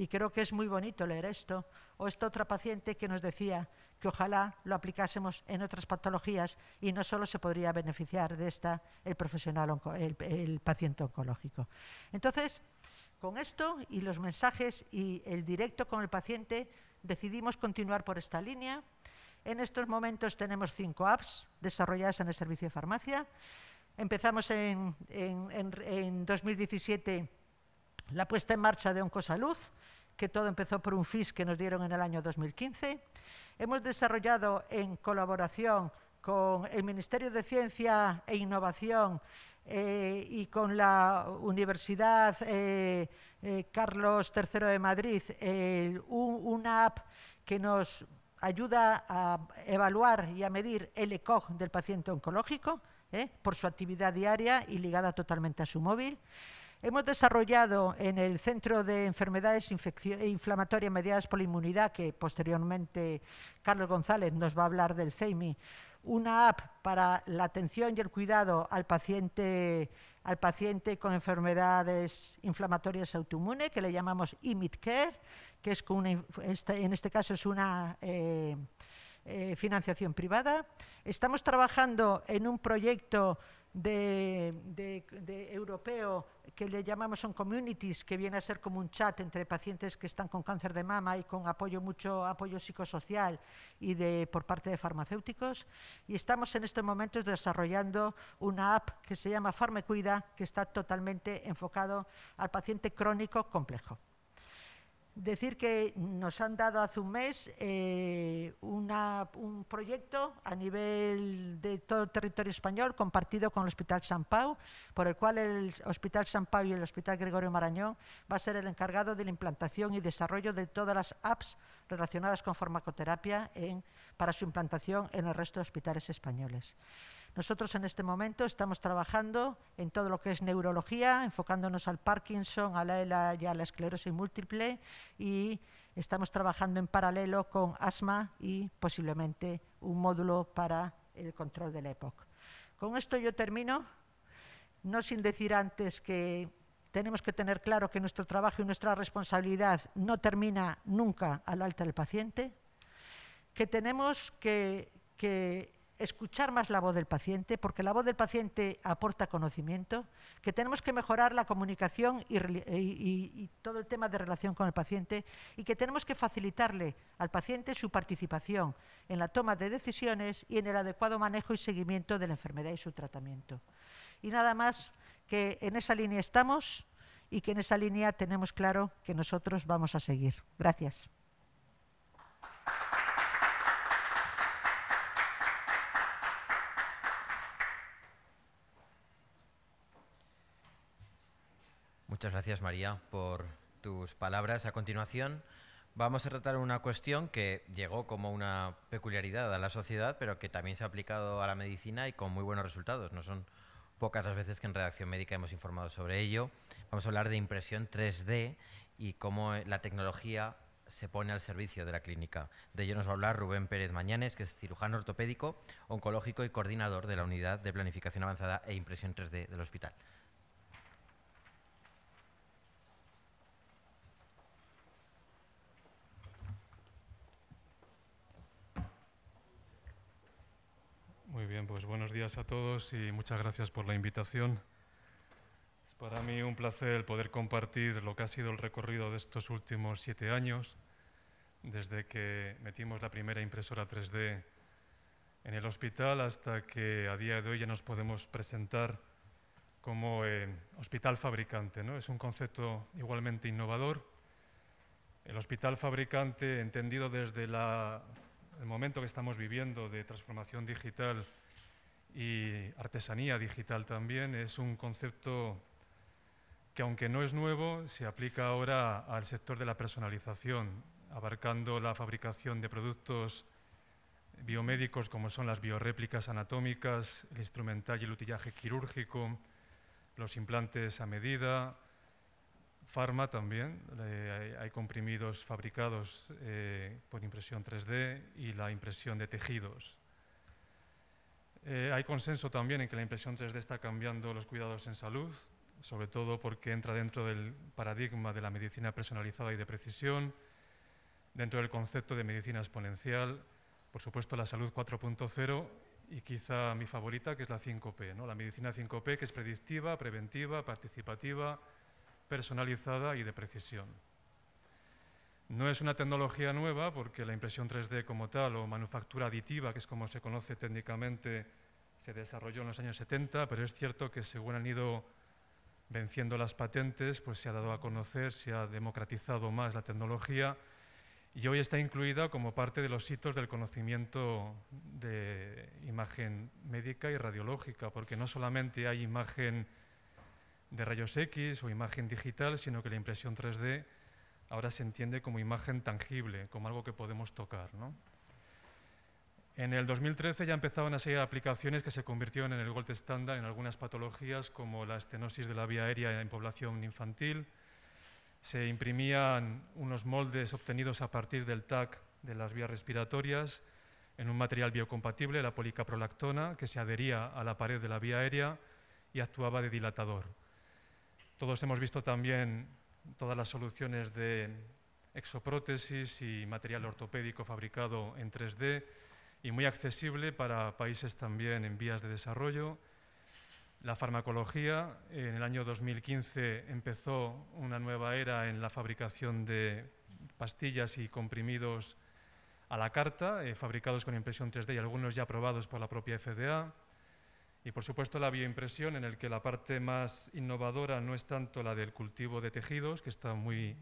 [SPEAKER 9] y creo que es muy bonito leer esto. O esta otra paciente que nos decía que ojalá lo aplicásemos en otras patologías y no solo se podría beneficiar de esta el profesional, el, paciente oncológico. Entonces, con esto y los mensajes y el directo con el paciente, decidimos continuar por esta línea. En estos momentos tenemos cinco apps desarrolladas en el servicio de farmacia. Empezamos en, en 2017 la puesta en marcha de Oncosalud, que todo empezó por un FIS que nos dieron en el año 2015. Hemos desarrollado en colaboración con el Ministerio de Ciencia e Innovación eh, y con la Universidad eh, eh, Carlos III de Madrid una app que nos ayuda a evaluar y a medir el ECOG del paciente oncológico por su actividad diaria y ligada totalmente a su móvil. Hemos desarrollado en el Centro de Enfermedades e Inflamatorias Mediadas por la Inmunidad, que posteriormente Carlos González nos va a hablar del CEIMI, una app para la atención y el cuidado al paciente, al paciente con enfermedades inflamatorias autoinmunes, que le llamamos IMITCare, que es este, en este caso es una eh, eh, financiación privada. Estamos trabajando en un proyecto de, europeo que le llamamos un communities, que viene a ser como un chat entre pacientes que están con cáncer de mama y con apoyo mucho apoyo psicosocial y por parte de farmacéuticos. Y estamos en estos momentos desarrollando una app que se llama Farmecuida, que está totalmente enfocado al paciente crónico complejo. Decir que nos han dado hace un mes eh, un proyecto a nivel de todo el territorio español compartido con el Hospital San Pau, por el cual el Hospital San Pau y el Hospital Gregorio Marañón va a ser el encargado de la implantación y desarrollo de todas las apps relacionadas con farmacoterapia para su implantación en el resto de hospitales españoles. Nosotros en este momento estamos trabajando en todo lo que es neurología, enfocándonos al Parkinson, a la ELA y a la esclerosis múltiple y estamos trabajando en paralelo con asma y posiblemente un módulo para el control de la EPOC. Con esto yo termino, no sin decir antes que tenemos que tener claro que nuestro trabajo y nuestra responsabilidad no termina nunca al alta del paciente, que tenemos que, que escuchar más la voz del paciente, porque la voz del paciente aporta conocimiento, que tenemos que mejorar la comunicación y, todo el tema de relación con el paciente, y que tenemos que facilitarle al paciente su participación en la toma de decisiones y en el adecuado manejo y seguimiento de la enfermedad y su tratamiento. Y nada más que en esa línea estamos y que en esa línea tenemos claro que nosotros vamos a seguir. Gracias.
[SPEAKER 1] Muchas gracias, María, por tus palabras. A continuación, vamos a tratar una cuestión que llegó como una peculiaridad a la sociedad, pero que también se ha aplicado a la medicina y con muy buenos resultados. No son pocas las veces que en Redacción Médica hemos informado sobre ello. Vamos a hablar de impresión 3D y cómo eh, la tecnología se pone al servicio de la clínica. De ello nos va a hablar Rubén Pérez Mañanes, que es cirujano ortopédico, oncológico y coordinador de la unidad de planificación avanzada e impresión 3D del hospital.
[SPEAKER 10] Muy bien, pues buenos días a todos y muchas gracias por la invitación. Es para mí un placer poder compartir lo que ha sido el recorrido de estos últimos siete años, desde que metimos la primera impresora 3D en el hospital hasta que a día de hoy ya nos podemos presentar como eh, hospital fabricante. ¿no? Es un concepto igualmente innovador. El hospital fabricante, entendido desde la el momento que estamos viviendo de transformación digital y artesanía digital también es un concepto que aunque no es nuevo, se aplica ahora al sector de la personalización, abarcando la fabricación de productos biomédicos como son las biorréplicas anatómicas, el instrumental y el utillaje quirúrgico, los implantes a medida, Pharma también, hay, comprimidos fabricados eh, por impresión 3D y la impresión de tejidos. Eh, hay consenso también en que la impresión 3D está cambiando los cuidados en salud, sobre todo porque entra dentro del paradigma de la medicina personalizada y de precisión, dentro del concepto de medicina exponencial, por supuesto la salud 4.0 y quizá mi favorita que es la 5P, ¿no? la medicina 5P que es predictiva, preventiva, participativa, personalizada y de precisión. No es una tecnología nueva porque la impresión 3D como tal o manufactura aditiva, que es como se conoce técnicamente, se desarrolló en los años 70, pero es cierto que según han ido venciendo las patentes, pues se ha dado a conocer, se ha democratizado más la tecnología y hoy está incluida como parte de los hitos del conocimiento de imagen médica y radiológica, porque no solamente hay imagen de rayos X o imagen digital, sino que la impresión 3D ahora se entiende como imagen tangible, como algo que podemos tocar. En el 2013 ya empezaban a seguir aplicaciones que se convirtieron en el gold estándar en algunas patologías como la estenosis de la vía aérea en población infantil. Se imprimían unos moldes obtenidos a partir del TAC de las vías respiratorias en un material biocompatible, la policaprolactona, que se adhería a la pared de la vía aérea y actuaba de dilatador. Todos hemos visto también todas las soluciones de exoprótesis y material ortopédico fabricado en 3D y muy accesible para países también en vías de desarrollo. La farmacología, en el año 2015 empezó una nueva era en la fabricación de pastillas y comprimidos a la carta, eh, fabricados con impresión 3D y algunos ya aprobados por la propia FDA. Y por supuesto la bioimpresión, en el que la parte más innovadora no es tanto la del cultivo de tejidos, que está muy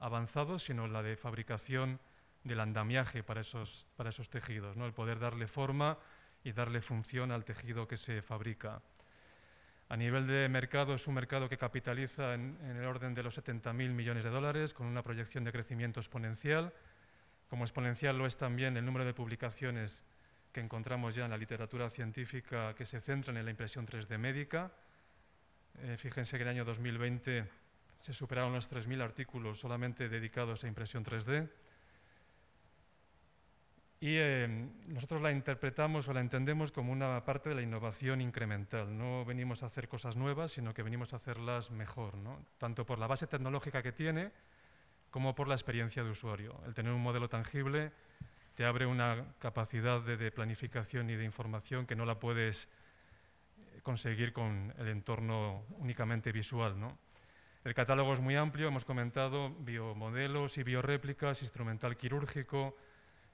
[SPEAKER 10] avanzado, sino la de fabricación del andamiaje para esos, para esos tejidos, ¿no? el poder darle forma y darle función al tejido que se fabrica. A nivel de mercado, es un mercado que capitaliza en, el orden de los 70.000 millones de dólares, con una proyección de crecimiento exponencial. Como exponencial lo es también el número de publicaciones que encontramos ya en la literatura científica que se centran en la impresión 3D médica. Eh, fíjense que en el año 2020 se superaron los 3.000 artículos solamente dedicados a impresión 3D. Y eh, nosotros la interpretamos o la entendemos como una parte de la innovación incremental. No venimos a hacer cosas nuevas, sino que venimos a hacerlas mejor, ¿no? tanto por la base tecnológica que tiene como por la experiencia de usuario. El tener un modelo tangible te abre una capacidad de, planificación y de información que no la puedes eh, conseguir con el entorno únicamente visual. El catálogo es muy amplio, hemos comentado biomodelos y biorréplicas, instrumental quirúrgico,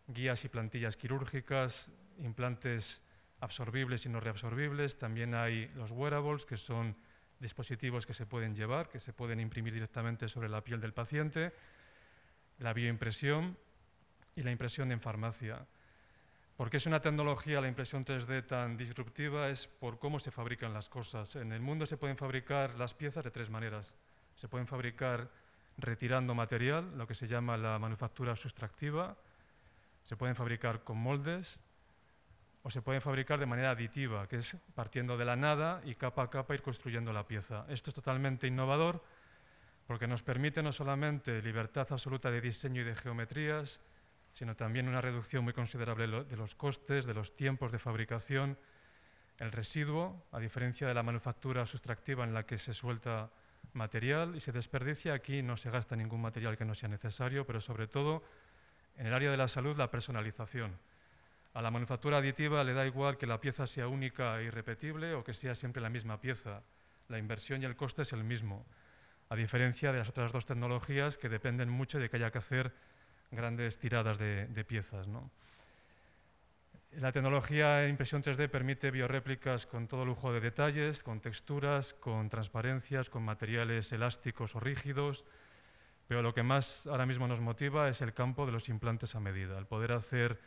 [SPEAKER 10] guías y plantillas quirúrgicas, implantes absorbibles y no reabsorbibles. También hay los wearables, que son dispositivos que se pueden llevar, que se pueden imprimir directamente sobre la piel del paciente. La bioimpresión, y la impresión en farmacia. ¿Por qué es una tecnología la impresión 3D tan disruptiva? Es por cómo se fabrican las cosas. En el mundo se pueden fabricar las piezas de tres maneras. Se pueden fabricar retirando material, lo que se llama la manufactura sustractiva, se pueden fabricar con moldes o se pueden fabricar de manera aditiva, que es partiendo de la nada y capa a capa ir construyendo la pieza. Esto es totalmente innovador porque nos permite no solamente libertad absoluta de diseño y de geometrías, sino también una reducción muy considerable de los costes, de los tiempos de fabricación. El residuo, a diferencia de la manufactura sustractiva en la que se suelta material y se desperdicia, aquí no se gasta ningún material que no sea necesario, pero sobre todo en el área de la salud la personalización. A la manufactura aditiva le da igual que la pieza sea única e irrepetible o que sea siempre la misma pieza. La inversión y el coste es el mismo, a diferencia de las otras dos tecnologías que dependen mucho de que haya que hacer grandes tiradas de, piezas. La tecnología de impresión 3D permite biorréplicas con todo lujo de detalles, con texturas, con transparencias, con materiales elásticos o rígidos, pero lo que más ahora mismo nos motiva es el campo de los implantes a medida, el poder hacer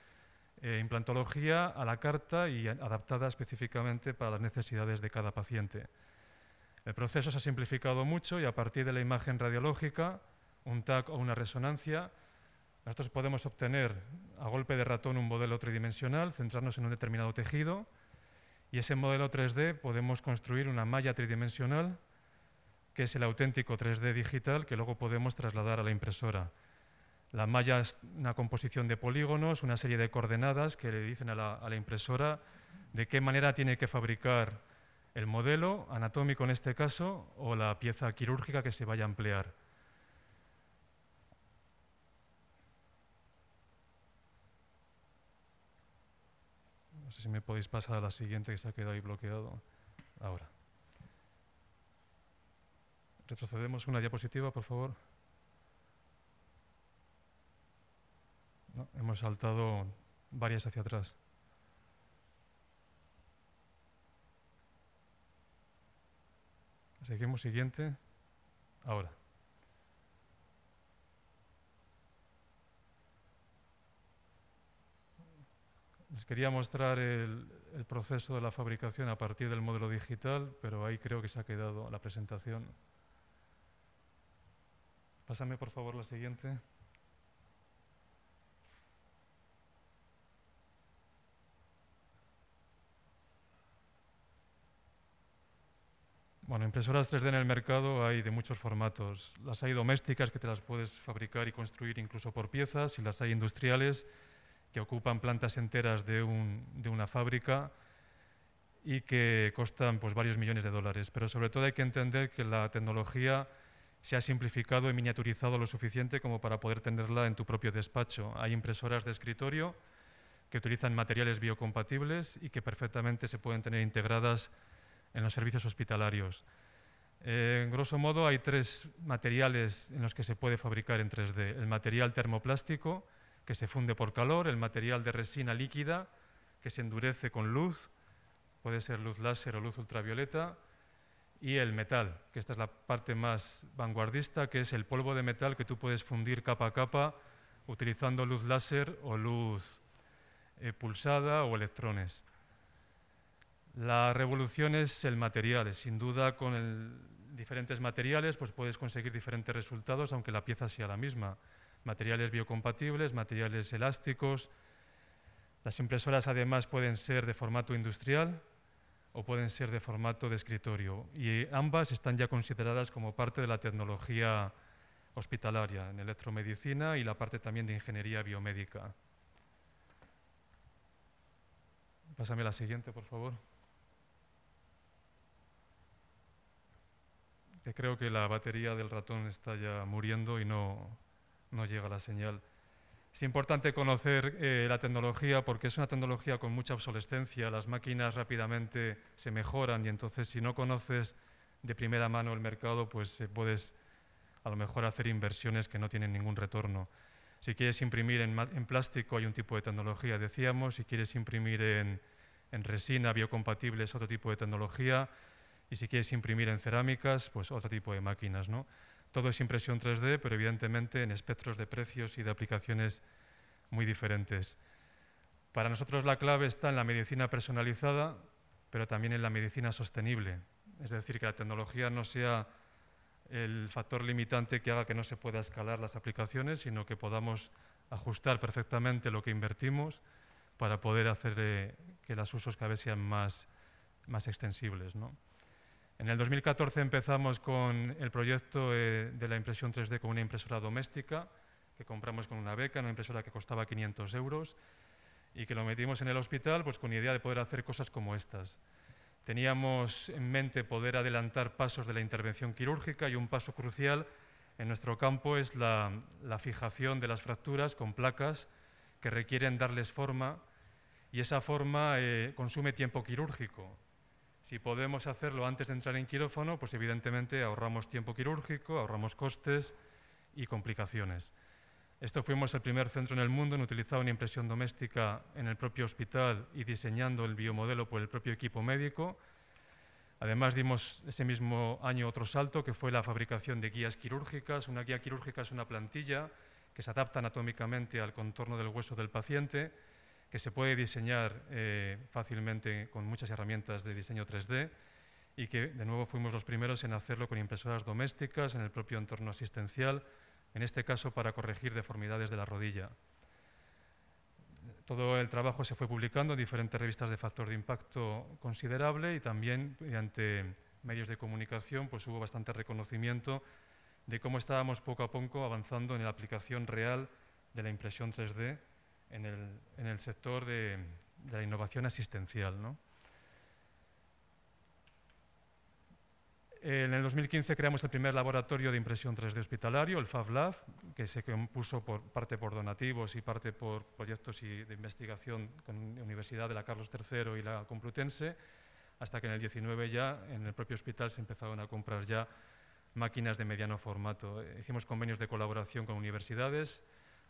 [SPEAKER 10] eh, implantología a la carta y adaptada específicamente para las necesidades de cada paciente. El proceso se ha simplificado mucho y a partir de la imagen radiológica, un TAC o una resonancia, nosotros podemos obtener a golpe de ratón un modelo tridimensional, centrarnos en un determinado tejido, y ese modelo 3D podemos construir una malla tridimensional, que es el auténtico 3D digital que luego podemos trasladar a la impresora. La malla es una composición de polígonos, una serie de coordenadas que le dicen a la, a la impresora de qué manera tiene que fabricar el modelo anatómico en este caso o la pieza quirúrgica que se vaya a emplear. No sé si me podéis pasar a la siguiente que se ha quedado ahí bloqueado. Ahora. Retrocedemos una diapositiva, por favor. hemos saltado varias hacia atrás. Seguimos siguiente. Ahora. Les quería mostrar el, proceso de la fabricación a partir del modelo digital, pero ahí creo que se ha quedado la presentación. Pásame por favor la siguiente. Bueno, impresoras 3D en el mercado hay de muchos formatos. Las hay domésticas que te las puedes fabricar y construir incluso por piezas y las hay industriales que ocupan plantas enteras de, una fábrica y que costan pues, varios millones de dólares. Pero sobre todo hay que entender que la tecnología se ha simplificado y miniaturizado lo suficiente como para poder tenerla en tu propio despacho. Hay impresoras de escritorio que utilizan materiales biocompatibles y que perfectamente se pueden tener integradas en los servicios hospitalarios. en eh, grosso modo hay tres materiales en los que se puede fabricar en 3D. El material termoplástico, que se funde por calor, el material de resina líquida que se endurece con luz, puede ser luz láser o luz ultravioleta, y el metal, que esta es la parte más vanguardista, que es el polvo de metal que tú puedes fundir capa a capa utilizando luz láser o luz eh, pulsada o electrones. La revolución es el material, sin duda con diferentes materiales pues puedes conseguir diferentes resultados aunque la pieza sea la misma materiales biocompatibles, materiales elásticos. Las impresoras además pueden ser de formato industrial o pueden ser de formato de escritorio y ambas están ya consideradas como parte de la tecnología hospitalaria en electromedicina y la parte también de ingeniería biomédica. Pásame la siguiente, por favor. creo que la batería del ratón está ya muriendo y no, no llega la señal. Es importante conocer eh, la tecnología porque es una tecnología con mucha obsolescencia. Las máquinas rápidamente se mejoran y entonces si no conoces de primera mano el mercado, pues eh, puedes a lo mejor hacer inversiones que no tienen ningún retorno. Si quieres imprimir en, plástico hay un tipo de tecnología, decíamos. Si quieres imprimir en, resina biocompatible es otro tipo de tecnología. Y si quieres imprimir en cerámicas, pues otro tipo de máquinas, todo es impresión 3D, pero evidentemente en espectros de precios y de aplicaciones muy diferentes. Para nosotros la clave está en la medicina personalizada, pero también en la medicina sostenible. Es decir, que la tecnología no sea el factor limitante que haga que no se pueda escalar las aplicaciones, sino que podamos ajustar perfectamente lo que invertimos para poder hacer eh, que los usos cada vez sean más, más extensibles. En el 2014 empezamos con el proyecto eh, de la impresión 3D con una impresora doméstica que compramos con una beca, una impresora que costaba 500 euros y que lo metimos en el hospital pues, con idea de poder hacer cosas como estas. Teníamos en mente poder adelantar pasos de la intervención quirúrgica y un paso crucial en nuestro campo es la, fijación de las fracturas con placas que requieren darles forma y esa forma eh, consume tiempo quirúrgico. Si podemos hacerlo antes de entrar en quirófano, pues evidentemente ahorramos tiempo quirúrgico, ahorramos costes y complicaciones. Esto fuimos el primer centro en el mundo en utilizar una impresión doméstica en el propio hospital y diseñando el biomodelo por el propio equipo médico. Además, dimos ese mismo año otro salto, que fue la fabricación de guías quirúrgicas. Una guía quirúrgica es una plantilla que se adapta anatómicamente al contorno del hueso del paciente que se puede diseñar eh, fácilmente con muchas herramientas de diseño 3D y que, de nuevo, fuimos los primeros en hacerlo con impresoras domésticas, en el propio entorno asistencial, en este caso para corregir deformidades de la rodilla. Todo el trabajo se fue publicando en diferentes revistas de factor de impacto considerable y también mediante medios de comunicación pues hubo bastante reconocimiento de cómo estábamos poco a poco avanzando en la aplicación real de la impresión 3D en el, sector de, la innovación asistencial. ¿no? En el 2015 creamos el primer laboratorio de impresión 3D hospitalario, el FabLab, que se compuso por, parte por donativos y parte por proyectos de investigación con la Universidad de la Carlos III y la Complutense, hasta que en el 19 ya en el propio hospital se empezaron a comprar ya máquinas de mediano formato. Hicimos convenios de colaboración con universidades,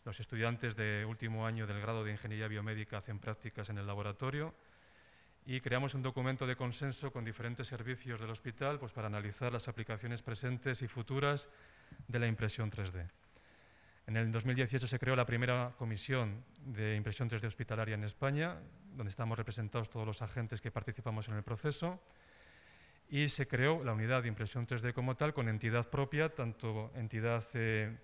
[SPEAKER 10] los estudiantes de último año del grado de Ingeniería Biomédica hacen prácticas en el laboratorio y creamos un documento de consenso con diferentes servicios del hospital pues, para analizar las aplicaciones presentes y futuras de la impresión 3D. En el 2018 se creó la primera comisión de impresión 3D hospitalaria en España, donde estamos representados todos los agentes que participamos en el proceso, y se creó la unidad de impresión 3D como tal, con entidad propia, tanto entidad eh,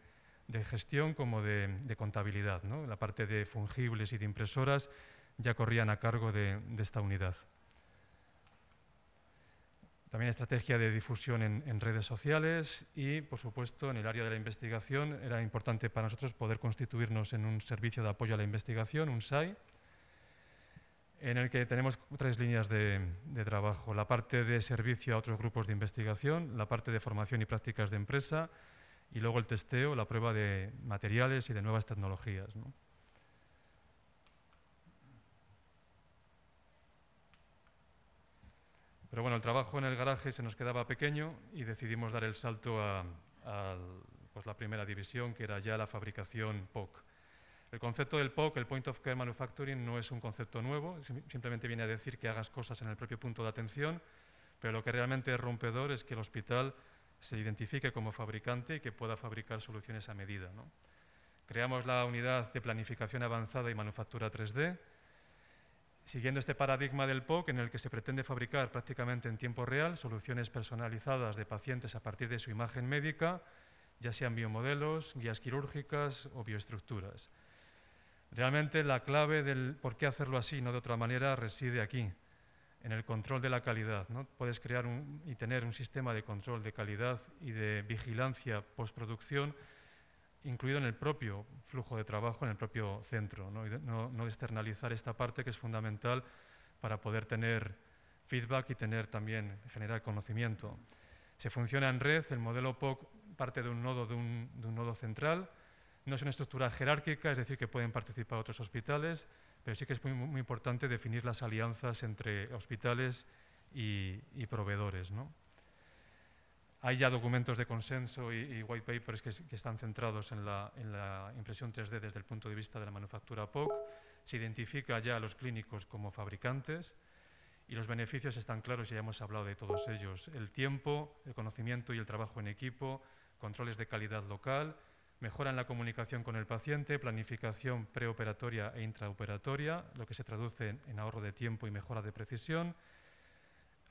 [SPEAKER 10] de gestión como de, contabilidad. La parte de fungibles y de impresoras ya corrían a cargo de, esta unidad. También estrategia de difusión en, redes sociales y, por supuesto, en el área de la investigación era importante para nosotros poder constituirnos en un servicio de apoyo a la investigación, un SAI, en el que tenemos tres líneas de trabajo. La parte de servicio a otros grupos de investigación, la parte de formación y prácticas de empresa, y luego el testeo, la prueba de materiales y de nuevas tecnologías. Pero bueno, el trabajo en el garaje se nos quedaba pequeño y decidimos dar el salto a, pues, la primera división, que era ya la fabricación POC. El concepto del POC, el Point of Care Manufacturing, no es un concepto nuevo, simplemente viene a decir que hagas cosas en el propio punto de atención, pero lo que realmente es rompedor es que el hospital se identifique como fabricante y que pueda fabricar soluciones a medida. Creamos la unidad de planificación avanzada y manufactura 3D, siguiendo este paradigma del POC en el que se pretende fabricar prácticamente en tiempo real soluciones personalizadas de pacientes a partir de su imagen médica, ya sean biomodelos, guías quirúrgicas o bioestructuras. Realmente la clave del por qué hacerlo así, no de otra manera, reside aquí, en el control de la calidad. ¿no? Puedes crear y tener un sistema de control de calidad y de vigilancia postproducción incluido en el propio flujo de trabajo, en el propio centro, ¿no? externalizar esta parte que es fundamental para poder tener feedback y tener también generar conocimiento. Se funciona en red, el modelo POC parte de un nodo, de un, de un nodo central, no es una estructura jerárquica, es decir, que pueden participar otros hospitales, pero sí que es muy, importante definir las alianzas entre hospitales y, proveedores. Hay ya documentos de consenso y, white papers que, están centrados en la, impresión 3D desde el punto de vista de la manufactura POC. Se identifica ya a los clínicos como fabricantes y los beneficios están claros ya hemos hablado de todos ellos. El tiempo, el conocimiento y el trabajo en equipo, controles de calidad local mejora en la comunicación con el paciente, planificación preoperatoria e intraoperatoria, lo que se traduce en ahorro de tiempo y mejora de precisión,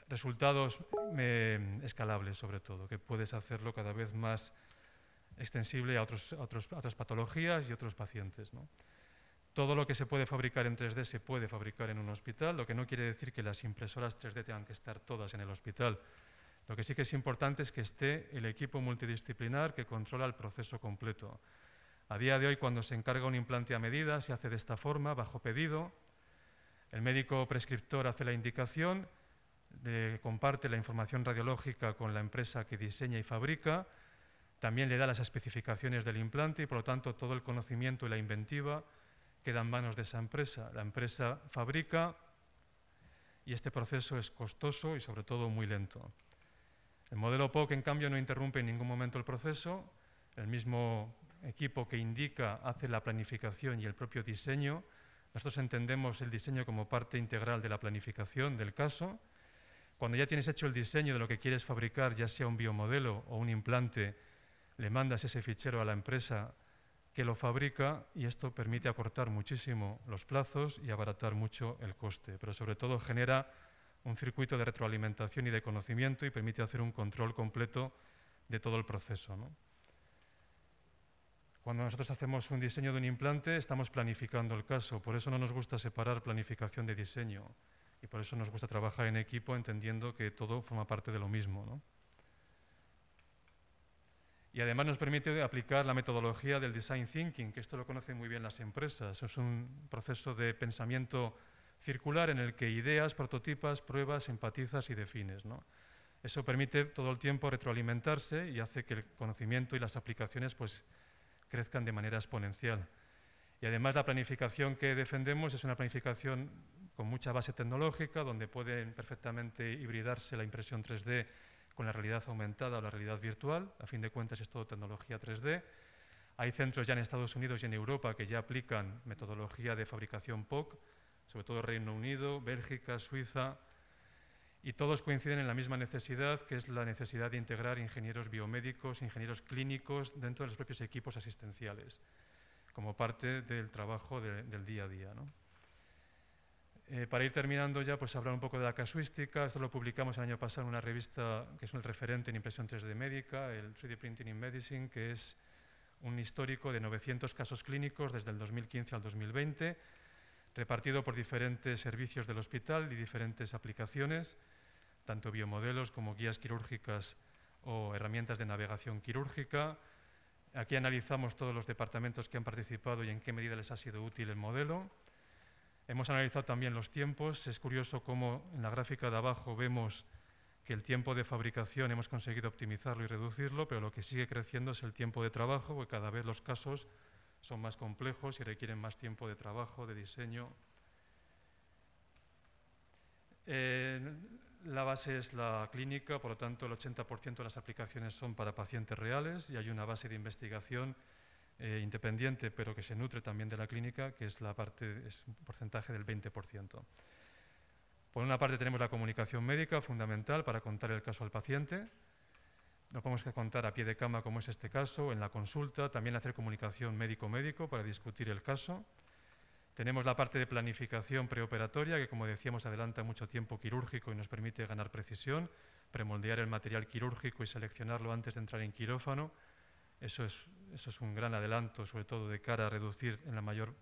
[SPEAKER 10] resultados eh, escalables sobre todo, que puedes hacerlo cada vez más extensible a, otras patologías y otros pacientes. Todo lo que se puede fabricar en 3D se puede fabricar en un hospital, lo que no quiere decir que las impresoras 3D tengan que estar todas en el hospital, lo que sí que es importante es que esté el equipo multidisciplinar que controla el proceso completo. A día de hoy, cuando se encarga un implante a medida, se hace de esta forma, bajo pedido. El médico prescriptor hace la indicación, comparte la información radiológica con la empresa que diseña y fabrica, también le da las especificaciones del implante y, por lo tanto, todo el conocimiento y la inventiva queda en manos de esa empresa. La empresa fabrica y este proceso es costoso y, sobre todo, muy lento. El modelo POC, en cambio, no interrumpe en ningún momento el proceso. El mismo equipo que indica hace la planificación y el propio diseño. Nosotros entendemos el diseño como parte integral de la planificación del caso. Cuando ya tienes hecho el diseño de lo que quieres fabricar, ya sea un biomodelo o un implante, le mandas ese fichero a la empresa que lo fabrica y esto permite acortar muchísimo los plazos y abaratar mucho el coste, pero sobre todo genera un circuito de retroalimentación y de conocimiento y permite hacer un control completo de todo el proceso. Cuando nosotros hacemos un diseño de un implante, estamos planificando el caso. Por eso no nos gusta separar planificación de diseño. Y por eso nos gusta trabajar en equipo entendiendo que todo forma parte de lo mismo. Y además nos permite aplicar la metodología del design thinking, que esto lo conocen muy bien las empresas. Es un proceso de pensamiento circular en el que ideas, prototipas, pruebas, empatizas y defines. Eso permite todo el tiempo retroalimentarse y hace que el conocimiento y las aplicaciones pues, crezcan de manera exponencial. Y además la planificación que defendemos es una planificación con mucha base tecnológica, donde pueden perfectamente hibridarse la impresión 3D con la realidad aumentada o la realidad virtual. A fin de cuentas es todo tecnología 3D. Hay centros ya en Estados Unidos y en Europa que ya aplican metodología de fabricación POC, sobre todo Reino Unido, Bélgica, Suiza, y todos coinciden en la misma necesidad, que es la necesidad de integrar ingenieros biomédicos, ingenieros clínicos dentro de los propios equipos asistenciales, como parte del trabajo del día a día. Eh, para ir terminando ya, pues hablar un poco de la casuística. Esto lo publicamos el año pasado en una revista que es un referente en impresión 3D médica, el 3D Printing in Medicine, que es un histórico de 900 casos clínicos desde el 2015 al 2020 repartido por diferentes servicios del hospital y diferentes aplicaciones, tanto biomodelos como guías quirúrgicas o herramientas de navegación quirúrgica. Aquí analizamos todos los departamentos que han participado y en qué medida les ha sido útil el modelo. Hemos analizado también los tiempos. Es curioso cómo en la gráfica de abajo vemos que el tiempo de fabricación hemos conseguido optimizarlo y reducirlo, pero lo que sigue creciendo es el tiempo de trabajo, porque cada vez los casos son más complejos y requieren más tiempo de trabajo, de diseño. Eh, la base es la clínica, por lo tanto el 80% de las aplicaciones son para pacientes reales y hay una base de investigación eh, independiente, pero que se nutre también de la clínica, que es la parte es un porcentaje del 20%. Por una parte tenemos la comunicación médica fundamental para contar el caso al paciente, no podemos que contar a pie de cama, como es este caso, en la consulta, también hacer comunicación médico-médico para discutir el caso. Tenemos la parte de planificación preoperatoria, que como decíamos adelanta mucho tiempo quirúrgico y nos permite ganar precisión, premoldear el material quirúrgico y seleccionarlo antes de entrar en quirófano. Eso es, un gran adelanto, sobre todo de cara a reducir en la mayor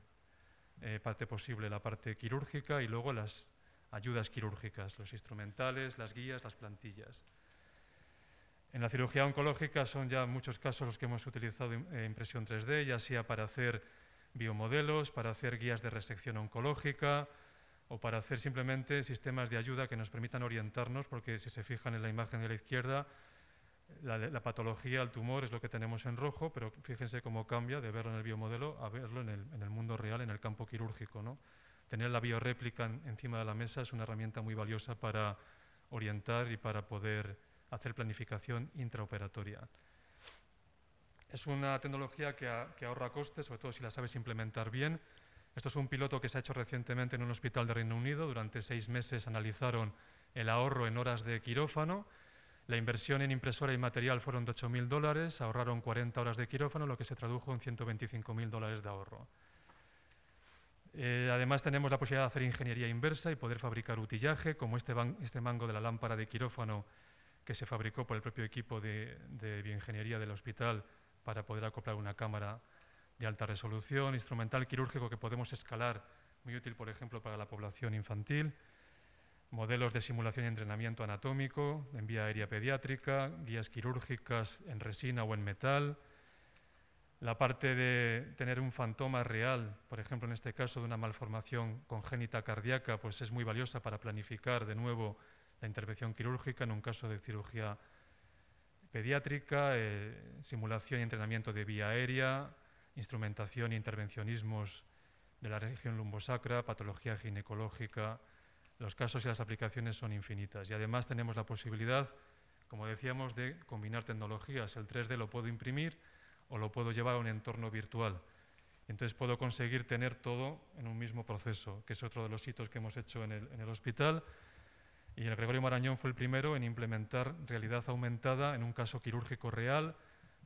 [SPEAKER 10] eh, parte posible la parte quirúrgica y luego las ayudas quirúrgicas, los instrumentales, las guías, las plantillas. En la cirugía oncológica son ya muchos casos los que hemos utilizado eh, impresión 3D, ya sea para hacer biomodelos, para hacer guías de resección oncológica o para hacer simplemente sistemas de ayuda que nos permitan orientarnos, porque si se fijan en la imagen de la izquierda, la, patología, el tumor es lo que tenemos en rojo, pero fíjense cómo cambia de verlo en el biomodelo a verlo en el, mundo real, en el campo quirúrgico. Tener la biorréplica encima de la mesa es una herramienta muy valiosa para orientar y para poder hacer planificación intraoperatoria. Es una tecnología que, ahorra costes, sobre todo si la sabes implementar bien. Esto es un piloto que se ha hecho recientemente en un hospital de Reino Unido. Durante seis meses analizaron el ahorro en horas de quirófano. La inversión en impresora y material fueron de 8.000 dólares, ahorraron 40 horas de quirófano, lo que se tradujo en 125.000 dólares de ahorro. Eh, además, tenemos la posibilidad de hacer ingeniería inversa y poder fabricar utillaje, como este, este mango de la lámpara de quirófano que se fabricó por el propio equipo de, bioingeniería del hospital para poder acoplar una cámara de alta resolución, instrumental quirúrgico que podemos escalar, muy útil, por ejemplo, para la población infantil, modelos de simulación y entrenamiento anatómico en vía aérea pediátrica, guías quirúrgicas en resina o en metal, la parte de tener un fantoma real, por ejemplo, en este caso de una malformación congénita cardíaca, pues es muy valiosa para planificar de nuevo la intervención quirúrgica en un caso de cirugía pediátrica, eh, simulación y entrenamiento de vía aérea, instrumentación e intervencionismos de la región lumbosacra, patología ginecológica. Los casos y las aplicaciones son infinitas. Y además tenemos la posibilidad, como decíamos, de combinar tecnologías. El 3D lo puedo imprimir o lo puedo llevar a un entorno virtual. Entonces puedo conseguir tener todo en un mismo proceso, que es otro de los hitos que hemos hecho en el hospital. Y el Gregorio Marañón fue el primero en implementar realidad aumentada en un caso quirúrgico real,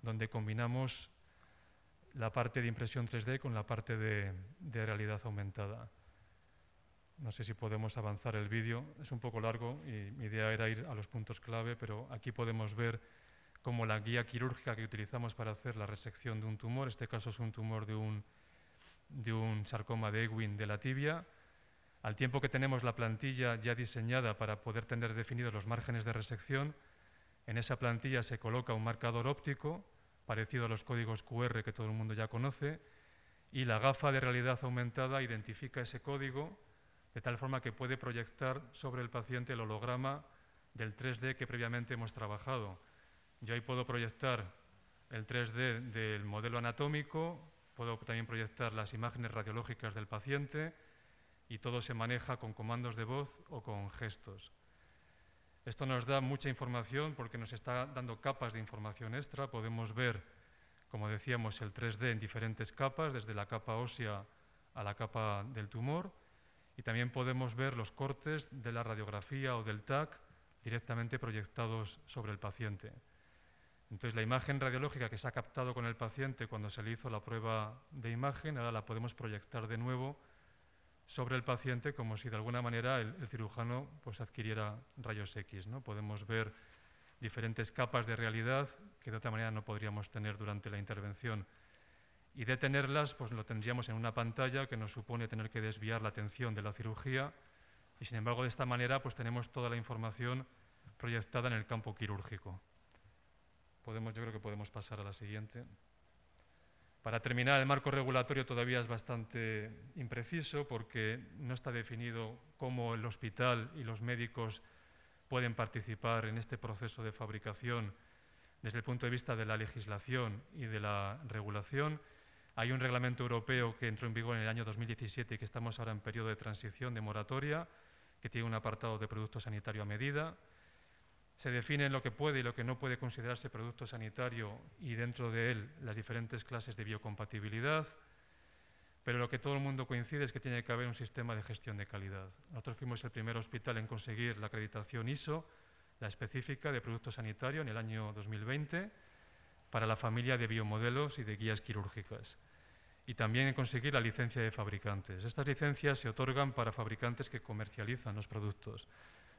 [SPEAKER 10] donde combinamos la parte de impresión 3D con la parte de, realidad aumentada. No sé si podemos avanzar el vídeo, es un poco largo y mi idea era ir a los puntos clave, pero aquí podemos ver cómo la guía quirúrgica que utilizamos para hacer la resección de un tumor, este caso es un tumor de un, de un sarcoma de Ewing de la tibia, al tiempo que tenemos la plantilla ya diseñada para poder tener definidos los márgenes de resección, en esa plantilla se coloca un marcador óptico, parecido a los códigos QR que todo el mundo ya conoce, y la gafa de realidad aumentada identifica ese código de tal forma que puede proyectar sobre el paciente el holograma del 3D que previamente hemos trabajado. Yo ahí puedo proyectar el 3D del modelo anatómico, puedo también proyectar las imágenes radiológicas del paciente, y todo se maneja con comandos de voz o con gestos. Esto nos da mucha información porque nos está dando capas de información extra. Podemos ver, como decíamos, el 3D en diferentes capas, desde la capa ósea a la capa del tumor. Y también podemos ver los cortes de la radiografía o del TAC directamente proyectados sobre el paciente. Entonces, la imagen radiológica que se ha captado con el paciente cuando se le hizo la prueba de imagen, ahora la podemos proyectar de nuevo sobre el paciente como si de alguna manera el, cirujano pues, adquiriera rayos X. ¿no? Podemos ver diferentes capas de realidad que de otra manera no podríamos tener durante la intervención. Y detenerlas pues lo tendríamos en una pantalla que nos supone tener que desviar la atención de la cirugía y sin embargo de esta manera pues tenemos toda la información proyectada en el campo quirúrgico. Podemos, yo creo que podemos pasar a la siguiente. Para terminar, el marco regulatorio todavía es bastante impreciso porque no está definido cómo el hospital y los médicos pueden participar en este proceso de fabricación desde el punto de vista de la legislación y de la regulación. Hay un reglamento europeo que entró en vigor en el año 2017 y que estamos ahora en periodo de transición, de moratoria, que tiene un apartado de producto sanitario a medida. Se define lo que puede y lo que no puede considerarse producto sanitario y dentro de él las diferentes clases de biocompatibilidad, pero lo que todo el mundo coincide es que tiene que haber un sistema de gestión de calidad. Nosotros fuimos el primer hospital en conseguir la acreditación ISO, la específica de producto sanitario en el año 2020 para la familia de biomodelos y de guías quirúrgicas. Y también en conseguir la licencia de fabricantes. Estas licencias se otorgan para fabricantes que comercializan los productos.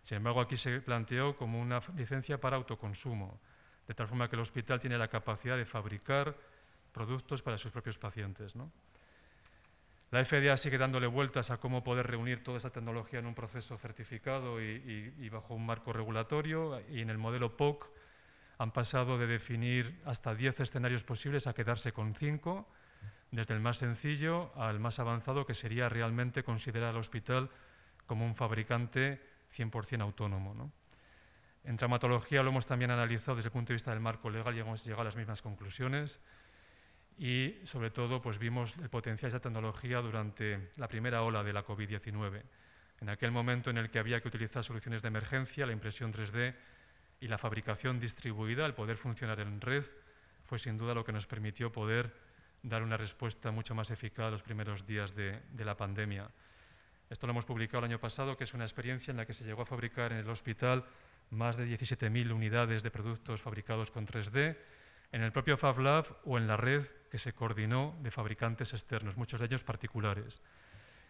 [SPEAKER 10] Sin embargo, aquí se planteó como una licencia para autoconsumo, de tal forma que el hospital tiene la capacidad de fabricar productos para sus propios pacientes. La FDA sigue dándole vueltas a cómo poder reunir toda esa tecnología en un proceso certificado y, bajo un marco regulatorio. Y en el modelo POC han pasado de definir hasta 10 escenarios posibles a quedarse con 5, desde el más sencillo al más avanzado, que sería realmente considerar al hospital como un fabricante 100% autónomo. En traumatología lo hemos también analizado desde el punto de vista del marco legal y hemos llegado a las mismas conclusiones. Y sobre todo pues vimos el potencial de esa tecnología durante la primera ola de la COVID-19. En aquel momento en el que había que utilizar soluciones de emergencia, la impresión 3D y la fabricación distribuida, el poder funcionar en red, fue sin duda lo que nos permitió poder dar una respuesta mucho más eficaz a los primeros días de la pandemia. Esto lo hemos publicado el año pasado, que es una experiencia en la que se llegó a fabricar en el hospital más de 17.000 unidades de productos fabricados con 3D, en el propio FabLab o en la red que se coordinó de fabricantes externos, muchos de ellos particulares.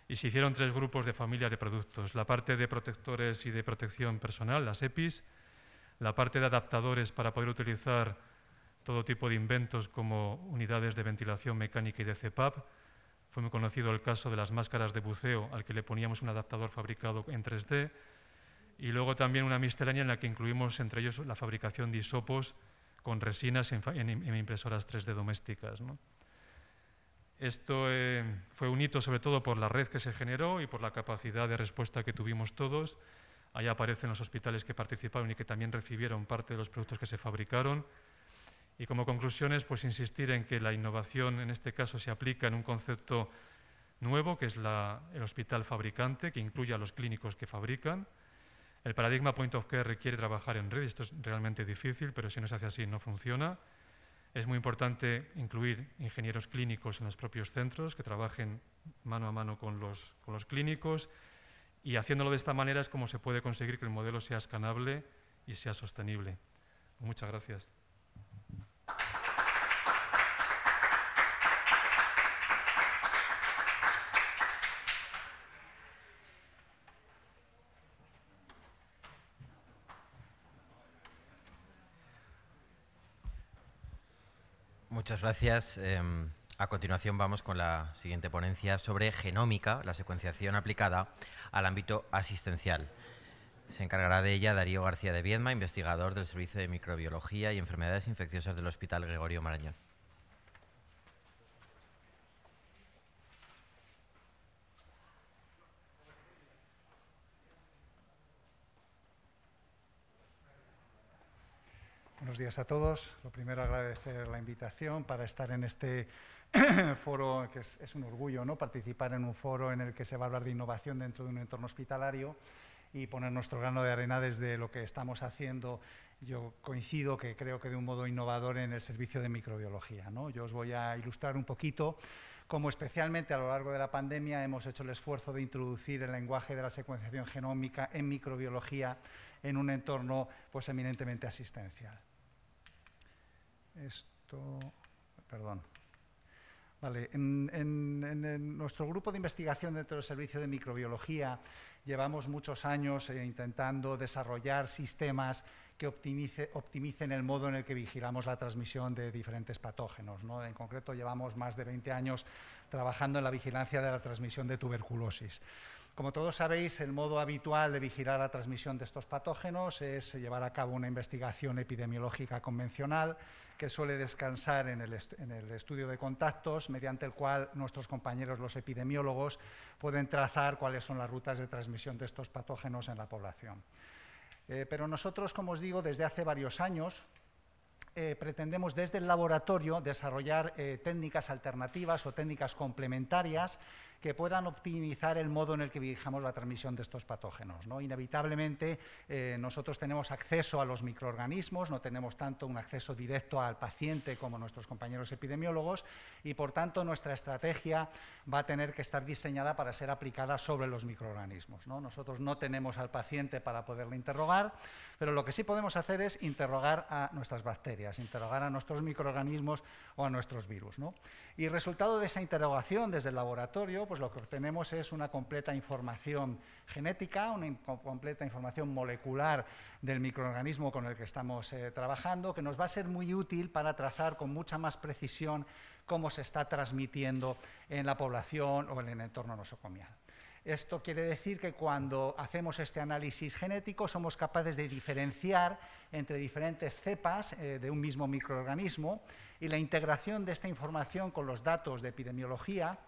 [SPEAKER 10] Y se hicieron tres grupos de familias de productos, la parte de protectores y de protección personal, las EPIs, la parte de adaptadores para poder utilizar todo tipo de inventos como unidades de ventilación mecánica y de CPAP, fue muy conocido el caso de las máscaras de buceo, al que le poníamos un adaptador fabricado en 3D, y luego también una miscelánea en la que incluimos entre ellos la fabricación de isopos con resinas en, impresoras 3D domésticas. Esto eh, fue un hito sobre todo por la red que se generó y por la capacidad de respuesta que tuvimos todos. Allá aparecen los hospitales que participaron y que también recibieron parte de los productos que se fabricaron. Y como conclusiones, pues insistir en que la innovación en este caso se aplica en un concepto nuevo, que es la, el hospital fabricante, que incluye a los clínicos que fabrican. El paradigma point of care requiere trabajar en red, esto es realmente difícil, pero si no se hace así no funciona. Es muy importante incluir ingenieros clínicos en los propios centros que trabajen mano a mano con los, con los clínicos y haciéndolo de esta manera es como se puede conseguir que el modelo sea escanable y sea sostenible. Muchas gracias.
[SPEAKER 1] Muchas gracias. Em, a continuación vamos con la siguiente ponencia sobre genómica, la secuenciación aplicada al ámbito asistencial. Se encargará de ella Darío García de Viedma, investigador del Servicio de Microbiología y Enfermedades Infecciosas del Hospital Gregorio Marañón.
[SPEAKER 11] buenos días a todos. Lo primero, agradecer la invitación para estar en este foro, que es, un orgullo participar en un foro en el que se va a hablar de innovación dentro de un entorno hospitalario y poner nuestro grano de arena desde lo que estamos haciendo. Yo coincido que creo que de un modo innovador en el servicio de microbiología. Yo os voy a ilustrar un poquito cómo especialmente a lo largo de la pandemia hemos hecho el esfuerzo de introducir el lenguaje de la secuenciación genómica en microbiología en un entorno pues, eminentemente asistencial.
[SPEAKER 12] Esto,
[SPEAKER 11] perdón. Vale, en, nuestro grupo de investigación dentro del Servicio de Microbiología llevamos muchos años eh, intentando desarrollar sistemas que optimicen el modo en el que vigilamos la transmisión de diferentes patógenos. ¿no? En concreto, llevamos más de 20 años trabajando en la vigilancia de la transmisión de tuberculosis. Como todos sabéis, el modo habitual de vigilar la transmisión de estos patógenos es llevar a cabo una investigación epidemiológica convencional que suele descansar en el, estudio de contactos, mediante el cual nuestros compañeros, los epidemiólogos, pueden trazar cuáles son las rutas de transmisión de estos patógenos en la población. Eh, pero nosotros, como os digo, desde hace varios años, eh, pretendemos desde el laboratorio desarrollar eh, técnicas alternativas o técnicas complementarias que puedan optimizar el modo en el que viajamos la transmisión de estos patógenos. ¿no? Inevitablemente, eh, nosotros tenemos acceso a los microorganismos, no tenemos tanto un acceso directo al paciente como nuestros compañeros epidemiólogos, y por tanto nuestra estrategia va a tener que estar diseñada para ser aplicada sobre los microorganismos. ¿no? Nosotros no tenemos al paciente para poderle interrogar, pero lo que sí podemos hacer es interrogar a nuestras bacterias, interrogar a nuestros microorganismos o a nuestros virus. Y resultado de esa interrogación desde el laboratorio, pues lo que obtenemos es una completa información genética, una completa información molecular del microorganismo con el que estamos eh, trabajando, que nos va a ser muy útil para trazar con mucha más precisión cómo se está transmitiendo en la población o en el entorno nosocomial. Esto quiere decir que cuando hacemos este análisis genético somos capaces de diferenciar entre diferentes cepas eh, de un mismo microorganismo y la integración de esta información con los datos de epidemiología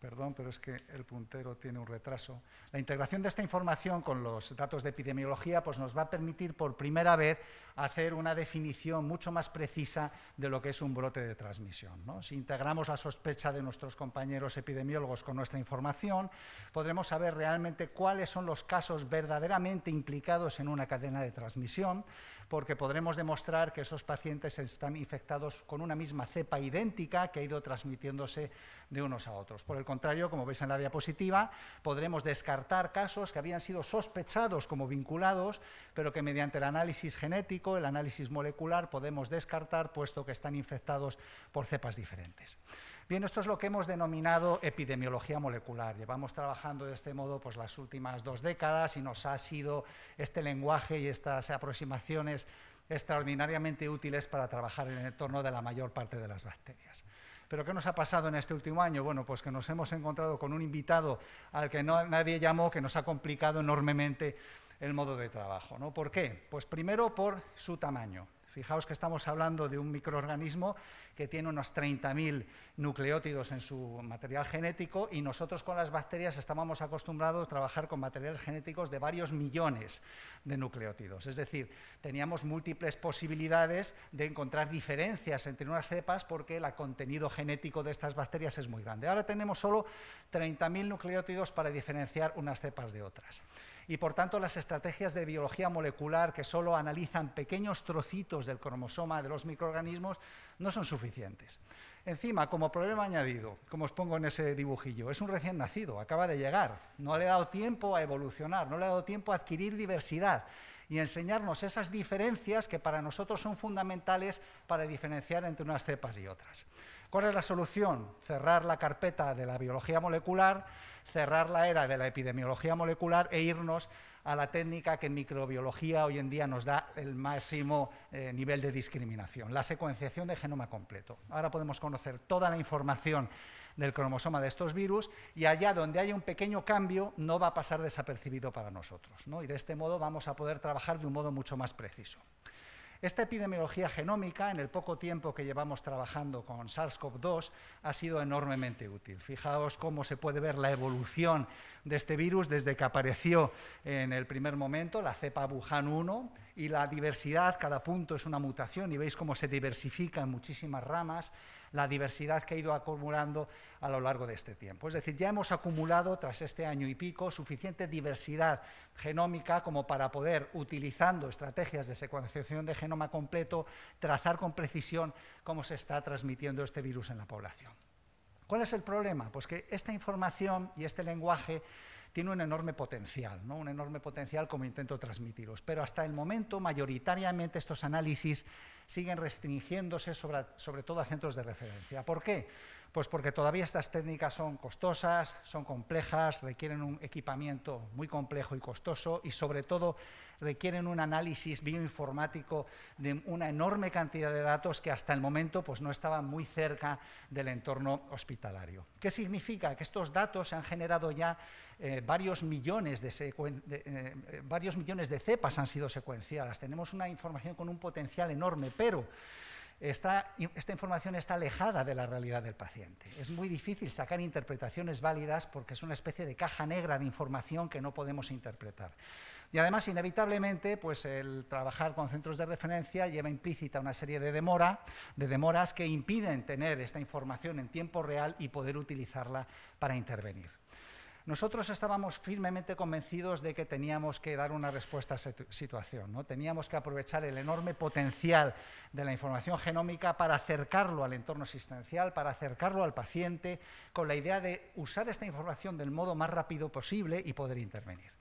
[SPEAKER 11] Perdón, pero es que el puntero tiene un retraso. La integración de esta información con los datos de epidemiología pues nos va a permitir por primera vez hacer una definición mucho más precisa de lo que es un brote de transmisión. Si integramos la sospecha de nuestros compañeros epidemiólogos con nuestra información, podremos saber realmente cuáles son los casos verdaderamente implicados en una cadena de transmisión porque podremos demostrar que esos pacientes están infectados con una misma cepa idéntica que ha ido transmitiéndose de unos a otros. Por el contrario, como veis en la diapositiva, podremos descartar casos que habían sido sospechados como vinculados, pero que mediante el análisis genético, el análisis molecular, podemos descartar puesto que están infectados por cepas diferentes. Bien, esto es lo que hemos denominado epidemiología molecular. Llevamos trabajando de este modo pues, las últimas dos décadas y nos ha sido este lenguaje y estas aproximaciones extraordinariamente útiles para trabajar en el entorno de la mayor parte de las bacterias. ¿Pero qué nos ha pasado en este último año? Bueno, pues que nos hemos encontrado con un invitado al que nadie llamó, que nos ha complicado enormemente el modo de trabajo. ¿no? ¿Por qué? Pues primero por su tamaño. Fijaos que estamos hablando de un microorganismo que tiene unos 30.000 nucleótidos en su material genético y nosotros con las bacterias estábamos acostumbrados a trabajar con materiales genéticos de varios millones de nucleótidos. Es decir, teníamos múltiples posibilidades de encontrar diferencias entre unas cepas porque el contenido genético de estas bacterias es muy grande. Ahora tenemos solo 30.000 nucleótidos para diferenciar unas cepas de otras y por tanto las estrategias de biología molecular que solo analizan pequeños trocitos del cromosoma de los microorganismos no son suficientes. Encima, como problema añadido, como os pongo en ese dibujillo, es un recién nacido, acaba de llegar, no le ha dado tiempo a evolucionar, no le ha dado tiempo a adquirir diversidad y enseñarnos esas diferencias que para nosotros son fundamentales para diferenciar entre unas cepas y otras. ¿Cuál es la solución? Cerrar la carpeta de la biología molecular cerrar la era de la epidemiología molecular e irnos a la técnica que en microbiología hoy en día nos da el máximo eh, nivel de discriminación, la secuenciación de genoma completo. Ahora podemos conocer toda la información del cromosoma de estos virus y allá donde haya un pequeño cambio no va a pasar desapercibido para nosotros. Y de este modo vamos a poder trabajar de un modo mucho más preciso. Esta epidemiología genómica, en el poco tiempo que llevamos trabajando con SARS-CoV-2, ha sido enormemente útil. Fijaos cómo se puede ver la evolución de este virus desde que apareció en el primer momento la cepa Wuhan 1 y la diversidad, cada punto es una mutación y veis cómo se diversifica en muchísimas ramas la diversidad que ha ido acumulando a lo largo de este tiempo. Es decir, ya hemos acumulado tras este año y pico suficiente diversidad genómica como para poder, utilizando estrategias de secuenciación de genoma completo, trazar con precisión cómo se está transmitiendo este virus en la población. ¿Cuál es el problema? Pues que esta información y este lenguaje tiene un enorme potencial, un enorme potencial como intento transmitiros. Pero hasta el momento, mayoritariamente, estos análisis siguen restringiéndose sobre, sobre todo a centros de referencia. ¿Por qué? Pues porque todavía estas técnicas son costosas, son complejas, requieren un equipamiento muy complejo y costoso y sobre todo requieren un análisis bioinformático de una enorme cantidad de datos que hasta el momento pues, no estaban muy cerca del entorno hospitalario. ¿Qué significa? Que estos datos se han generado ya eh, eh, eh, varios, millones de, cepas han sido secuenciadas. Tenemos una información con un potencial enorme, pero esta, información está alejada de la realidad del paciente. Es muy difícil sacar interpretaciones válidas porque es una especie de caja negra de información que no podemos interpretar. Y además, inevitablemente, pues el trabajar con centros de referencia lleva implícita una serie de, demora, de demoras que impiden tener esta información en tiempo real y poder utilizarla para intervenir. Nosotros estábamos firmemente convencidos de que teníamos que dar una respuesta a esa situación, ¿no? teníamos que aprovechar el enorme potencial de la información genómica para acercarlo al entorno asistencial, para acercarlo al paciente, con la idea de usar esta información del modo más rápido posible y poder intervenir.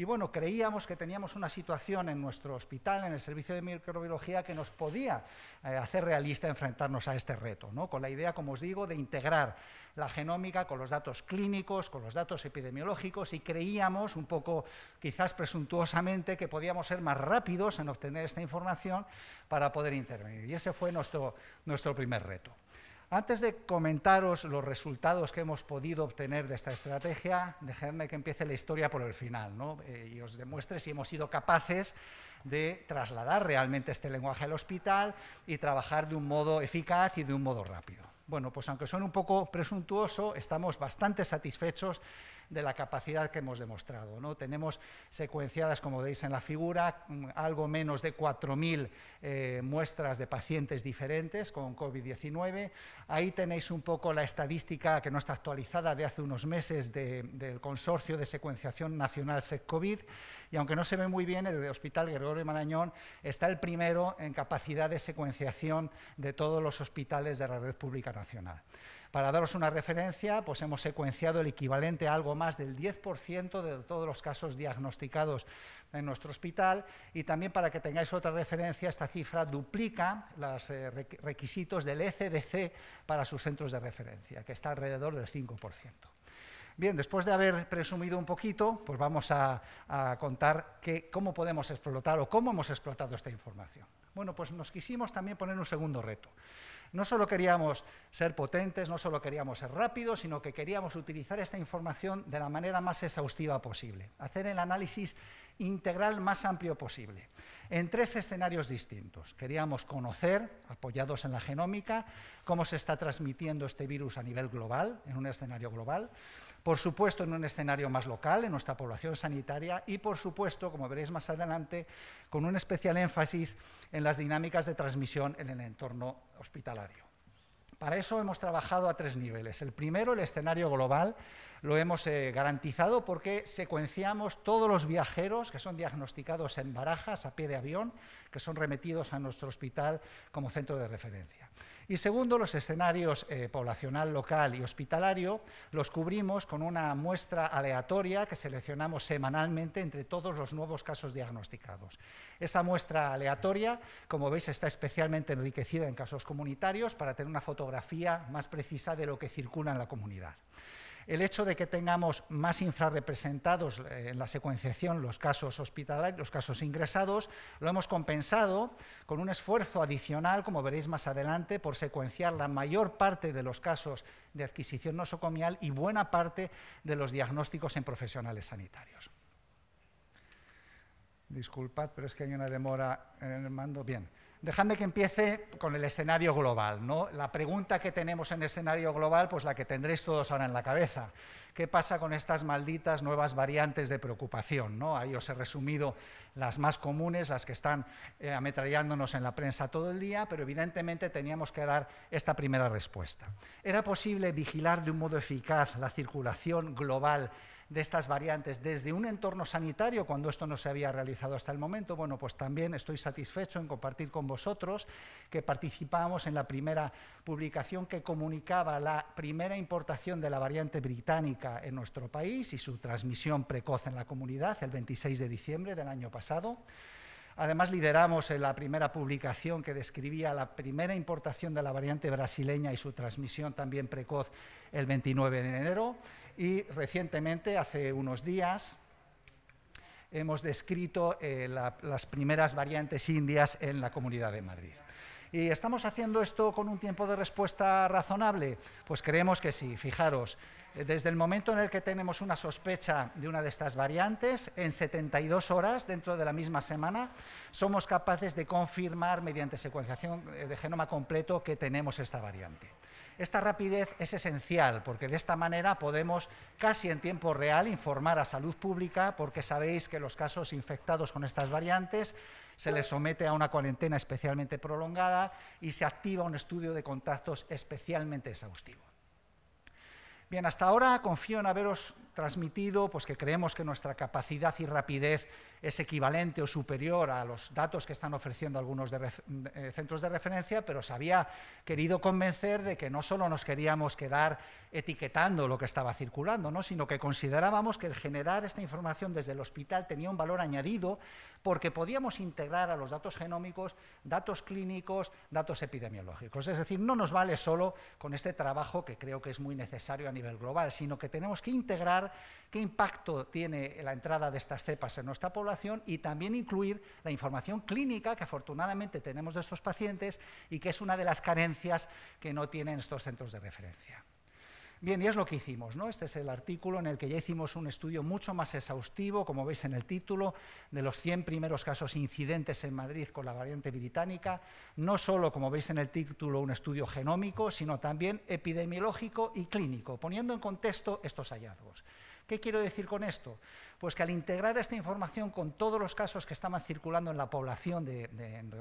[SPEAKER 11] Y bueno, creíamos que teníamos una situación en nuestro hospital, en el servicio de microbiología, que nos podía eh, hacer realista enfrentarnos a este reto, ¿no? con la idea, como os digo, de integrar la genómica con los datos clínicos, con los datos epidemiológicos, y creíamos, un poco quizás presuntuosamente, que podíamos ser más rápidos en obtener esta información para poder intervenir. Y ese fue nuestro, nuestro primer reto. Antes de comentaros los resultados que hemos podido obtener de esta estrategia, dejadme que empiece la historia por el final ¿no? Eh, y os demuestre si hemos sido capaces de trasladar realmente este lenguaje al hospital y trabajar de un modo eficaz y de un modo rápido. Bueno, pues aunque son un poco presuntuoso, estamos bastante satisfechos de la capacidad que hemos demostrado. ¿no? Tenemos secuenciadas, como veis en la figura, mm, algo menos de 4.000 eh, muestras de pacientes diferentes con COVID-19. Ahí tenéis un poco la estadística que no está actualizada de hace unos meses del Consorcio de Secuenciación Nacional covid Y aunque no se ve muy bien, el Hospital Gregorio Marañón está el primero en capacidad de secuenciación de todos los hospitales de la red pública nacional. Para daros una referencia, pues hemos secuenciado el equivalente a algo más del 10% de todos los casos diagnosticados en nuestro hospital y también para que tengáis otra referencia, esta cifra duplica los eh, requisitos del ECDC para sus centros de referencia, que está alrededor del 5%. Bien, después de haber presumido un poquito, pues vamos a, contar cómo podemos explotar o cómo hemos explotado esta información. Bueno, pues nos quisimos también poner un segundo reto. No solo queríamos ser potentes, no solo queríamos ser rápidos, sino que queríamos utilizar esta información de la manera más exhaustiva posible, hacer el análisis integral más amplio posible, en tres escenarios distintos. Queríamos conocer, apoyados en la genómica, cómo se está transmitiendo este virus a nivel global, en un escenario global por supuesto en un escenario más local, en nuestra población sanitaria y, por supuesto, como veréis más adelante, con un especial énfasis en las dinámicas de transmisión en el entorno hospitalario. Para eso hemos trabajado a tres niveles. El primero, el escenario global, lo hemos eh, garantizado porque secuenciamos todos los viajeros que son diagnosticados en barajas a pie de avión, que son remitidos a nuestro hospital como centro de referencia. Y segundo, los escenarios eh, poblacional local y hospitalario los cubrimos con una muestra aleatoria que seleccionamos semanalmente entre todos los nuevos casos diagnosticados. Esa muestra aleatoria, como veis, está especialmente enriquecida en casos comunitarios para tener una fotografía más precisa de lo que circula en la comunidad. El hecho de que tengamos más infrarrepresentados eh, en la secuenciación los casos hospitalarios, los casos ingresados, lo hemos compensado con un esfuerzo adicional, como veréis más adelante, por secuenciar la mayor parte de los casos de adquisición nosocomial y buena parte de los diagnósticos en profesionales sanitarios. Disculpad, pero es que hay una demora en el mando. Bien. Dejadme que empiece con el escenario global. ¿no? La pregunta que tenemos en el escenario global, pues la que tendréis todos ahora en la cabeza. ¿Qué pasa con estas malditas nuevas variantes de preocupación? ¿no? Ahí os he resumido las más comunes, las que están eh, ametrallándonos en la prensa todo el día, pero evidentemente teníamos que dar esta primera respuesta. ¿Era posible vigilar de un modo eficaz la circulación global de estas variantes desde un entorno sanitario, cuando esto no se había realizado hasta el momento, bueno, pues también estoy satisfecho en compartir con vosotros que participamos en la primera publicación que comunicaba la primera importación de la variante británica en nuestro país y su transmisión precoz en la comunidad el 26 de diciembre del año pasado. Además, lideramos en la primera publicación que describía la primera importación de la variante brasileña y su transmisión también precoz el 29 de enero y recientemente, hace unos días, hemos descrito eh, las primeras variantes indias en la Comunidad de Madrid. ¿Y estamos haciendo esto con un tiempo de respuesta razonable? Pues creemos que sí. Fijaros, eh, desde el momento en el que tenemos una sospecha de una de estas variantes, en 72 horas, dentro de la misma semana, somos capaces de confirmar mediante secuenciación eh, de genoma completo que tenemos esta variante. Esta rapidez es esencial porque de esta manera podemos casi en tiempo real informar a salud pública porque sabéis que los casos infectados con estas variantes se les somete a una cuarentena especialmente prolongada y se activa un estudio de contactos especialmente exhaustivo. Bien, hasta ahora confío en haberos transmitido pues, que creemos que nuestra capacidad y rapidez es equivalente o superior a los datos que están ofreciendo algunos eh, centros de referencia, pero os había querido convencer de que no solo nos queríamos quedar etiquetando lo que estaba circulando, sino que considerábamos que generar esta información desde el hospital tenía un valor añadido porque podíamos integrar a los datos genómicos datos clínicos, datos epidemiológicos. Es decir, no nos vale solo con este trabajo que creo que es muy necesario a nivel global, sino que tenemos que integrar qué impacto tiene la entrada de estas cepas en nuestra población y también incluir la información clínica que afortunadamente tenemos de estos pacientes y que es una de las carencias que no tienen estos centros de referencia. Bien, y es lo que hicimos, ¿no? Este es el artículo en el que ya hicimos un estudio mucho más exhaustivo, como veis en el título, de los 100 primeros casos incidentes en Madrid con la variante británica, no solo, como veis en el título, un estudio genómico, sino también epidemiológico y clínico, poniendo en contexto estos hallazgos. ¿Qué quiero decir con esto? Pues que al integrar esta información con todos los casos que estaban circulando en la población de,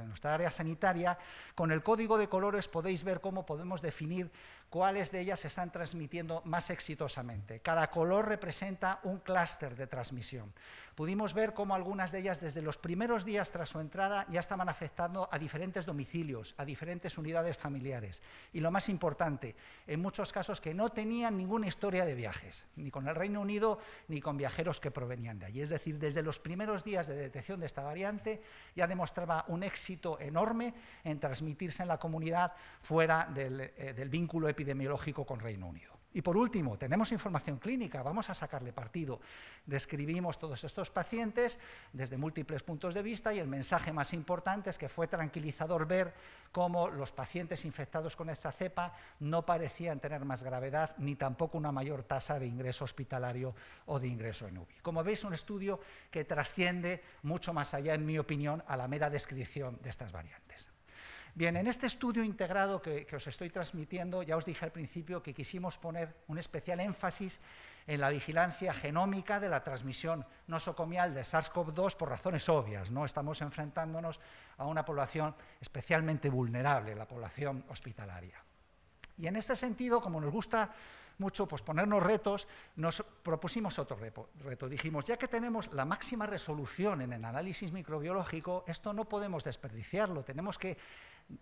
[SPEAKER 11] nuestra área sanitaria, con el código de colores podéis ver cómo podemos definir cuáles de ellas se están transmitiendo más exitosamente. Cada color representa un clúster de transmisión. Pudimos ver cómo algunas de ellas desde los primeros días tras su entrada ya estaban afectando a diferentes domicilios, a diferentes unidades familiares. Y lo más importante, en muchos casos que no tenían ninguna historia de viajes, ni con el Reino Unido, ni con viajeros que provenían venían de allí. Es decir, desde los primeros días de detección de esta variante ya demostraba un éxito enorme en transmitirse en la comunidad fuera del, eh, del vínculo epidemiológico con Reino Unido. Y por último, tenemos información clínica, vamos a sacarle partido. Describimos todos estos pacientes desde múltiples puntos de vista y el mensaje más importante es que fue tranquilizador ver cómo los pacientes infectados con esta cepa no parecían tener más gravedad ni tampoco una mayor tasa de ingreso hospitalario o de ingreso en UBI. Como veis, un estudio que trasciende mucho más allá, en mi opinión, a la mera descripción de estas variantes. Bien, en este estudio integrado que, os estoy transmitiendo, ya os dije al principio que quisimos poner un especial énfasis en la vigilancia genómica de la transmisión nosocomial de SARS-CoV-2 por razones obvias. ¿no? Estamos enfrentándonos a una población especialmente vulnerable, la población hospitalaria. Y en este sentido, como nos gusta mucho pues, ponernos retos, nos propusimos otro reto. Dijimos, ya que tenemos la máxima resolución en el análisis microbiológico, esto no podemos desperdiciarlo, tenemos que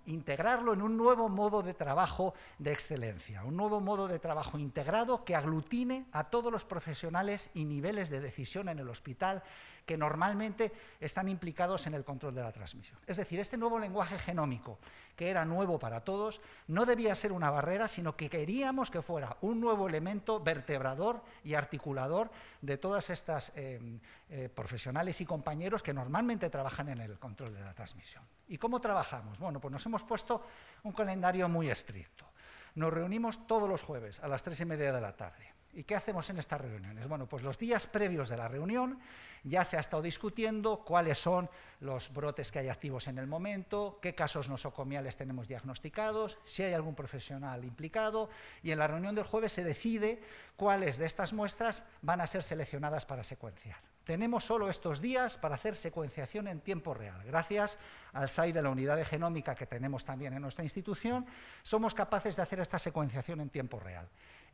[SPEAKER 11] integrarlo en un nuevo modo de trabajo de excelencia, un nuevo modo de trabajo integrado que aglutine a todos los profesionales y niveles de decisión en el hospital que normalmente están implicados en el control de la transmisión. Es decir, este nuevo lenguaje genómico que era nuevo para todos, no debía ser una barrera, sino que queríamos que fuera un nuevo elemento vertebrador y articulador de todas estas eh, eh, profesionales y compañeros que normalmente trabajan en el control de la transmisión. ¿Y cómo trabajamos? Bueno, pues nos hemos puesto un calendario muy estricto. Nos reunimos todos los jueves a las tres y media de la tarde. ¿Y qué hacemos en estas reuniones? Bueno, pues los días previos de la reunión ya se ha estado discutiendo cuáles son los brotes que hay activos en el momento, qué casos nosocomiales tenemos diagnosticados, si hay algún profesional implicado y en la reunión del jueves se decide cuáles de estas muestras van a ser seleccionadas para secuenciar. Tenemos solo estos días para hacer secuenciación en tiempo real. Gracias al SAI de la unidad de genómica que tenemos también en nuestra institución, somos capaces de hacer esta secuenciación en tiempo real.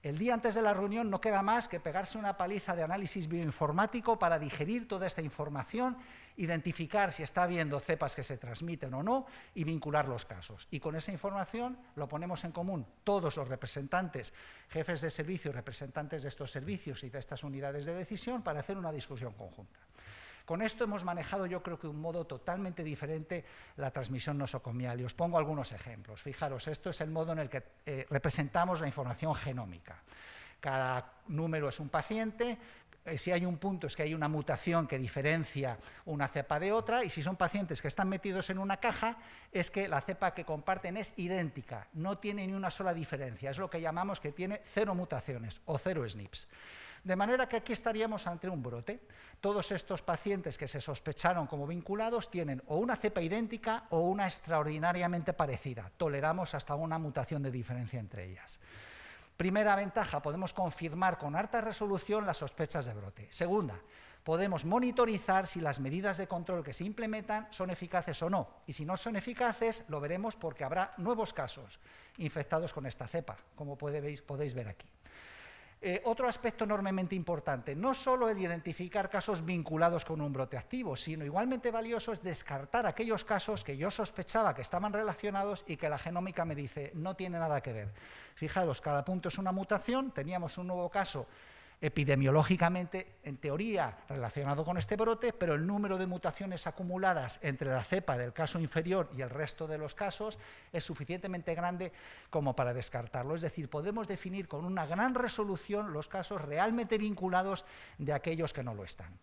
[SPEAKER 11] El día antes de la reunión no queda más que pegarse una paliza de análisis bioinformático para digerir toda esta información, identificar si está habiendo cepas que se transmiten o no y vincular los casos. Y con esa información lo ponemos en común todos los representantes, jefes de servicio, representantes de estos servicios y de estas unidades de decisión para hacer una discusión conjunta. Con esto hemos manejado yo creo que un modo totalmente diferente la transmisión nosocomial y os pongo algunos ejemplos. Fijaros, esto es el modo en el que eh, representamos la información genómica. Cada número es un paciente, eh, si hay un punto es que hay una mutación que diferencia una cepa de otra y si son pacientes que están metidos en una caja es que la cepa que comparten es idéntica, no tiene ni una sola diferencia, es lo que llamamos que tiene cero mutaciones o cero SNPs. De manera que aquí estaríamos ante un brote. Todos estos pacientes que se sospecharon como vinculados tienen o una cepa idéntica o una extraordinariamente parecida. Toleramos hasta una mutación de diferencia entre ellas. Primera ventaja, podemos confirmar con alta resolución las sospechas de brote. Segunda, podemos monitorizar si las medidas de control que se implementan son eficaces o no. Y si no son eficaces, lo veremos porque habrá nuevos casos infectados con esta cepa, como podéis, podéis ver aquí. Eh, otro aspecto enormemente importante, no solo el identificar casos vinculados con un brote activo, sino igualmente valioso es descartar aquellos casos que yo sospechaba que estaban relacionados y que la genómica me dice no tiene nada que ver. Fijaros, cada punto es una mutación, teníamos un nuevo caso epidemiológicamente, en teoría, relacionado con este brote, pero el número de mutaciones acumuladas entre la cepa del caso inferior y el resto de los casos es suficientemente grande como para descartarlo. Es decir, podemos definir con una gran resolución los casos realmente vinculados de aquellos que no lo están.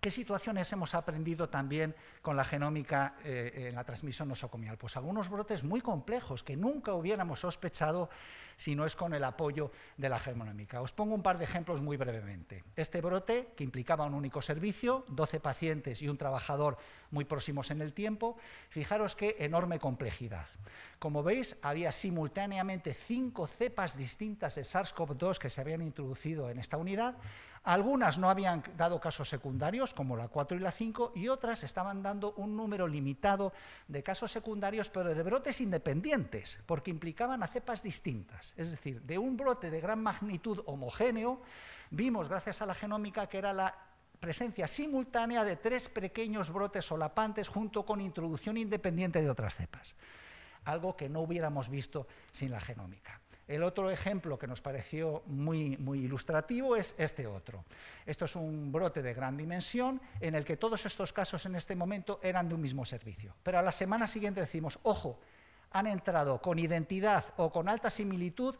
[SPEAKER 11] ¿Qué situaciones hemos aprendido también con la genómica eh, en la transmisión nosocomial? Pues algunos brotes muy complejos que nunca hubiéramos sospechado si no es con el apoyo de la genómica. Os pongo un par de ejemplos muy brevemente. Este brote, que implicaba un único servicio, 12 pacientes y un trabajador muy próximos en el tiempo, fijaros qué enorme complejidad. Como veis, había simultáneamente cinco cepas distintas de SARS-CoV-2 que se habían introducido en esta unidad algunas no habían dado casos secundarios, como la 4 y la 5, y otras estaban dando un número limitado de casos secundarios, pero de brotes independientes, porque implicaban a cepas distintas. Es decir, de un brote de gran magnitud homogéneo, vimos, gracias a la genómica, que era la presencia simultánea de tres pequeños brotes solapantes junto con introducción independiente de otras cepas, algo que no hubiéramos visto sin la genómica. El otro ejemplo que nos pareció muy, muy ilustrativo es este otro. Esto es un brote de gran dimensión en el que todos estos casos en este momento eran de un mismo servicio. Pero a la semana siguiente decimos, ojo, han entrado con identidad o con alta similitud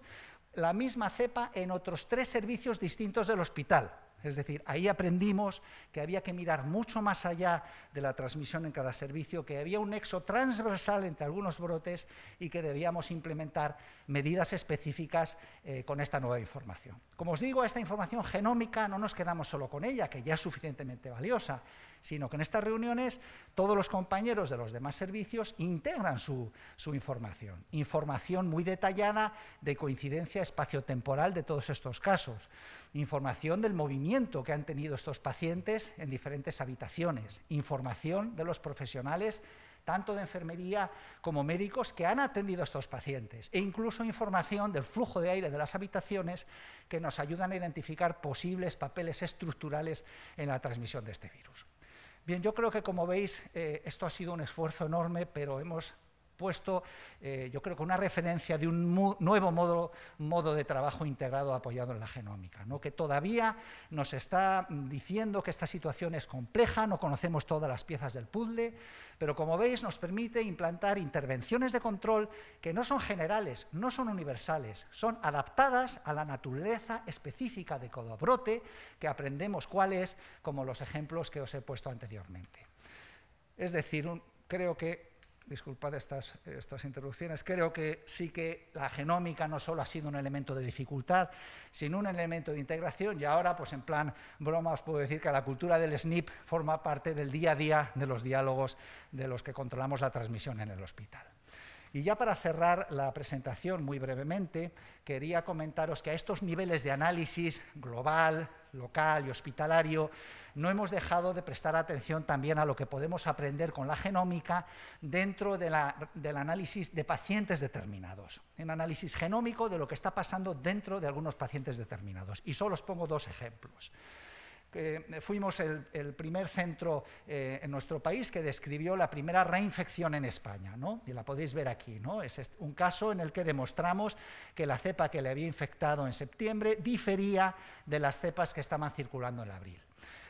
[SPEAKER 11] la misma cepa en otros tres servicios distintos del hospital. Es decir, ahí aprendimos que había que mirar mucho más allá de la transmisión en cada servicio, que había un nexo transversal entre algunos brotes y que debíamos implementar medidas específicas eh, con esta nueva información. Como os digo, esta información genómica no nos quedamos solo con ella, que ya es suficientemente valiosa, sino que en estas reuniones todos los compañeros de los demás servicios integran su información. Información muy detallada de coincidencia espaciotemporal de todos estos casos información del movimiento que han tenido estos pacientes en diferentes habitaciones, información de los profesionales tanto de enfermería como médicos que han atendido a estos pacientes e incluso información del flujo de aire de las habitaciones que nos ayudan a identificar posibles papeles estructurales en la transmisión de este virus. Bien, yo creo que como veis eh, esto ha sido un esfuerzo enorme, pero hemos puesto, eh, yo creo que una referencia de un nuevo modo, modo, de trabajo integrado apoyado en la genómica, ¿no? que todavía nos está diciendo que esta situación es compleja, no conocemos todas las piezas del puzzle, pero como veis nos permite implantar intervenciones de control que no son generales, no son universales, son adaptadas a la naturaleza específica de cada brote, que aprendemos cuál es, como los ejemplos que os he puesto anteriormente. Es decir, creo que disculpad estas, estas interrupciones, creo que sí que la genómica no solo ha sido un elemento de dificultad, sino un elemento de integración y ahora, pues en plan broma, os puedo decir que la cultura del SNP forma parte del día a día de los diálogos de los que controlamos la transmisión en el hospital. Y ya para cerrar la presentación muy brevemente, quería comentaros que a estos niveles de análisis global, local y hospitalario, no hemos dejado de prestar atención también a lo que podemos aprender con la genómica dentro del análisis de pacientes determinados, en análisis genómico de lo que está pasando dentro de algunos pacientes determinados. Y solo os pongo dos ejemplos fuimos el, primer centro eh, en nuestro país que describió la primera reinfección en España, ¿no? y la podéis ver aquí. ¿no? Es un caso en el que demostramos que la cepa que le había infectado en septiembre difería de las cepas que estaban circulando en abril.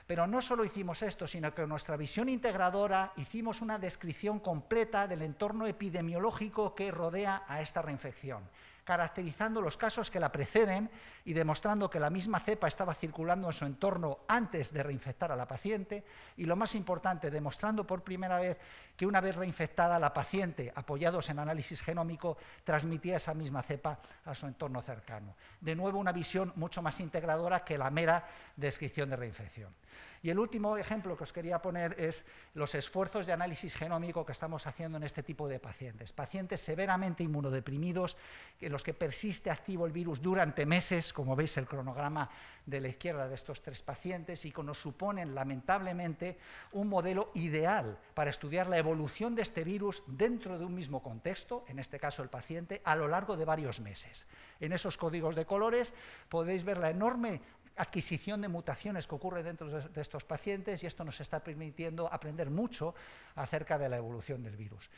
[SPEAKER 11] Pero no solo hicimos esto, sino que en nuestra visión integradora hicimos una descripción completa del entorno epidemiológico que rodea a esta reinfección caracterizando los casos que la preceden y demostrando que la misma cepa estaba circulando en su entorno antes de reinfectar a la paciente y, lo más importante, demostrando por primera vez que una vez reinfectada la paciente, apoyados en análisis genómico, transmitía esa misma cepa a su entorno cercano. De nuevo, una visión mucho más integradora que la mera descripción de reinfección. Y el último ejemplo que os quería poner es los esfuerzos de análisis genómico que estamos haciendo en este tipo de pacientes. Pacientes severamente inmunodeprimidos, en los que persiste activo el virus durante meses, como veis el cronograma de la izquierda de estos tres pacientes, y que nos suponen, lamentablemente, un modelo ideal para estudiar la evolución de este virus dentro de un mismo contexto, en este caso el paciente, a lo largo de varios meses. En esos códigos de colores podéis ver la enorme adquisición de mutaciones que ocurre dentro de estos pacientes y esto nos está permitiendo aprender mucho acerca de la evolución del virus.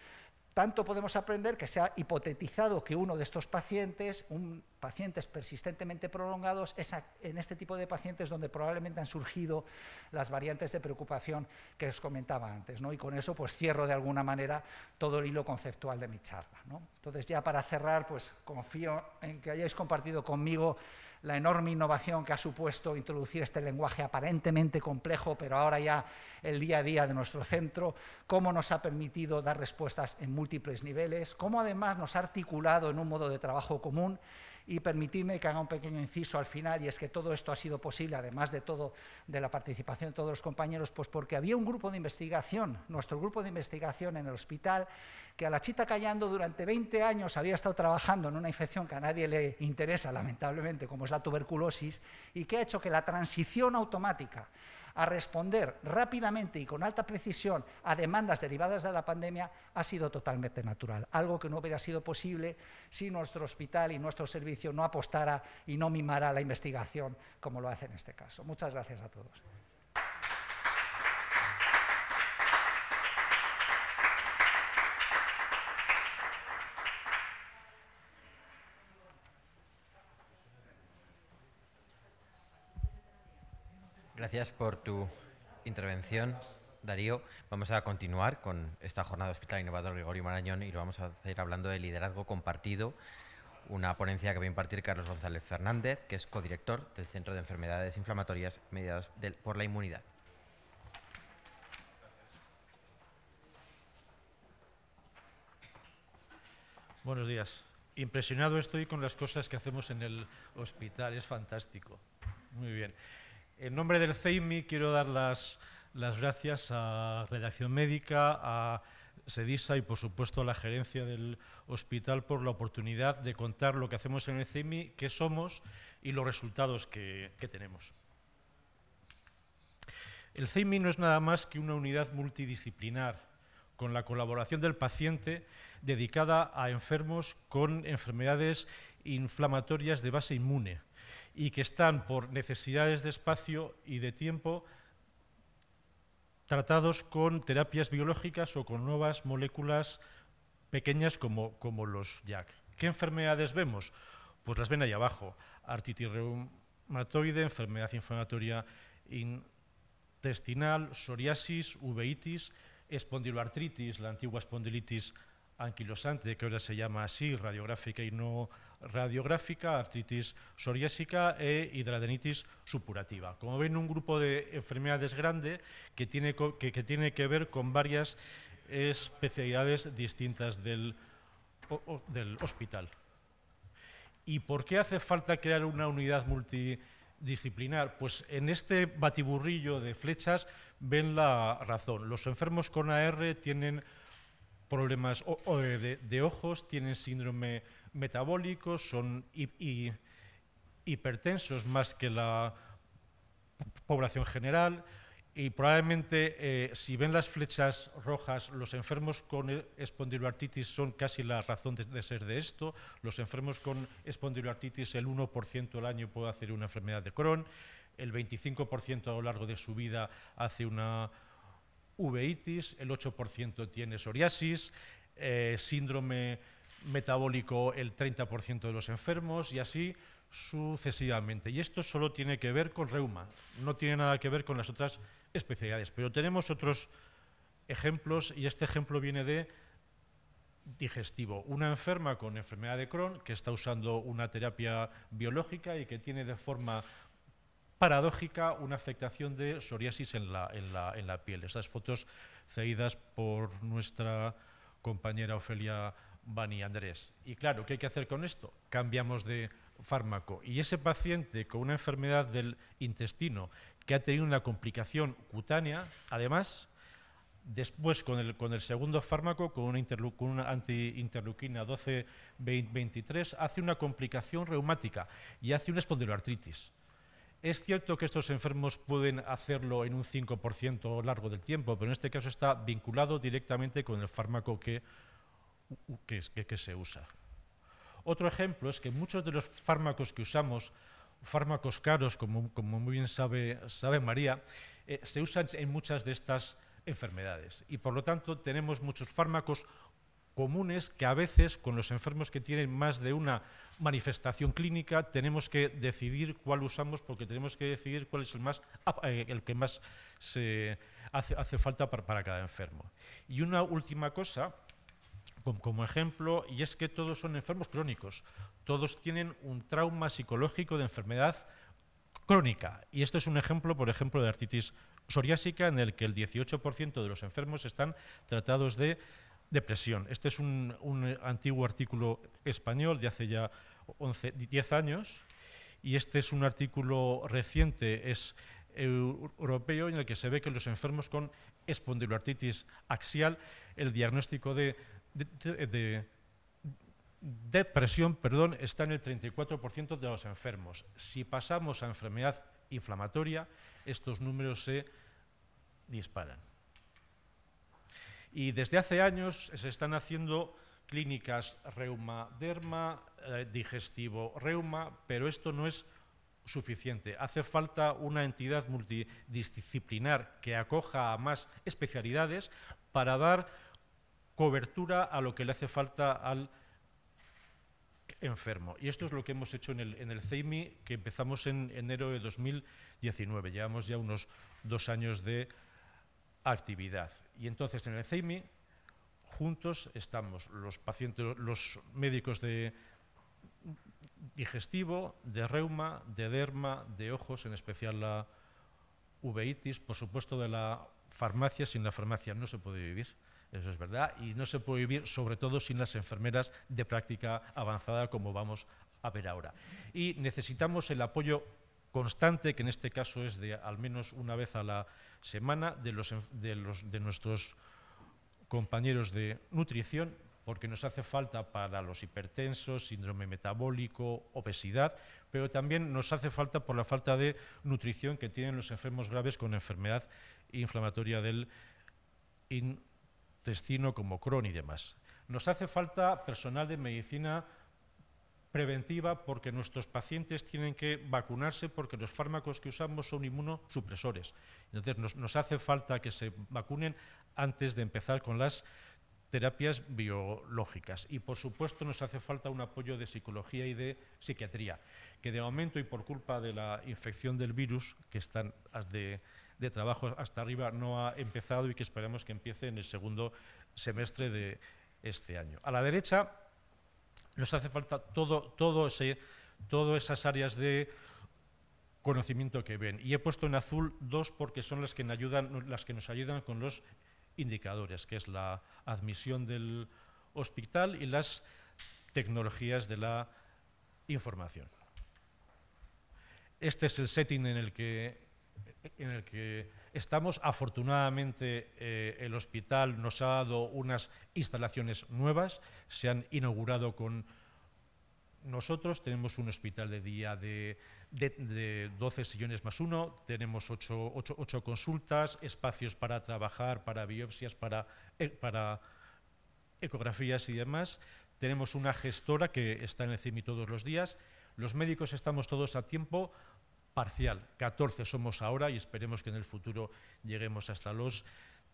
[SPEAKER 11] Tanto podemos aprender que se ha hipotetizado que uno de estos pacientes, un, pacientes persistentemente prolongados, es en este tipo de pacientes donde probablemente han surgido las variantes de preocupación que os comentaba antes. ¿no? Y con eso pues, cierro de alguna manera todo el hilo conceptual de mi charla. ¿no? Entonces, ya para cerrar, pues confío en que hayáis compartido conmigo la enorme innovación que ha supuesto introducir este lenguaje aparentemente complejo, pero ahora ya el día a día de nuestro centro, cómo nos ha permitido dar respuestas en múltiples niveles, cómo además nos ha articulado en un modo de trabajo común y permitidme que haga un pequeño inciso al final, y es que todo esto ha sido posible, además de todo, de la participación de todos los compañeros, pues porque había un grupo de investigación, nuestro grupo de investigación en el hospital, que a la chita callando durante 20 años había estado trabajando en una infección que a nadie le interesa, lamentablemente, como es la tuberculosis, y que ha hecho que la transición automática a responder rápidamente y con alta precisión a demandas derivadas de la pandemia ha sido totalmente natural, algo que no hubiera sido posible si nuestro hospital y nuestro servicio no apostara y no mimara la investigación como lo hace en este caso. Muchas gracias a todos.
[SPEAKER 1] Gracias por tu intervención, Darío. Vamos a continuar con esta jornada Hospital Innovador Gregorio Marañón y lo vamos a hacer hablando de liderazgo compartido, una ponencia que va a impartir Carlos González Fernández, que es codirector del Centro de Enfermedades Inflamatorias Mediadas por la Inmunidad.
[SPEAKER 13] Buenos días. Impresionado estoy con las cosas que hacemos en el hospital, es fantástico. Muy bien. En nombre del CEIMI quiero dar las, gracias a Redacción Médica, a SEDISA y, por supuesto, a la gerencia del hospital por la oportunidad de contar lo que hacemos en el CEIMI, qué somos y los resultados que, que tenemos. El CEIMI no es nada más que una unidad multidisciplinar, con la colaboración del paciente dedicada a enfermos con enfermedades inflamatorias de base inmune, y que están por necesidades de espacio y de tiempo tratados con terapias biológicas o con nuevas moléculas pequeñas como, como los JAK. ¿Qué enfermedades vemos? Pues las ven ahí abajo. Artritis reumatoide, enfermedad inflamatoria intestinal, psoriasis, uveitis, espondiloartritis, la antigua espondilitis anquilosante, que ahora se llama así, radiográfica y no radiográfica, artritis psoriásica e hidradenitis supurativa. Como ven, un grupo de enfermedades grande que tiene que, tiene que ver con varias especialidades distintas del, hospital. ¿Y por qué hace falta crear una unidad multidisciplinar? Pues en este batiburrillo de flechas ven la razón. Los enfermos con AR tienen problemas de, de ojos, tienen síndrome metabólicos, son hipertensos más que la población general y probablemente eh, si ven las flechas rojas, los enfermos con espondilartitis son casi la razón de, ser de esto, los enfermos con espondilartitis, el 1% al año puede hacer una enfermedad de Crohn, el 25% a lo largo de su vida hace una uveitis, el 8% tiene psoriasis, eh, síndrome metabólico el 30% de los enfermos y así sucesivamente. Y esto solo tiene que ver con reuma, no tiene nada que ver con las otras especialidades. Pero tenemos otros ejemplos y este ejemplo viene de digestivo. Una enferma con enfermedad de Crohn que está usando una terapia biológica y que tiene de forma paradójica una afectación de psoriasis en la, piel. Esas fotos cedidas por nuestra compañera Ofelia Bani Andrés. Y claro, ¿qué hay que hacer con esto? Cambiamos de fármaco. Y ese paciente con una enfermedad del intestino que ha tenido una complicación cutánea, además, después con el, segundo fármaco, con una, antiinterleuquina 12-23, hace una complicación reumática y hace una espondiloartritis. Es cierto que estos enfermos pueden hacerlo en un 5% largo del tiempo, pero en este caso está vinculado directamente con el fármaco que que, se usa. Otro ejemplo es que muchos de los fármacos que usamos, fármacos caros, como, muy bien sabe, sabe María, eh, se usan en muchas de estas enfermedades. Y por lo tanto tenemos muchos fármacos comunes que a veces con los enfermos que tienen más de una manifestación clínica tenemos que decidir cuál usamos porque tenemos que decidir cuál es el, más, eh, el que más hace, falta para, cada enfermo. Y una última cosa como ejemplo, y es que todos son enfermos crónicos, todos tienen un trauma psicológico de enfermedad crónica. Y este es un ejemplo, por ejemplo, de artritis psoriásica, en el que el 18% de los enfermos están tratados de depresión. Este es un, antiguo artículo español de hace ya 11, 10 años, y este es un artículo reciente, es europeo, en el que se ve que los enfermos con espondiloartritis axial, el diagnóstico de de, depresión perdón, está en el 34% de los enfermos. Si pasamos a enfermedad inflamatoria, estos números se disparan. Y desde hace años se están haciendo clínicas reuma-derma, eh, digestivo-reuma, pero esto no es suficiente. Hace falta una entidad multidisciplinar que acoja a más especialidades para dar cobertura a lo que le hace falta al enfermo. Y esto es lo que hemos hecho en el, en el CEIMI, que empezamos en enero de 2019. Llevamos ya unos dos años de actividad. Y entonces en el CEIMI, juntos estamos los pacientes, los médicos de digestivo, de reuma, de derma, de ojos, en especial la uveitis, por supuesto de la farmacia. Sin la farmacia no se puede vivir eso es verdad, y no se puede vivir sobre todo sin las enfermeras de práctica avanzada como vamos a ver ahora. Y necesitamos el apoyo constante, que en este caso es de al menos una vez a la semana, de, nuestros compañeros de nutrición, porque nos hace falta para los hipertensos, síndrome metabólico, obesidad, pero también nos hace falta por la falta de nutrición que tienen los enfermos graves con enfermedad inflamatoria del como Crohn y demás. Nos hace falta personal de medicina preventiva porque nuestros pacientes tienen que vacunarse porque los fármacos que usamos son inmunosupresores. Entonces nos, nos hace falta que se vacunen antes de empezar con las terapias biológicas. Y por supuesto nos hace falta un apoyo de psicología y de psiquiatría, que de momento y por culpa de la infección del virus, que están de, de trabajo hasta arriba no ha empezado y que esperamos que empiece en el segundo semestre de este año. A la derecha nos hace falta todo, todo ese, todas esas áreas de conocimiento que ven. Y he puesto en azul dos porque son las que, ayudan, las que nos ayudan con los indicadores, que es la admisión del hospital y las tecnologías de la información. Este es el setting en el que en el que estamos. Afortunadamente, eh, el hospital nos ha dado unas instalaciones nuevas, se han inaugurado con nosotros, tenemos un hospital de día de, 12 sillones más uno, tenemos 8, consultas, espacios para trabajar, para biopsias, para, eh, para ecografías y demás. Tenemos una gestora que está en el CIMI todos los días. Los médicos estamos todos a tiempo parcial. 14 somos ahora y esperemos que en el futuro lleguemos hasta los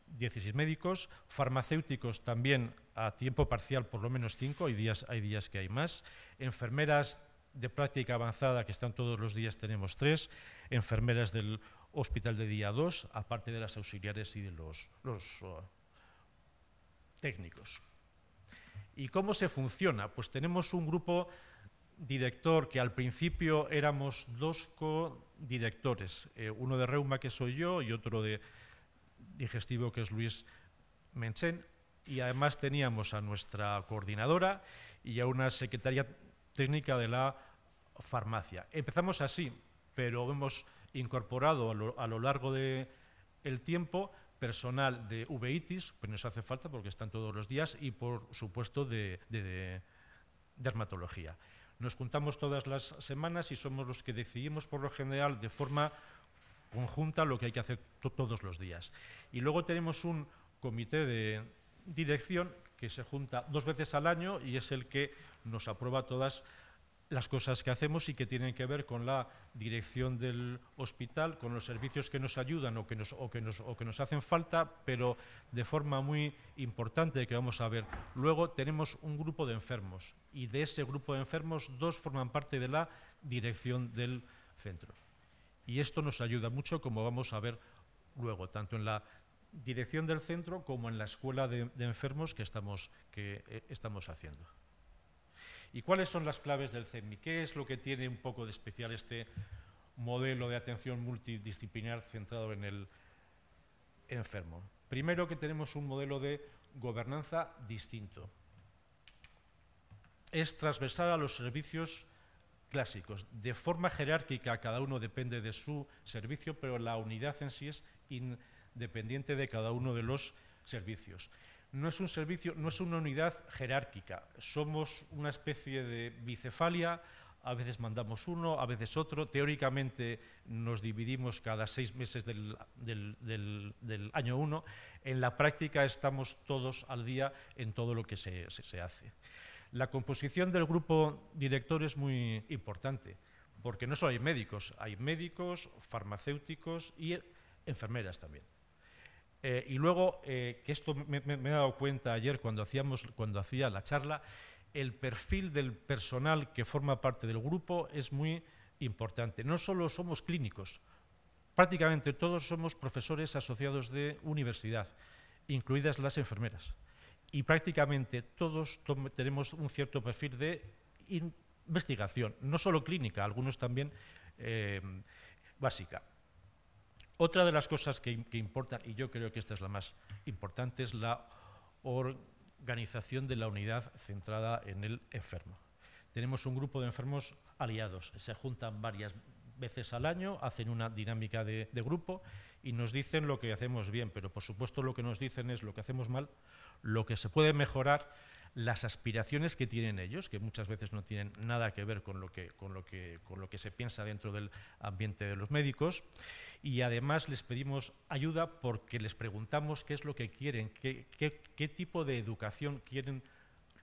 [SPEAKER 13] 16 médicos, farmacéuticos también a tiempo parcial por lo menos 5, hay días, hay días que hay más, enfermeras de práctica avanzada que están todos los días tenemos 3, enfermeras del hospital de día 2, aparte de las auxiliares y de los, oh, técnicos. ¿Y cómo se funciona? Pues tenemos un grupo director, que al principio éramos dos co-directores, eh, uno de Reuma, que soy yo, y otro de Digestivo, que es Luis Menchen, y además teníamos a nuestra coordinadora y a una secretaria técnica de la farmacia. Empezamos así, pero hemos incorporado a lo, largo del tiempo personal de VITIS, pues nos hace falta porque están todos los días, y por supuesto de dermatología. Nos juntamos todas las semanas y somos los que decidimos por lo general de forma conjunta lo que hay que hacer todos los días. Y luego tenemos un comité de dirección que se junta dos veces al año y es el que nos aprueba todas las cosas que hacemos y que tienen que ver con la dirección del hospital, con los servicios que nos ayudan o que nos, hacen falta, pero de forma muy importante que vamos a ver. Luego tenemos un grupo de enfermos y de ese grupo de enfermos dos forman parte de la dirección del centro. Y esto nos ayuda mucho, como vamos a ver luego, tanto en la dirección del centro como en la escuela de, enfermos que estamos eh, haciendo. ¿Y cuáles son las claves del CEMI? ¿Qué es lo que tiene un poco de especial este modelo de atención multidisciplinar centrado en el enfermo? Primero que tenemos un modelo de gobernanza distinto. Es transversal a los servicios clásicos. De forma jerárquica, cada uno depende de su servicio, pero la unidad en sí es independiente de cada uno de los servicios no es un servicio, no es una unidad jerárquica. Somos una especie de bicefalia, a veces mandamos uno, a veces otro. Teóricamente nos dividimos cada seis meses del, año uno. En la práctica estamos todos al día en todo lo que se hace. La composición del grupo director es muy importante, porque no solo hay médicos, hay médicos, farmacéuticos y enfermeras también. Eh, y luego, eh, que esto me, he dado cuenta ayer cuando, hacíamos, cuando hacía la charla, el perfil del personal que forma parte del grupo es muy importante. No solo somos clínicos, prácticamente todos somos profesores asociados de universidad, incluidas las enfermeras. Y prácticamente todos tenemos un cierto perfil de investigación, no solo clínica, algunos también eh, básica. Otra de las cosas que, que importan, y yo creo que esta es la más importante, es la organización de la unidad centrada en el enfermo. Tenemos un grupo de enfermos aliados, se juntan varias veces al año, hacen una dinámica de, grupo y nos dicen lo que hacemos bien, pero por supuesto lo que nos dicen es lo que hacemos mal, lo que se puede mejorar las aspiraciones que tienen ellos, que muchas veces no tienen nada que ver con lo que, con lo que, con lo que se piensa dentro del ambiente de los médicos. Y además les pedimos ayuda porque les preguntamos qué es lo que quieren, qué, tipo de educación quieren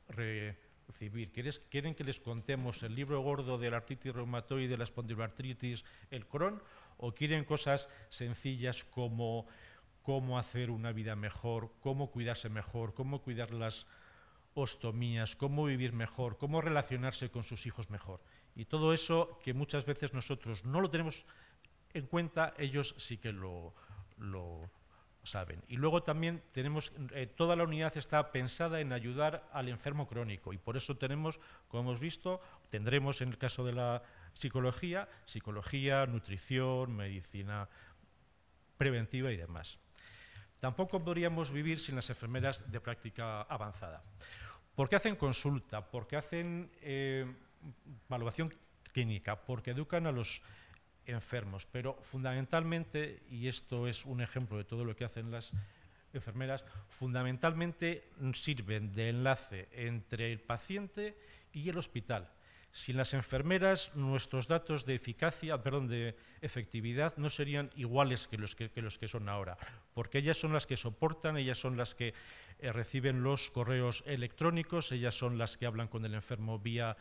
[SPEAKER 13] recibir. ¿Quieren que les contemos el libro gordo de la artritis reumatoide, la espondiloartritis, el Crohn? ¿O quieren cosas sencillas como cómo hacer una vida mejor, cómo cuidarse mejor, cómo cuidar las ostomías, cómo vivir mejor, cómo relacionarse con sus hijos mejor. Y todo eso que muchas veces nosotros no lo tenemos en cuenta, ellos sí que lo, saben. Y luego también tenemos, eh, toda la unidad está pensada en ayudar al enfermo crónico y por eso tenemos, como hemos visto, tendremos en el caso de la psicología, psicología, nutrición, medicina preventiva y demás. Tampoco podríamos vivir sin las enfermeras de práctica avanzada. Porque hacen consulta, porque hacen eh, evaluación clínica, porque educan a los enfermos, pero fundamentalmente, y esto es un ejemplo de todo lo que hacen las enfermeras, fundamentalmente sirven de enlace entre el paciente y el hospital. Sin las enfermeras, nuestros datos de eficacia, perdón, de efectividad no serían iguales que los que, son ahora, porque ellas son las que soportan, ellas son las que eh, reciben los correos electrónicos, ellas son las que hablan con el enfermo vía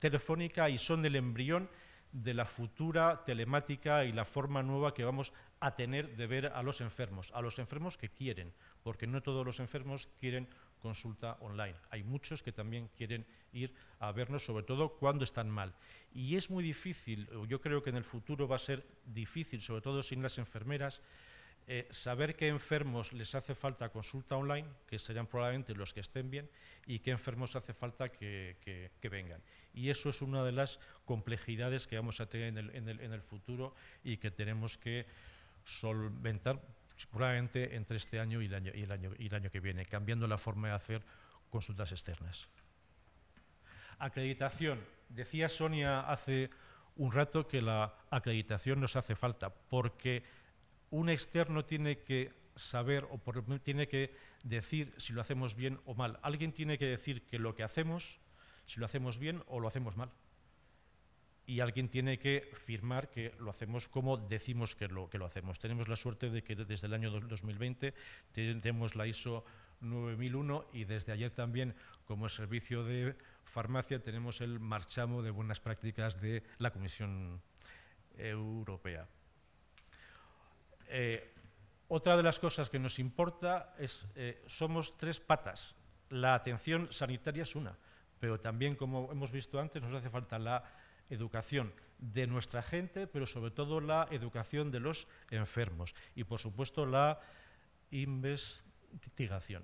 [SPEAKER 13] telefónica y son el embrión de la futura telemática y la forma nueva que vamos a tener de ver a los enfermos, a los enfermos que quieren, porque no todos los enfermos quieren consulta online. Hay muchos que también quieren ir a vernos, sobre todo cuando están mal. Y es muy difícil, yo creo que en el futuro va a ser difícil, sobre todo sin las enfermeras, eh, saber qué enfermos les hace falta consulta online, que serían probablemente los que estén bien, y qué enfermos hace falta que, vengan. Y eso es una de las complejidades que vamos a tener en el, en el futuro y que tenemos que solventar Probablemente entre este año y el año, que viene, cambiando la forma de hacer consultas externas. Acreditación. Decía Sonia hace un rato que la acreditación nos hace falta, porque un externo tiene que saber o tiene que decir si lo hacemos bien o mal. Alguien tiene que decir que lo que hacemos, si lo hacemos bien o lo hacemos mal y alguien tiene que firmar que lo hacemos como decimos que lo, hacemos. Tenemos la suerte de que desde el año 2020 tenemos la ISO 9001 y desde ayer también como servicio de farmacia tenemos el marchamo de buenas prácticas de la Comisión Europea. Eh, otra de las cosas que nos importa es, que eh, somos tres patas. La atención sanitaria es una, pero también, como hemos visto antes, nos hace falta la educación de nuestra gente, pero sobre todo la educación de los enfermos y, por supuesto, la investigación.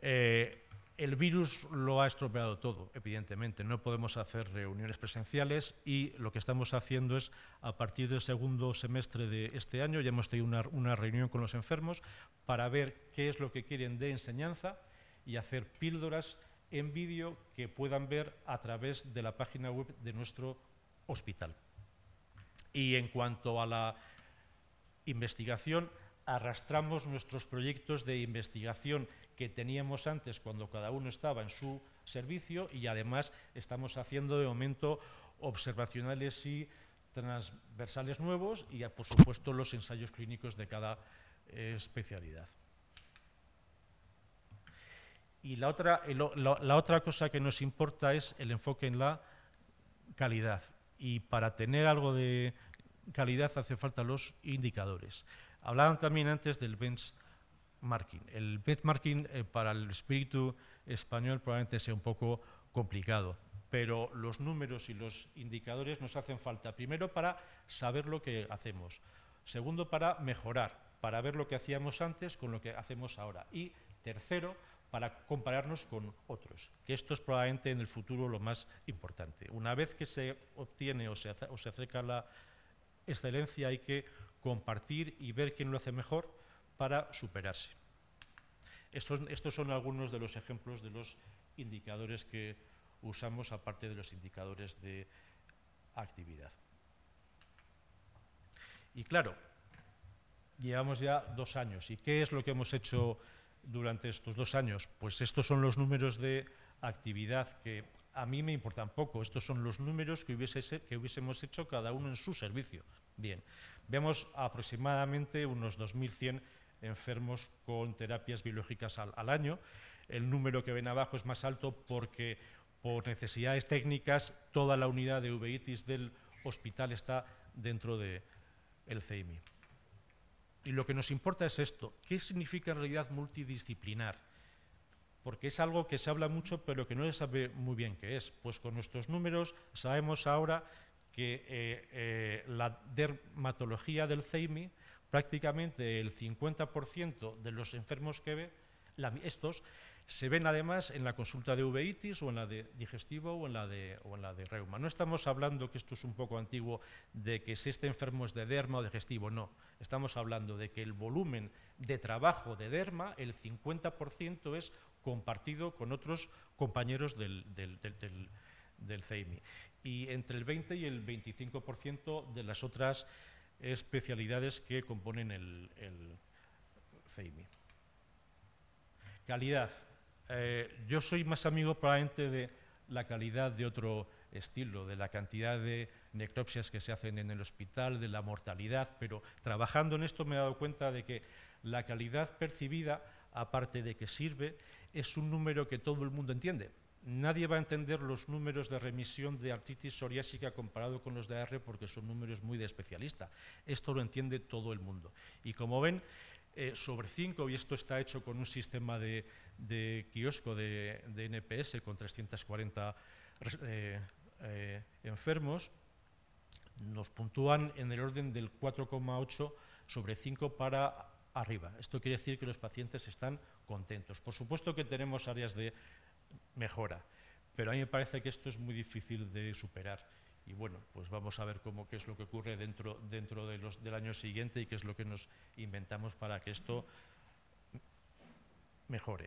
[SPEAKER 13] Eh, el virus lo ha estropeado todo, evidentemente. No podemos hacer reuniones presenciales y lo que estamos haciendo es, a partir del segundo semestre de este año, ya hemos tenido una, una reunión con los enfermos para ver qué es lo que quieren de enseñanza y hacer píldoras en vídeo que puedan ver a través de la página web de nuestro hospital. Y en cuanto a la investigación, arrastramos nuestros proyectos de investigación que teníamos antes cuando cada uno estaba en su servicio y además estamos haciendo de momento observacionales y transversales nuevos y, por supuesto, los ensayos clínicos de cada eh, especialidad. Y la otra, la, otra cosa que nos importa es el enfoque en la calidad. Y para tener algo de calidad hace falta los indicadores. Hablaban también antes del benchmarking. El benchmarking eh, para el espíritu español probablemente sea un poco complicado, pero los números y los indicadores nos hacen falta, primero para saber lo que hacemos, segundo para mejorar, para ver lo que hacíamos antes con lo que hacemos ahora y tercero para compararnos con otros, que esto es probablemente en el futuro lo más importante. Una vez que se obtiene o se, acerca la excelencia hay que compartir y ver quién lo hace mejor para superarse. Estos, estos son algunos de los ejemplos de los indicadores que usamos aparte de los indicadores de actividad. Y claro, llevamos ya dos años. ¿Y qué es lo que hemos hecho durante estos dos años? Pues estos son los números de actividad que a mí me importan poco. Estos son los números que, hubiésemos hecho cada uno en su servicio. Bien, vemos aproximadamente unos 2.100 enfermos con terapias biológicas al, año. El número que ven abajo es más alto porque por necesidades técnicas toda la unidad de uveitis del hospital está dentro del CIMI. Y lo que nos importa es esto, ¿qué significa en realidad multidisciplinar? Porque es algo que se habla mucho, pero que no se sabe muy bien qué es. Pues con nuestros números sabemos ahora que eh, eh, la dermatología del CEIMI, prácticamente el 50% de los enfermos que ve, estos, se ven además en la consulta de uveitis o en la de digestivo o en la de, o en la de reuma. No estamos hablando, que esto es un poco antiguo, de que si este enfermo es de derma o digestivo, no. Estamos hablando de que el volumen de trabajo de derma, el 50% es compartido con otros compañeros del, del, CEIMI y entre el 20 y el 25% de las otras especialidades que componen el, el CEIMI. Calidad. Eh, yo soy más amigo probablemente de la calidad de otro estilo, de la cantidad de necropsias que se hacen en el hospital, de la mortalidad, pero trabajando en esto me he dado cuenta de que la calidad percibida, aparte de que sirve, es un número que todo el mundo entiende. Nadie va a entender los números de remisión de artritis psoriásica comparado con los de AR e porque son números muy de especialista. Esto lo entiende todo el mundo. Y como ven, eh, sobre 5, y esto está hecho con un sistema de, kiosco de, NPS con 340 eh, eh, enfermos, nos puntúan en el orden del 4,8 sobre 5 para arriba. Esto quiere decir que los pacientes están contentos. Por supuesto que tenemos áreas de mejora, pero a mí me parece que esto es muy difícil de superar y bueno, pues vamos a ver cómo qué es lo que ocurre dentro, dentro del año siguiente y qué es lo que nos inventamos para que esto mejore.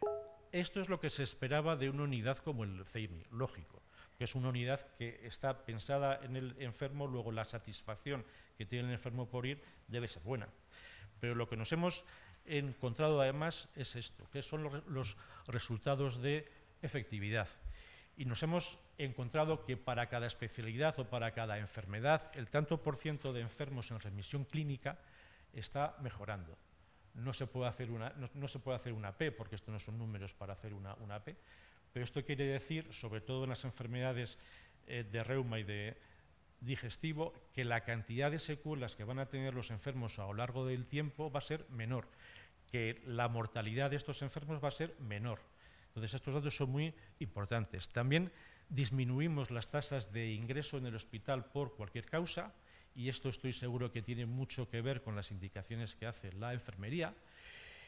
[SPEAKER 13] Esto es lo que se esperaba de una unidad como el CEIMI, lógico, que es una unidad que está pensada en el enfermo, luego la satisfacción que tiene el enfermo por ir debe ser buena. Pero lo que nos hemos encontrado además es esto, que son los resultados de efectividad y nos hemos encontrado que para cada especialidad o para cada enfermedad, el tanto por ciento de enfermos en remisión clínica está mejorando. No se puede hacer una, no, se puede hacer una P, porque estos no son números para hacer una, una P, pero esto quiere decir, sobre todo en las enfermedades eh, de reuma y de digestivo, que la cantidad de secuelas que van a tener los enfermos a lo largo del tiempo va a ser menor, que la mortalidad de estos enfermos va a ser menor. Entonces, estos datos son muy importantes. También disminuimos las tasas de ingreso en el hospital por cualquier causa, y esto estoy seguro que tiene mucho que ver con las indicaciones que hace la enfermería.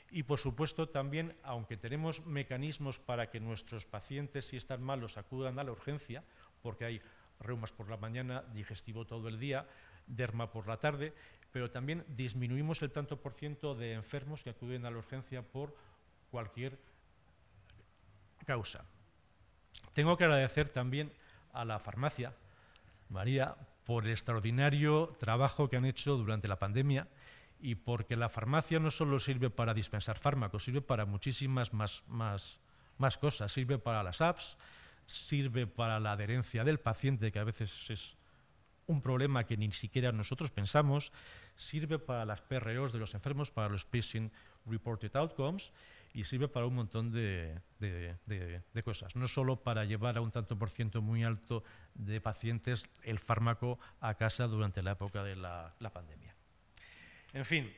[SPEAKER 13] Y por supuesto también, aunque tenemos mecanismos para que nuestros pacientes, si están malos, acudan a la urgencia, porque hay reumas por la mañana, digestivo todo el día, derma por la tarde, pero también disminuimos el tanto por ciento de enfermos que acuden a la urgencia por cualquier causa causa. Tengo que agradecer también a la farmacia, María, por el extraordinario trabajo que han hecho durante la pandemia y porque la farmacia no solo sirve para dispensar fármacos, sirve para muchísimas más, más, más cosas. Sirve para las apps, sirve para la adherencia del paciente, que a veces es un problema que ni siquiera nosotros pensamos, sirve para las PROs de los enfermos, para los Patient Reported Outcomes, y sirve para un montón de, cosas. No solo para llevar a un tanto por ciento muy alto de pacientes el fármaco a casa durante la época de la, pandemia. En fin,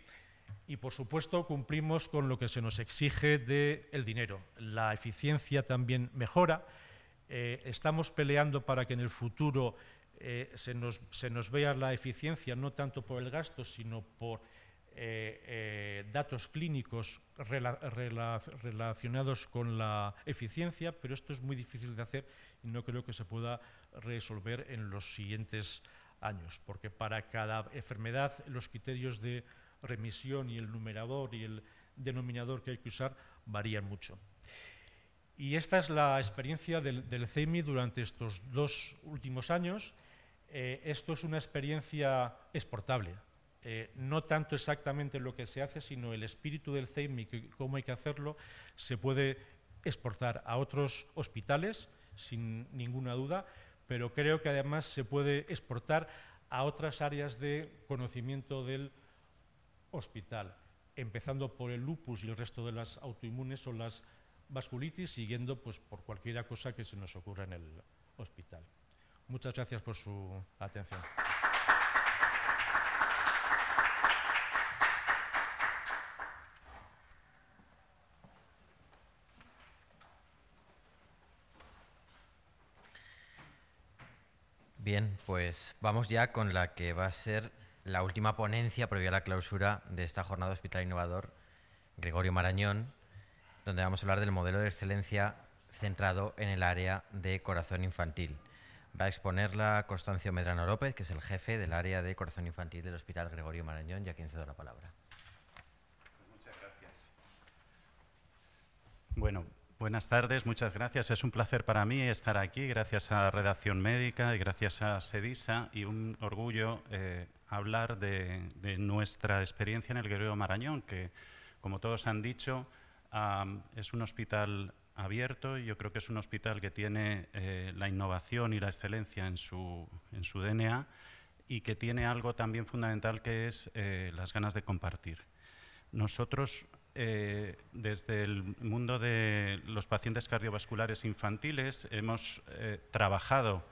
[SPEAKER 13] y por supuesto cumplimos con lo que se nos exige del dinero. La eficiencia también mejora. Eh, estamos peleando para que en el futuro eh, se, nos, se nos vea la eficiencia no tanto por el gasto, sino por eh, eh, datos clínicos relacionados con la eficiencia, pero esto es muy difícil de hacer y no creo que se pueda resolver en los siguientes años, porque para cada enfermedad los criterios de remisión y el numerador y el denominador que hay que usar varían mucho. Y esta es la experiencia del, del CEMI durante estos dos últimos años. Eh, esto es una experiencia exportable. Eh, no tanto exactamente lo que se hace, sino el espíritu del CEIMIC y cómo hay que hacerlo, se puede exportar a otros hospitales, sin ninguna duda, pero creo que además se puede exportar a otras áreas de conocimiento del hospital, empezando por el lupus y el resto de las autoinmunes o las vasculitis, siguiendo pues, por cualquier cosa que se nos ocurra en el hospital. Muchas gracias por su atención.
[SPEAKER 1] Bien, pues vamos ya con la que va a ser la última ponencia previa a la clausura de esta jornada Hospital Innovador Gregorio Marañón, donde vamos a hablar del modelo de excelencia centrado en el área de corazón infantil. Va a exponerla Constancio Medrano López, que es el jefe del área de corazón infantil del Hospital Gregorio Marañón, ya quien cedo la palabra.
[SPEAKER 8] Muchas gracias.
[SPEAKER 1] Bueno,
[SPEAKER 14] Buenas tardes, muchas gracias. Es un placer para mí estar aquí, gracias a Redacción Médica y gracias a SEDISA y un orgullo eh, hablar de, nuestra experiencia en el Guerrero Marañón, que como todos han dicho es un hospital abierto y yo creo que es un hospital que tiene eh, la innovación y la excelencia en su, en su, DNA y que tiene algo también fundamental que es eh, las ganas de compartir. Nosotros eh, desde el mundo de los pacientes cardiovasculares infantiles hemos eh, trabajado,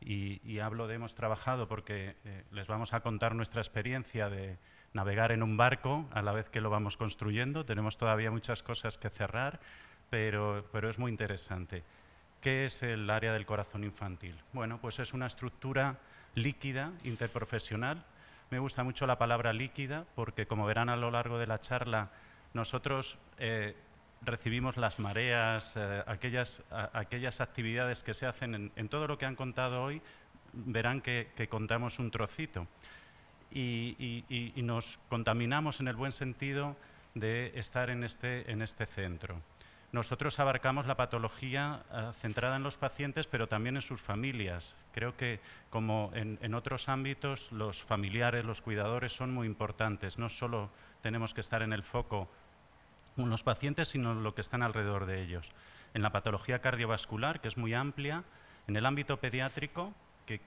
[SPEAKER 14] y, hablo de hemos trabajado porque eh, les vamos a contar nuestra experiencia de navegar en un barco a la vez que lo vamos construyendo. Tenemos todavía muchas cosas que cerrar, pero, pero es muy interesante. ¿Qué es el área del corazón infantil? Bueno, pues es una estructura líquida, interprofesional. Me gusta mucho la palabra líquida porque, como verán a lo largo de la charla, nosotros eh, recibimos las mareas, eh, aquellas, actividades que se hacen en, todo lo que han contado hoy, verán que, contamos un trocito. Y, nos contaminamos en el buen sentido de estar en este, en este centro. Nosotros abarcamos la patología eh, centrada en los pacientes, pero también en sus familias. Creo que, como en, en, otros ámbitos, los familiares, los cuidadores son muy importantes. No solo tenemos que estar en el foco los pacientes, sino lo que están alrededor de ellos. En la patología cardiovascular, que es muy amplia, en el ámbito pediátrico, que eh,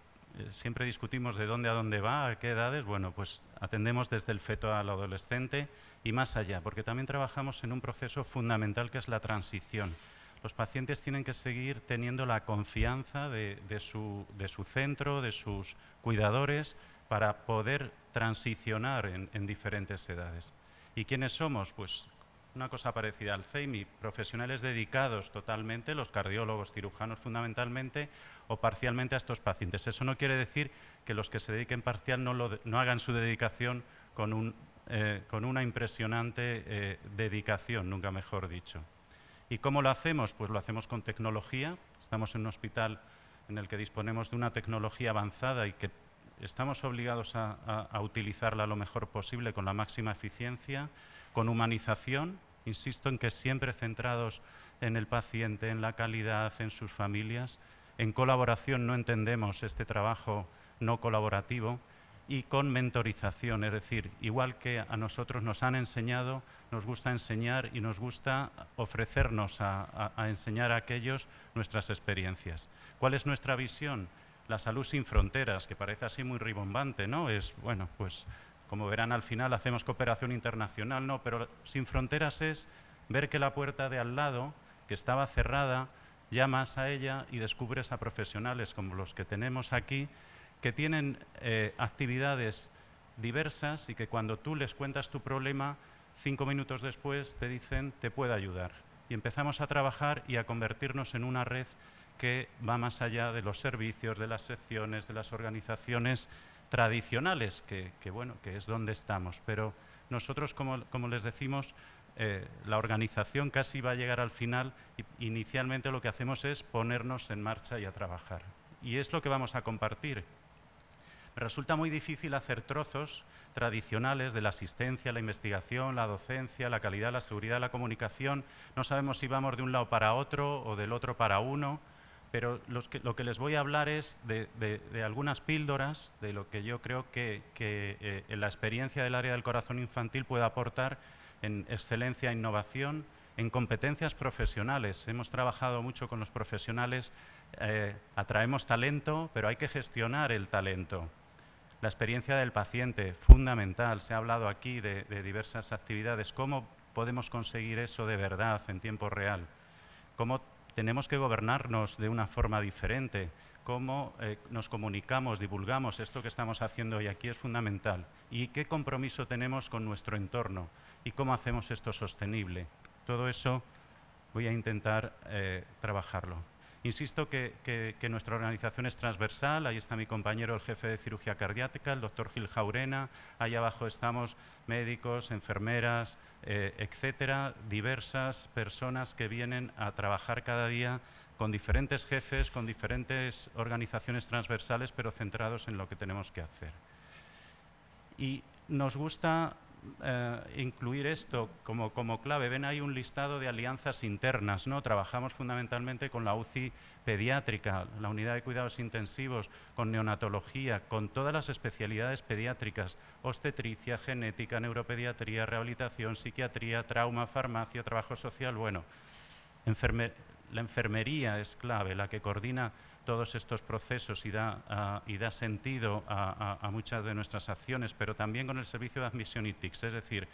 [SPEAKER 14] siempre discutimos de dónde a dónde va, a qué edades, bueno, pues atendemos desde el feto al adolescente y más allá, porque también trabajamos en un proceso fundamental que es la transición. Los pacientes tienen que seguir teniendo la confianza de, de, su, de su, centro, de sus cuidadores, para poder transicionar en, en diferentes edades. ¿Y quiénes somos? Pues una cosa parecida al CEIMI, profesionales dedicados totalmente, los cardiólogos, cirujanos fundamentalmente, o parcialmente a estos pacientes. Eso no quiere decir que los que se dediquen parcial no, hagan su dedicación con, eh, una impresionante eh, dedicación, nunca mejor dicho. ¿Y cómo lo hacemos? Pues lo hacemos con tecnología. Estamos en un hospital en el que disponemos de una tecnología avanzada y que estamos obligados a, a utilizarla lo mejor posible con la máxima eficiencia, con humanización insisto en que siempre centrados en el paciente, en la calidad, en sus familias. En colaboración no entendemos este trabajo no colaborativo y con mentorización, es decir, igual que a nosotros nos han enseñado, nos gusta enseñar y nos gusta ofrecernos a, enseñar a aquellos nuestras experiencias. ¿Cuál es nuestra visión? La salud sin fronteras, que parece así muy ribombante, ¿no? Es, bueno, pues como verán, al final hacemos cooperación internacional, no, pero sin fronteras es ver que la puerta de al lado, que estaba cerrada, llamas a ella y descubres a profesionales como los que tenemos aquí, que tienen eh, actividades diversas y que cuando tú les cuentas tu problema, cinco minutos después te dicen, te puedo ayudar. Y empezamos a trabajar y a convertirnos en una red que va más allá de los servicios, de las secciones, de las organizaciones tradicionales, que, es donde estamos. Pero nosotros, como, les decimos, eh, la organización casi va a llegar al final. inicialmente lo que hacemos es ponernos en marcha y a trabajar. Y es lo que vamos a compartir. resulta muy difícil hacer trozos tradicionales de la asistencia, la investigación, la docencia, la calidad, la seguridad, la comunicación. No sabemos si vamos de un lado para otro o del otro para uno pero lo que les voy a hablar es de, algunas píldoras de lo que yo creo que, eh, la experiencia del área del corazón infantil puede aportar en excelencia, e innovación, en competencias profesionales. Hemos trabajado mucho con los profesionales, eh, atraemos talento, pero hay que gestionar el talento. La experiencia del paciente, fundamental. Se ha hablado aquí de, de diversas actividades. ¿Cómo podemos conseguir eso de verdad en tiempo real? ¿Cómo tenemos que gobernarnos de una forma diferente. Cómo eh, nos comunicamos, divulgamos esto que estamos haciendo hoy aquí es fundamental. Y qué compromiso tenemos con nuestro entorno y cómo hacemos esto sostenible. Todo eso voy a intentar eh, trabajarlo. Insisto que, nuestra organización es transversal, ahí está mi compañero, el jefe de cirugía cardíaca, el doctor Gil Jaurena, ahí abajo estamos médicos, enfermeras, eh, etcétera, diversas personas que vienen a trabajar cada día con diferentes jefes, con diferentes organizaciones transversales, pero centrados en lo que tenemos que hacer. Y nos gusta eh, incluir esto como, clave. Ven ahí un listado de alianzas internas. ¿no? Trabajamos fundamentalmente con la UCI pediátrica, la unidad de cuidados intensivos, con neonatología, con todas las especialidades pediátricas, obstetricia, genética, neuropediatría, rehabilitación, psiquiatría, trauma, farmacia, trabajo social. Bueno, la enfermería es clave, la que coordina todos estos procesos y da, ah, sentido a, muchas de nuestras acciones, pero también con el servicio de admisión y TICS. Es decir,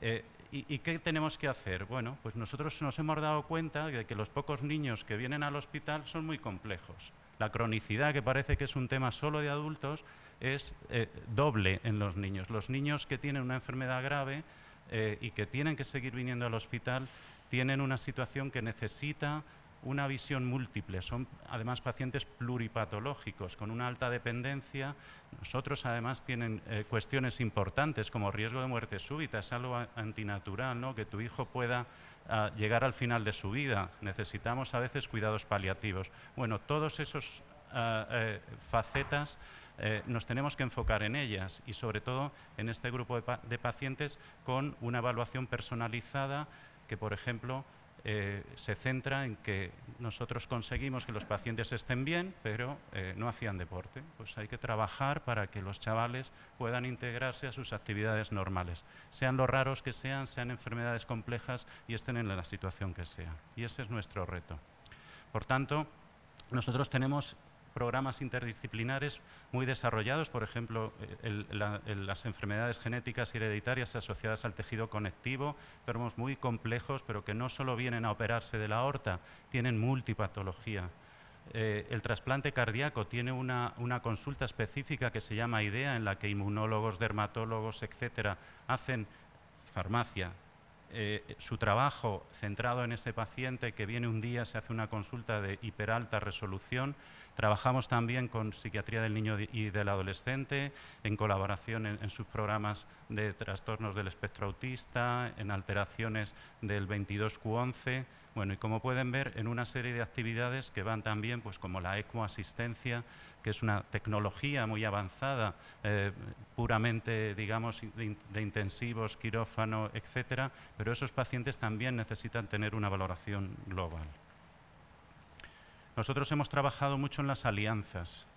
[SPEAKER 14] eh, ¿y, qué tenemos que hacer? Bueno, pues nosotros nos hemos dado cuenta de que los pocos niños que vienen al hospital son muy complejos. La cronicidad, que parece que es un tema solo de adultos, es eh, doble en los niños. Los niños que tienen una enfermedad grave eh, y que tienen que seguir viniendo al hospital tienen una situación que necesita una visión múltiple. Son además pacientes pluripatológicos con una alta dependencia. Nosotros además tienen eh, cuestiones importantes como riesgo de muerte súbita, es algo antinatural, ¿no? que tu hijo pueda ah, llegar al final de su vida. Necesitamos a veces cuidados paliativos. Bueno, todos esos ah, eh, facetas eh, nos tenemos que enfocar en ellas y sobre todo en este grupo de pacientes con una evaluación personalizada que, por ejemplo, eh, se centra en que nosotros conseguimos que los pacientes estén bien, pero eh, no hacían deporte. Pues hay que trabajar para que los chavales puedan integrarse a sus actividades normales, sean lo raros que sean, sean enfermedades complejas y estén en la situación que sea. Y ese es nuestro reto. Por tanto, nosotros tenemos programas interdisciplinares muy desarrollados, por ejemplo, las enfermedades genéticas y hereditarias asociadas al tejido conectivo, enfermos muy complejos, pero que no solo vienen a operarse de la aorta, tienen multipatología. Eh, el trasplante cardíaco tiene una, una, consulta específica que se llama IDEA, en la que inmunólogos, dermatólogos, etcétera, hacen farmacia, eh, su trabajo centrado en ese paciente que viene un día, se hace una consulta de hiperalta resolución. Trabajamos también con psiquiatría del niño y del adolescente, en colaboración en, en sus programas de trastornos del espectro autista, en alteraciones del 22Q11. Bueno, y como pueden ver, en una serie de actividades que van también, pues como la ecoasistencia, que es una tecnología muy avanzada, eh, puramente, digamos, de, intensivos, quirófano, etcétera, pero esos pacientes también necesitan tener una valoración global. Nosotros hemos trabajado mucho en las alianzas.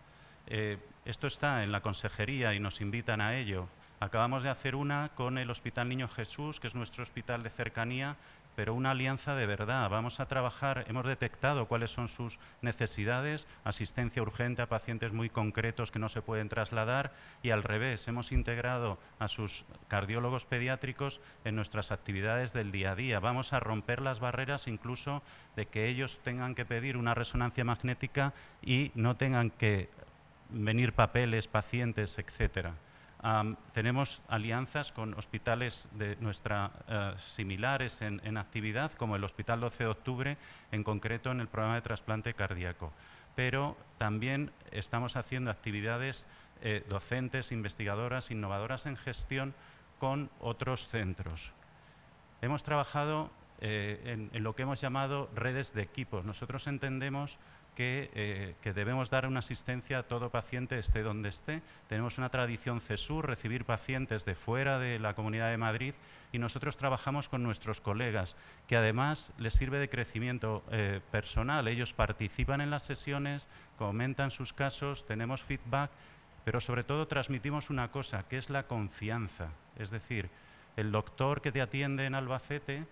[SPEAKER 14] Eh, esto está en la consejería y nos invitan a ello. Acabamos de hacer una con el Hospital Niño Jesús, que es nuestro hospital de cercanía, pero una alianza de verdad. Vamos a trabajar, hemos detectado cuáles son sus necesidades, asistencia urgente a pacientes muy concretos que no se pueden trasladar y al revés, hemos integrado a sus cardiólogos pediátricos en nuestras actividades del día a día. Vamos a romper las barreras incluso de que ellos tengan que pedir una resonancia magnética y no tengan que venir papeles, pacientes, etcétera tenemos alianzas con hospitales de nuestra, eh, similares en, actividad, como el Hospital 12 de Octubre, en concreto en el programa de trasplante cardíaco. Pero también estamos haciendo actividades eh, docentes, investigadoras, innovadoras en gestión con otros centros. Hemos trabajado eh, en, en lo que hemos llamado redes de equipos. Nosotros entendemos eh, que, debemos dar una asistencia a todo paciente, esté donde esté. Tenemos una tradición CESUR, recibir pacientes de fuera de la Comunidad de Madrid, y nosotros trabajamos con nuestros colegas, que además les sirve de crecimiento eh, personal. Ellos participan en las sesiones, comentan sus casos, tenemos feedback, pero sobre todo transmitimos una cosa, que es la confianza. Es decir, el doctor que te atiende en Albacete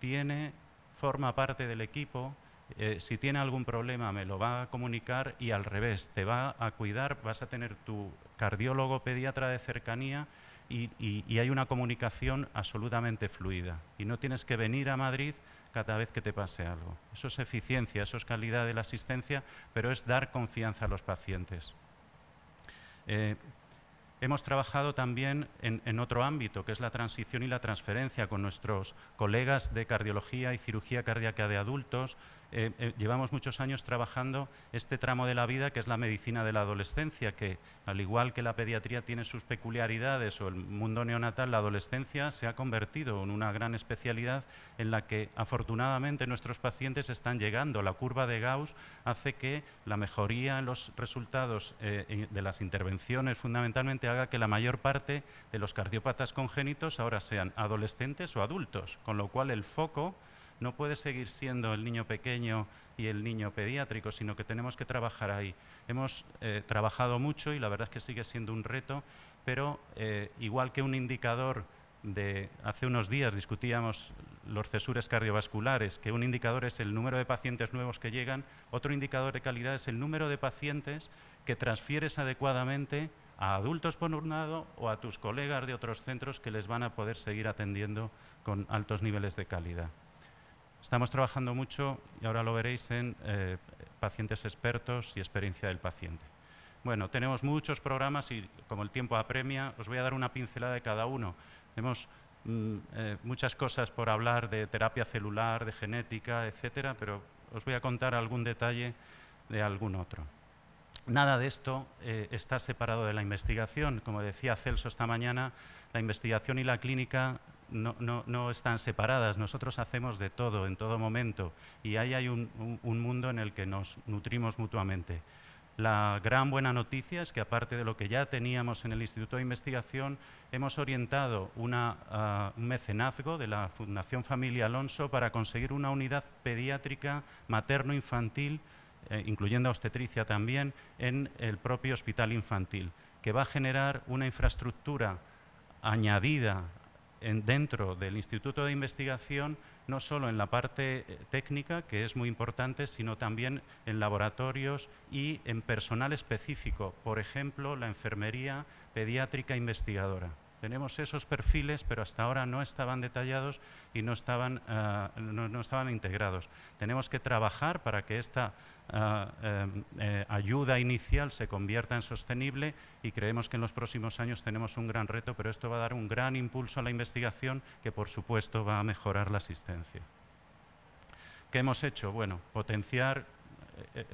[SPEAKER 14] tiene, forma parte del equipo, eh, si tiene algún problema me lo va a comunicar y al revés, te va a cuidar, vas a tener tu cardiólogo pediatra de cercanía y, hay una comunicación absolutamente fluida. Y no tienes que venir a Madrid cada vez que te pase algo. Eso es eficiencia, eso es calidad de la asistencia, pero es dar confianza a los pacientes. Eh, Hemos trabajado también en, otro ámbito, que es la transición y la transferencia, con nuestros colegas de cardiología y cirugía cardíaca de adultos. Eh, eh, llevamos muchos años trabajando este tramo de la vida, que es la medicina de la adolescencia, que al igual que la pediatría tiene sus peculiaridades o el mundo neonatal, la adolescencia se ha convertido en una gran especialidad en la que afortunadamente nuestros pacientes están llegando. La curva de Gauss hace que la mejoría en los resultados eh, de las intervenciones, fundamentalmente haga que la mayor parte de los cardiopatas congénitos ahora sean adolescentes o adultos, con lo cual el foco no puede seguir siendo el niño pequeño y el niño pediátrico, sino que tenemos que trabajar ahí. Hemos eh, trabajado mucho y la verdad es que sigue siendo un reto, pero eh, igual que un indicador de hace unos días discutíamos los cesures cardiovasculares, que un indicador es el número de pacientes nuevos que llegan, otro indicador de calidad es el número de pacientes que transfieres adecuadamente a adultos por un lado o a tus colegas de otros centros que les van a poder seguir atendiendo con altos niveles de calidad. Estamos trabajando mucho, y ahora lo veréis, en eh, pacientes expertos y experiencia del paciente. Bueno, tenemos muchos programas y como el tiempo apremia, os voy a dar una pincelada de cada uno. Tenemos mm, eh, muchas cosas por hablar de terapia celular, de genética, etcétera, pero os voy a contar algún detalle de algún otro. Nada de esto eh, está separado de la investigación. Como decía Celso esta mañana, la investigación y la clínica no, están separadas. Nosotros hacemos de todo, en todo momento. Y ahí hay un, mundo en el que nos nutrimos mutuamente. La gran buena noticia es que, aparte de lo que ya teníamos en el Instituto de Investigación, hemos orientado un mecenazgo de la Fundación Familia Alonso para conseguir una unidad pediátrica materno-infantil eh, incluyendo a obstetricia también, en el propio hospital infantil, que va a generar una infraestructura añadida dentro del Instituto de Investigación, no solo en la parte eh, técnica, que es muy importante, sino también en laboratorios y en personal específico, por ejemplo, la enfermería pediátrica investigadora. Tenemos esos perfiles, pero hasta ahora no estaban detallados y no estaban, eh, no, estaban integrados. Tenemos que trabajar para que esta eh, eh, ayuda inicial se convierta en sostenible y creemos que en los próximos años tenemos un gran reto, pero esto va a dar un gran impulso a la investigación que, por supuesto, va a mejorar la asistencia. ¿Qué hemos hecho? Bueno, potenciar,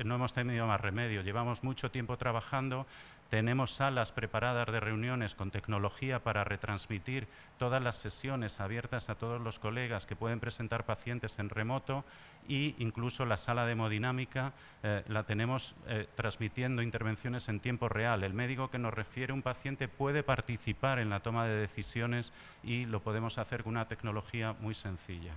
[SPEAKER 14] no hemos tenido más remedio. Llevamos mucho tiempo trabajando tenemos salas preparadas de reuniones con tecnología para retransmitir todas las sesiones abiertas a todos los colegas que pueden presentar pacientes en remoto e incluso la sala de hemodinámica eh, la tenemos eh, transmitiendo intervenciones en tiempo real. El médico que nos refiere un paciente puede participar en la toma de decisiones y lo podemos hacer con una tecnología muy sencilla.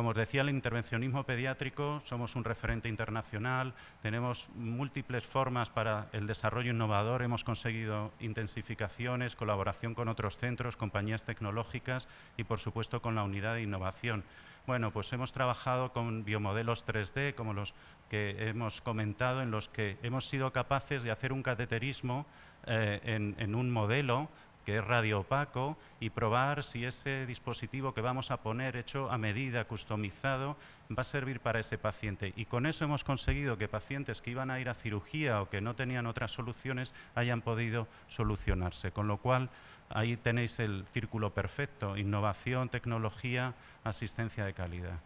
[SPEAKER 14] Como os decía, el intervencionismo pediátrico, somos un referente internacional, tenemos múltiples formas para el desarrollo innovador, hemos conseguido intensificaciones, colaboración con otros centros, compañías tecnológicas y, por supuesto, con la unidad de innovación. Bueno, pues hemos trabajado con biomodelos 3D, como los que hemos comentado, en los que hemos sido capaces de hacer un cateterismo eh, en un modelo que es opaco y probar si ese dispositivo que vamos a poner hecho a medida, customizado, va a servir para ese paciente. Y con eso hemos conseguido que pacientes que iban a ir a cirugía o que no tenían otras soluciones hayan podido solucionarse. Con lo cual, ahí tenéis el círculo perfecto, innovación, tecnología, asistencia de calidad.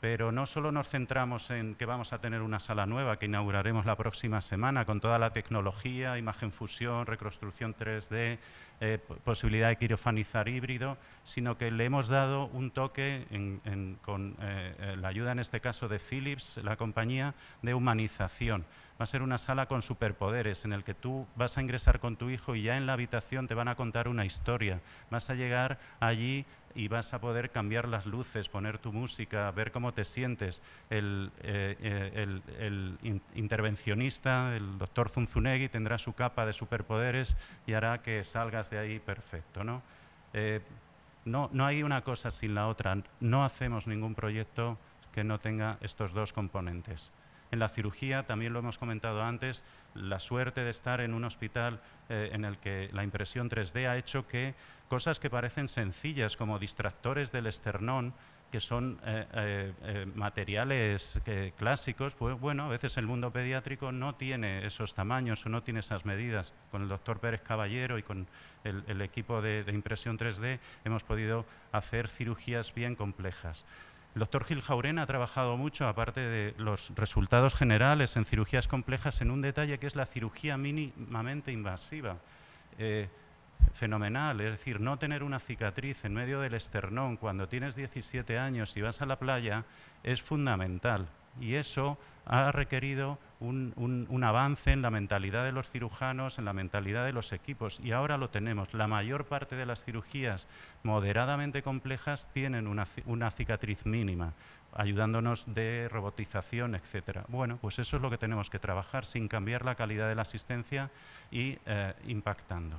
[SPEAKER 14] Pero no solo nos centramos en que vamos a tener una sala nueva que inauguraremos la próxima semana con toda la tecnología, imagen fusión, reconstrucción 3D, eh, posibilidad de quirofanizar híbrido, sino que le hemos dado un toque con eh, eh, la ayuda en este caso de Philips, la compañía, de humanización. Va a ser una sala con superpoderes en el que tú vas a ingresar con tu hijo y ya en la habitación te van a contar una historia. Vas a llegar allí y vas a poder cambiar las luces, poner tu música, ver cómo te sientes. El, eh, eh, intervencionista, el doctor Zunzunegui, tendrá su capa de superpoderes y hará que salgas de ahí perfecto. Eh, ¿no? no hay una cosa sin la otra. No hacemos ningún proyecto que no tenga estos dos componentes. En la cirugía, también lo hemos comentado antes, la suerte de estar en un hospital eh, en el que la impresión 3D ha hecho que cosas que parecen sencillas, como distractores del esternón, que son eh, eh, materiales clásicos, pues bueno, a veces el mundo pediátrico no tiene esos tamaños o no tiene esas medidas. Con el doctor Pérez Caballero y con el, equipo de, de impresión 3D hemos podido hacer cirugías bien complejas. El doctor Gil Jauren ha trabajado mucho, aparte de los resultados generales en cirugías complejas, en un detalle que es la cirugía mínimamente invasiva. Eh, fenomenal, es decir, no tener una cicatriz en medio del esternón cuando tienes 17 años y vas a la playa es fundamental y eso ha requerido un, avance en la mentalidad de los cirujanos, en la mentalidad de los equipos y ahora lo tenemos. La mayor parte de las cirugías moderadamente complejas tienen una, cicatriz mínima, ayudándonos de robotización, etc. Bueno, pues eso es lo que tenemos que trabajar sin cambiar la calidad de la asistencia y eh, impactando.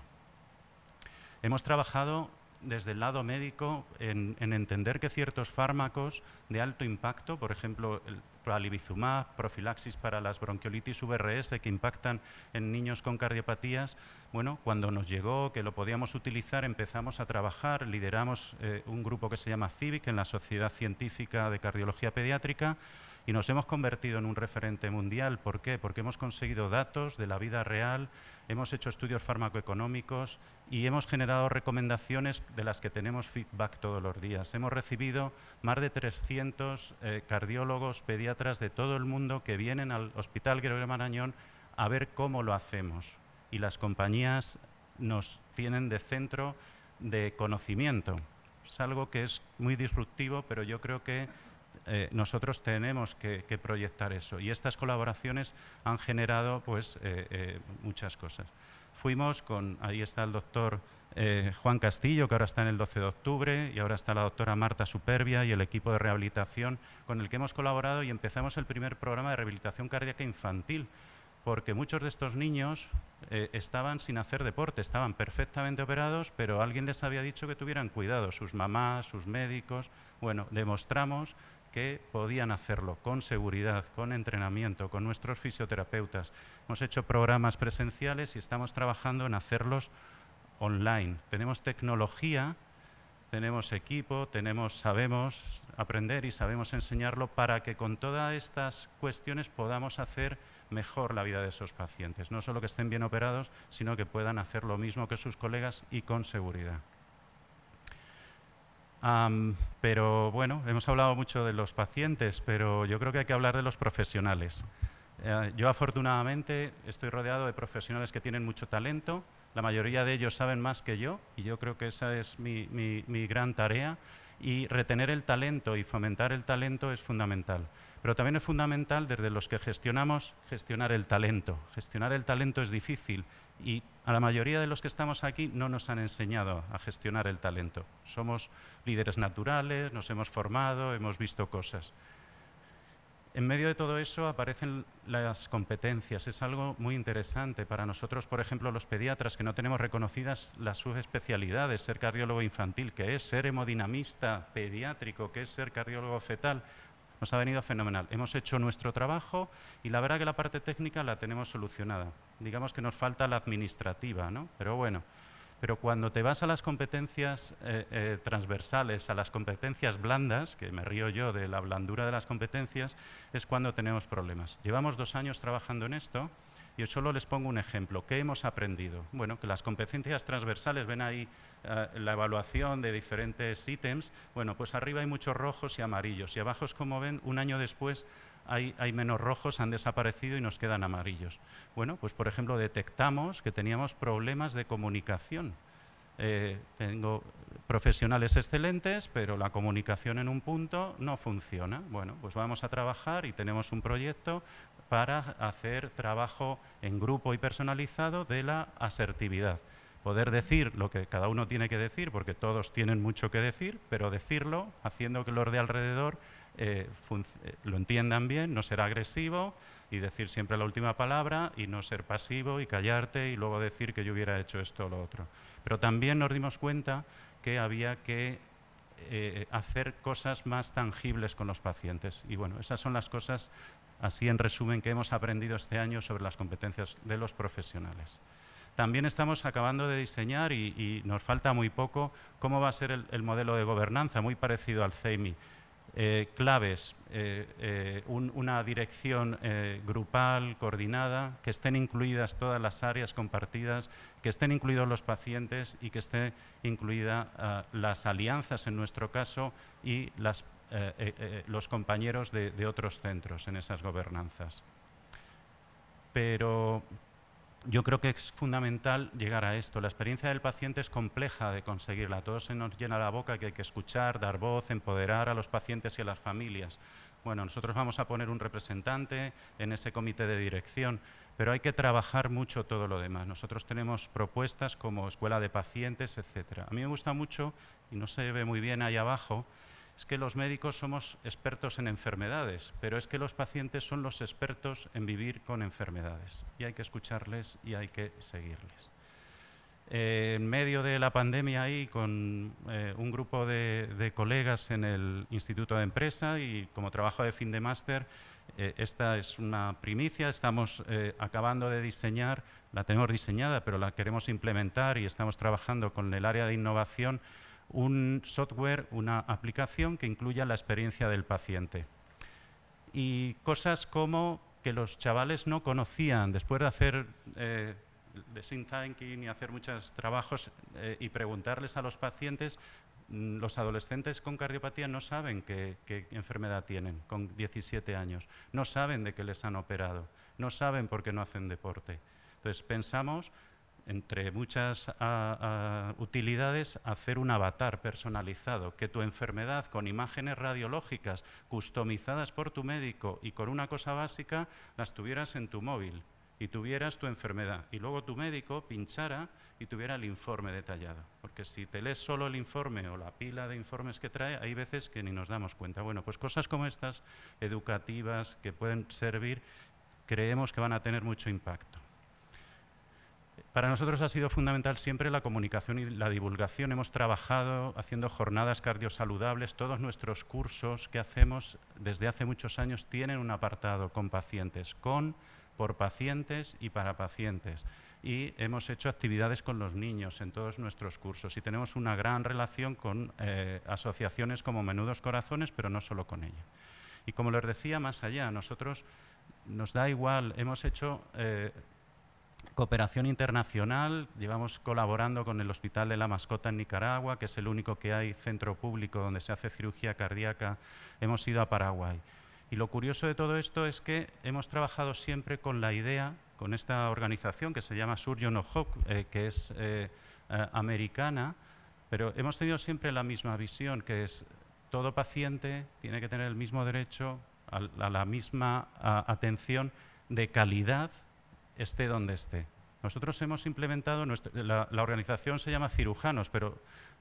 [SPEAKER 14] Hemos trabajado desde el lado médico en, en, entender que ciertos fármacos de alto impacto, por ejemplo, el, Alibizumab, profilaxis para las bronquiolitis VRS que impactan en niños con cardiopatías. Bueno, cuando nos llegó que lo podíamos utilizar, empezamos a trabajar, lideramos eh, un grupo que se llama CIVIC en la Sociedad Científica de Cardiología Pediátrica y nos hemos convertido en un referente mundial. ¿Por qué? Porque hemos conseguido datos de la vida real, hemos hecho estudios farmacoeconómicos y hemos generado recomendaciones de las que tenemos feedback todos los días. Hemos recibido más de 300 eh, cardiólogos, pediatras de todo el mundo que vienen al Hospital Gregorio Marañón a ver cómo lo hacemos. Y las compañías nos tienen de centro de conocimiento. Es algo que es muy disruptivo, pero yo creo que eh, nosotros tenemos que, proyectar eso. Y estas colaboraciones han generado pues, eh, eh, muchas cosas. Fuimos con, ahí está el doctor Juan Castillo, que ahora está en el 12 de octubre, y ahora está la doctora Marta Superbia y el equipo de rehabilitación con el que hemos colaborado y empezamos el primer programa de rehabilitación cardíaca infantil, porque muchos de estos niños estaban sin hacer deporte, estaban perfectamente operados, pero alguien les había dicho que tuvieran cuidado, sus mamás, sus médicos. Bueno, demostramos que podían hacerlo con seguridad, con entrenamiento, con nuestros fisioterapeutas. Hemos hecho programas presenciales y estamos trabajando en hacerlos online. Tenemos tecnología, tenemos equipo, tenemos, sabemos aprender y sabemos enseñarlo para que con todas estas cuestiones podamos hacer mejor la vida de esos pacientes. No solo que estén bien operados, sino que puedan hacer lo mismo que sus colegas y con seguridad pero bueno, hemos hablado mucho de los pacientes, pero yo creo que hay que hablar de los profesionales. Eh, yo afortunadamente estoy rodeado de profesionales que tienen mucho talento, la mayoría de ellos saben más que yo y yo creo que esa es mi gran tarea y retener el talento y fomentar el talento es fundamental. Pero también es fundamental desde los que gestionamos gestionar el talento. Gestionar el talento es difícil y a la mayoría de los que estamos aquí no nos han enseñado a gestionar el talento. Somos líderes naturales, nos hemos formado, hemos visto cosas. En medio de todo eso aparecen las competencias. Es algo muy interesante para nosotros, por ejemplo, los pediatras, que no tenemos reconocidas las subespecialidades, ser cardiólogo infantil, que es ser hemodinamista pediátrico, que es ser cardiólogo fetal. Nos ha venido fenomenal. Hemos hecho nuestro trabajo y la verdad que la parte técnica la tenemos solucionada. Digamos que nos falta la administrativa, ¿no? Pero bueno, pero cuando te vas a las competencias eh, eh, transversales, a las competencias blandas, que me río yo de la blandura de las competencias, es cuando tenemos problemas. Llevamos dos años trabajando en esto yo solo les pongo un ejemplo. ¿Qué hemos aprendido? Bueno, que las competencias transversales, ven ahí eh, la evaluación de diferentes ítems, bueno, pues arriba hay muchos rojos y amarillos y abajo es como ven, un año después hay, hay, menos rojos, han desaparecido y nos quedan amarillos. Bueno, pues por ejemplo detectamos que teníamos problemas de comunicación. Eh, tengo profesionales excelentes, pero la comunicación en un punto no funciona. Bueno, pues vamos a trabajar y tenemos un proyecto para hacer trabajo en grupo y personalizado de la asertividad. Poder decir lo que cada uno tiene que decir, porque todos tienen mucho que decir, pero decirlo haciendo que los de alrededor eh, eh, lo entiendan bien, no ser agresivo y decir siempre la última palabra y no ser pasivo y callarte y luego decir que yo hubiera hecho esto o lo otro. Pero también nos dimos cuenta que había que eh, hacer cosas más tangibles con los pacientes. Y bueno, esas son las cosas Así, en resumen, que hemos aprendido este año sobre las competencias de los profesionales. También estamos acabando de diseñar, y, nos falta muy poco, cómo va a ser el, modelo de gobernanza, muy parecido al CEMI. Eh, claves, eh, eh, una dirección grupal, coordinada, que estén incluidas todas las áreas compartidas, que estén incluidos los pacientes y que estén incluidas ah, las alianzas en nuestro caso y las eh, eh, eh, los compañeros de, otros centros en esas gobernanzas. Pero yo creo que es fundamental llegar a esto. La experiencia del paciente es compleja de conseguirla. todos se nos llena la boca que hay que escuchar, dar voz, empoderar a los pacientes y a las familias. Bueno, nosotros vamos a poner un representante en ese comité de dirección, pero hay que trabajar mucho todo lo demás. Nosotros tenemos propuestas como escuela de pacientes, etcétera. A mí me gusta mucho, y no se ve muy bien ahí abajo, es que los médicos somos expertos en enfermedades, pero es que los pacientes son los expertos en vivir con enfermedades y hay que escucharles y hay que seguirles. Eh, en medio de la pandemia ahí con eh, un grupo de, colegas en el Instituto de Empresa y como trabajo de fin de máster, eh, esta es una primicia, estamos acabando de diseñar, la tenemos diseñada, pero la queremos implementar y estamos trabajando con el área de innovación un software, una aplicación que incluya la experiencia del paciente. Y cosas como que los chavales no conocían, después de hacer eh, design thinking y hacer muchos trabajos eh, y preguntarles a los pacientes, mm, los adolescentes con cardiopatía no saben qué, qué, enfermedad tienen con 17 años, no saben de qué les han operado, no saben por qué no hacen deporte. Entonces pensamos entre muchas ah, ah, utilidades, hacer un avatar personalizado, que tu enfermedad con imágenes radiológicas customizadas por tu médico y con una cosa básica, las tuvieras en tu móvil y tuvieras tu enfermedad. Y luego tu médico pinchara y tuviera el informe detallado. Porque si te lees solo el informe o la pila de informes que trae, hay veces que ni nos damos cuenta. Bueno, pues cosas como estas, educativas, que pueden servir, creemos que van a tener mucho impacto. Para nosotros ha sido fundamental siempre la comunicación y la divulgación. Hemos trabajado haciendo jornadas cardiosaludables. Todos nuestros cursos que hacemos desde hace muchos años tienen un apartado con pacientes, con, por pacientes y para pacientes. Y hemos hecho actividades con los niños en todos nuestros cursos. Y tenemos una gran relación con eh, asociaciones como Menudos Corazones, pero no solo con ella. Y como les decía, más allá, nosotros nos da igual, hemos hecho... Eh, cooperación internacional, llevamos colaborando con el Hospital de la Mascota en Nicaragua, que es el único que hay centro público donde se hace cirugía cardíaca, hemos ido a Paraguay. Y lo curioso de todo esto es que hemos trabajado siempre con la idea, con esta organización que se llama Surgeon of Hope, eh, que es eh, eh, americana, pero hemos tenido siempre la misma visión, que es todo paciente tiene que tener el mismo derecho a, la misma atención de calidad esté donde esté. Nosotros hemos implementado, la, organización se llama cirujanos, pero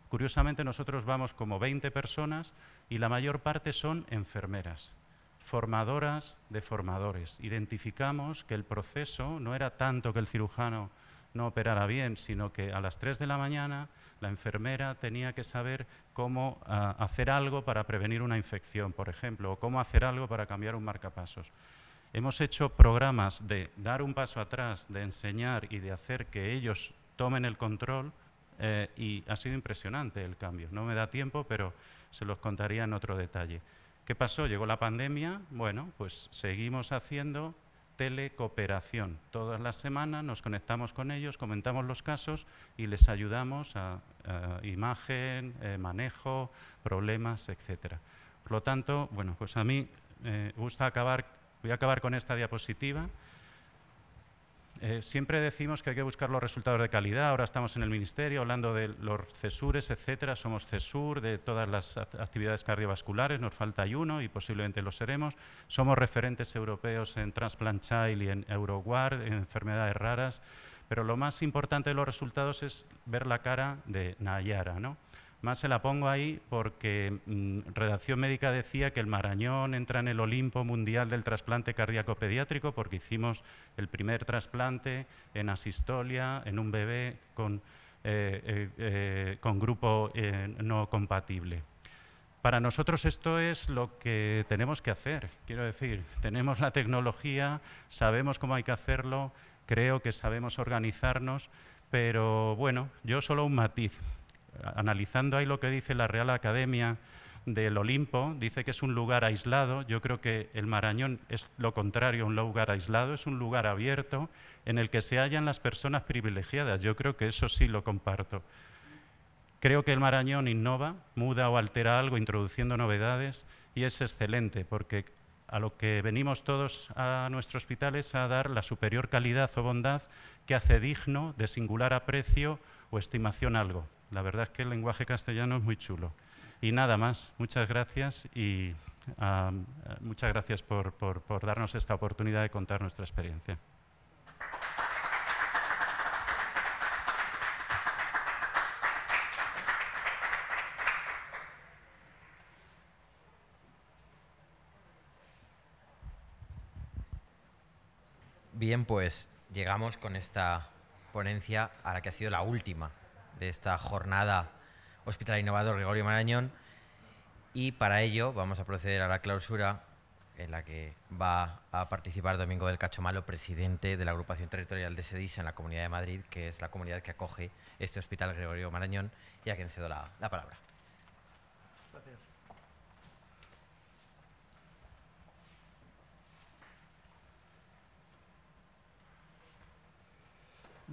[SPEAKER 14] curiosamente nosotros vamos como 20 personas y la mayor parte son enfermeras, formadoras de formadores. Identificamos que el proceso no era tanto que el cirujano no operara bien, sino que a las 3 de la mañana la enfermera tenía que saber cómo ah, hacer algo para prevenir una infección, por ejemplo, o cómo hacer algo para cambiar un marcapasos. Hemos hecho programas de dar un paso atrás, de enseñar y de hacer que ellos tomen el control eh, y ha sido impresionante el cambio. No me da tiempo, pero se los contaría en otro detalle. ¿Qué pasó? Llegó la pandemia, bueno, pues seguimos haciendo telecooperación. Todas las semanas nos conectamos con ellos, comentamos los casos y les ayudamos a, imagen, eh, manejo, problemas, etc. Por lo tanto, bueno, pues a mí me eh, gusta acabar Voy a acabar con esta diapositiva. Eh, siempre decimos que hay que buscar los resultados de calidad. Ahora estamos en el Ministerio hablando de los CESURES, etcétera. Somos CESUR de todas las actividades cardiovasculares. Nos falta uno y posiblemente lo seremos. Somos referentes europeos en Transplant Child y en Euroguard, en enfermedades raras. Pero lo más importante de los resultados es ver la cara de Nayara, ¿no? Más se la pongo ahí porque mm, Redacción Médica decía que el Marañón entra en el Olimpo Mundial del Trasplante Cardíaco Pediátrico porque hicimos el primer trasplante en asistolia, en un bebé con, eh, eh, eh, grupo no compatible. Para nosotros esto es lo que tenemos que hacer. Quiero decir, tenemos la tecnología, sabemos cómo hay que hacerlo, creo que sabemos organizarnos, pero bueno, yo solo un matiz analizando ahí lo que dice la Real Academia del Olimpo, dice que es un lugar aislado, yo creo que el Marañón es lo contrario, un lugar aislado, es un lugar abierto en el que se hallan las personas privilegiadas, yo creo que eso sí lo comparto. Creo que el Marañón innova, muda o altera algo introduciendo novedades y es excelente porque a lo que venimos todos a nuestro hospital es a dar la superior calidad o bondad que hace digno de singular aprecio o estimación algo. La verdad es que el lenguaje castellano es muy chulo. Y nada más, muchas gracias y muchas gracias por, por darnos esta oportunidad de contar nuestra experiencia.
[SPEAKER 1] Bien, pues llegamos con esta ponencia a la que ha sido la última de esta jornada Hospital Innovador Gregorio Marañón. Y para ello vamos a proceder a la clausura en la que va a participar Domingo del Cachomalo, presidente de la agrupación territorial de SEDIS en la Comunidad de Madrid, que es la comunidad que acoge este Hospital Gregorio Marañón, y a quien cedo la, palabra.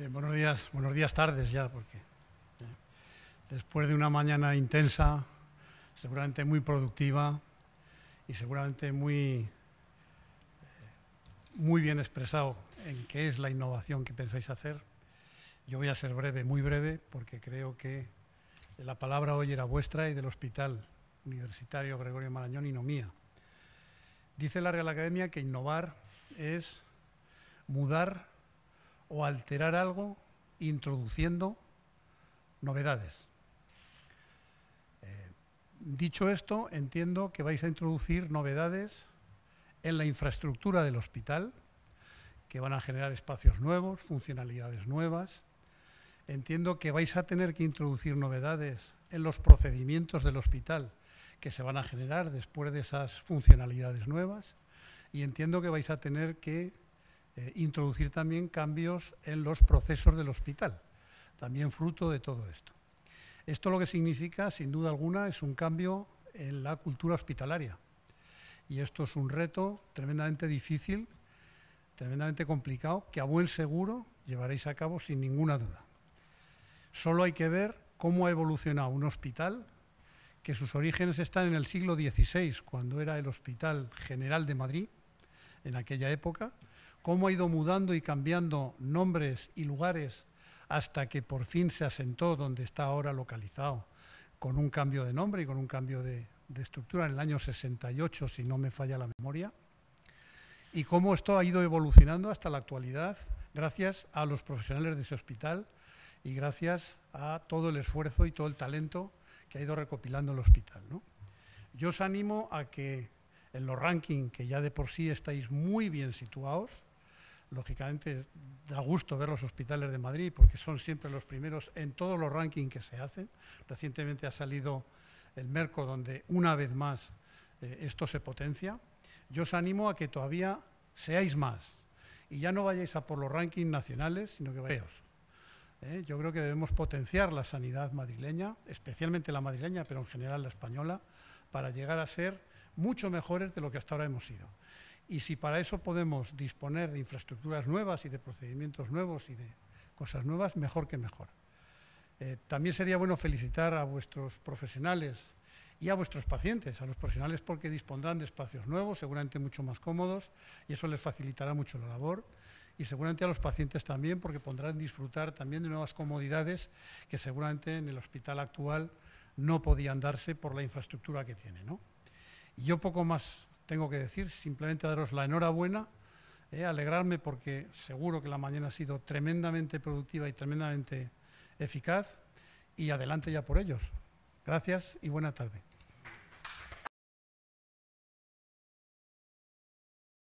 [SPEAKER 12] buenos días, buenos días, tardes ya, porque después de una mañana intensa, seguramente muy productiva y seguramente muy, eh, muy bien expresado en qué es la innovación que pensáis hacer. Yo voy a ser breve, muy breve, porque creo que la palabra hoy era vuestra y del Hospital Universitario Gregorio Marañón y no mía. Dice la Real Academia que innovar es mudar o alterar algo introduciendo novedades. Dicho esto, entiendo que vais a introducir novedades en la infraestructura del hospital, que van a generar espacios nuevos, funcionalidades nuevas. Entiendo que vais a tener que introducir novedades en los procedimientos del hospital que se van a generar después de esas funcionalidades nuevas. Y entiendo que vais a tener que eh, introducir también cambios en los procesos del hospital, también fruto de todo esto. Esto lo que significa, sin duda alguna, es un cambio en la cultura hospitalaria. Y esto es un reto tremendamente difícil, tremendamente complicado, que a buen seguro llevaréis a cabo sin ninguna duda. Solo hay que ver cómo ha evolucionado un hospital que sus orígenes están en el siglo XVI, cuando era el Hospital General de Madrid, en aquella época, cómo ha ido mudando y cambiando nombres y lugares hasta que por fin se asentó donde está ahora localizado, con un cambio de nombre y con un cambio de, estructura en el año 68, si no me falla la memoria, y cómo esto ha ido evolucionando hasta la actualidad gracias a los profesionales de ese hospital y gracias a todo el esfuerzo y todo el talento que ha ido recopilando el hospital. Yo os animo a que en los rankings, que ya de por sí estáis muy bien situados, lógicamente da gusto ver los hospitales de Madrid porque son siempre los primeros en todos los rankings que se hacen. Recientemente ha salido el Merco donde una vez más eh, esto se potencia. Yo os animo a que todavía seáis más y ya no vayáis a por los rankings nacionales, sino que vayáis. Eh, yo creo que debemos potenciar la sanidad madrileña, especialmente la madrileña, pero en general la española, para llegar a ser mucho mejores de lo que hasta ahora hemos sido. Y si para eso podemos disponer de infraestructuras nuevas y de procedimientos nuevos y de cosas nuevas, mejor que mejor. Eh, también sería bueno felicitar a vuestros profesionales y a vuestros pacientes, a los profesionales porque dispondrán de espacios nuevos, seguramente mucho más cómodos, y eso les facilitará mucho la labor, y seguramente a los pacientes también porque podrán disfrutar también de nuevas comodidades que seguramente en el hospital actual no podían darse por la infraestructura que tiene. Y yo poco más tengo que decir, simplemente daros la enhorabuena, eh, alegrarme porque seguro que la mañana ha sido tremendamente productiva y tremendamente eficaz y adelante ya por ellos. Gracias y buena tarde.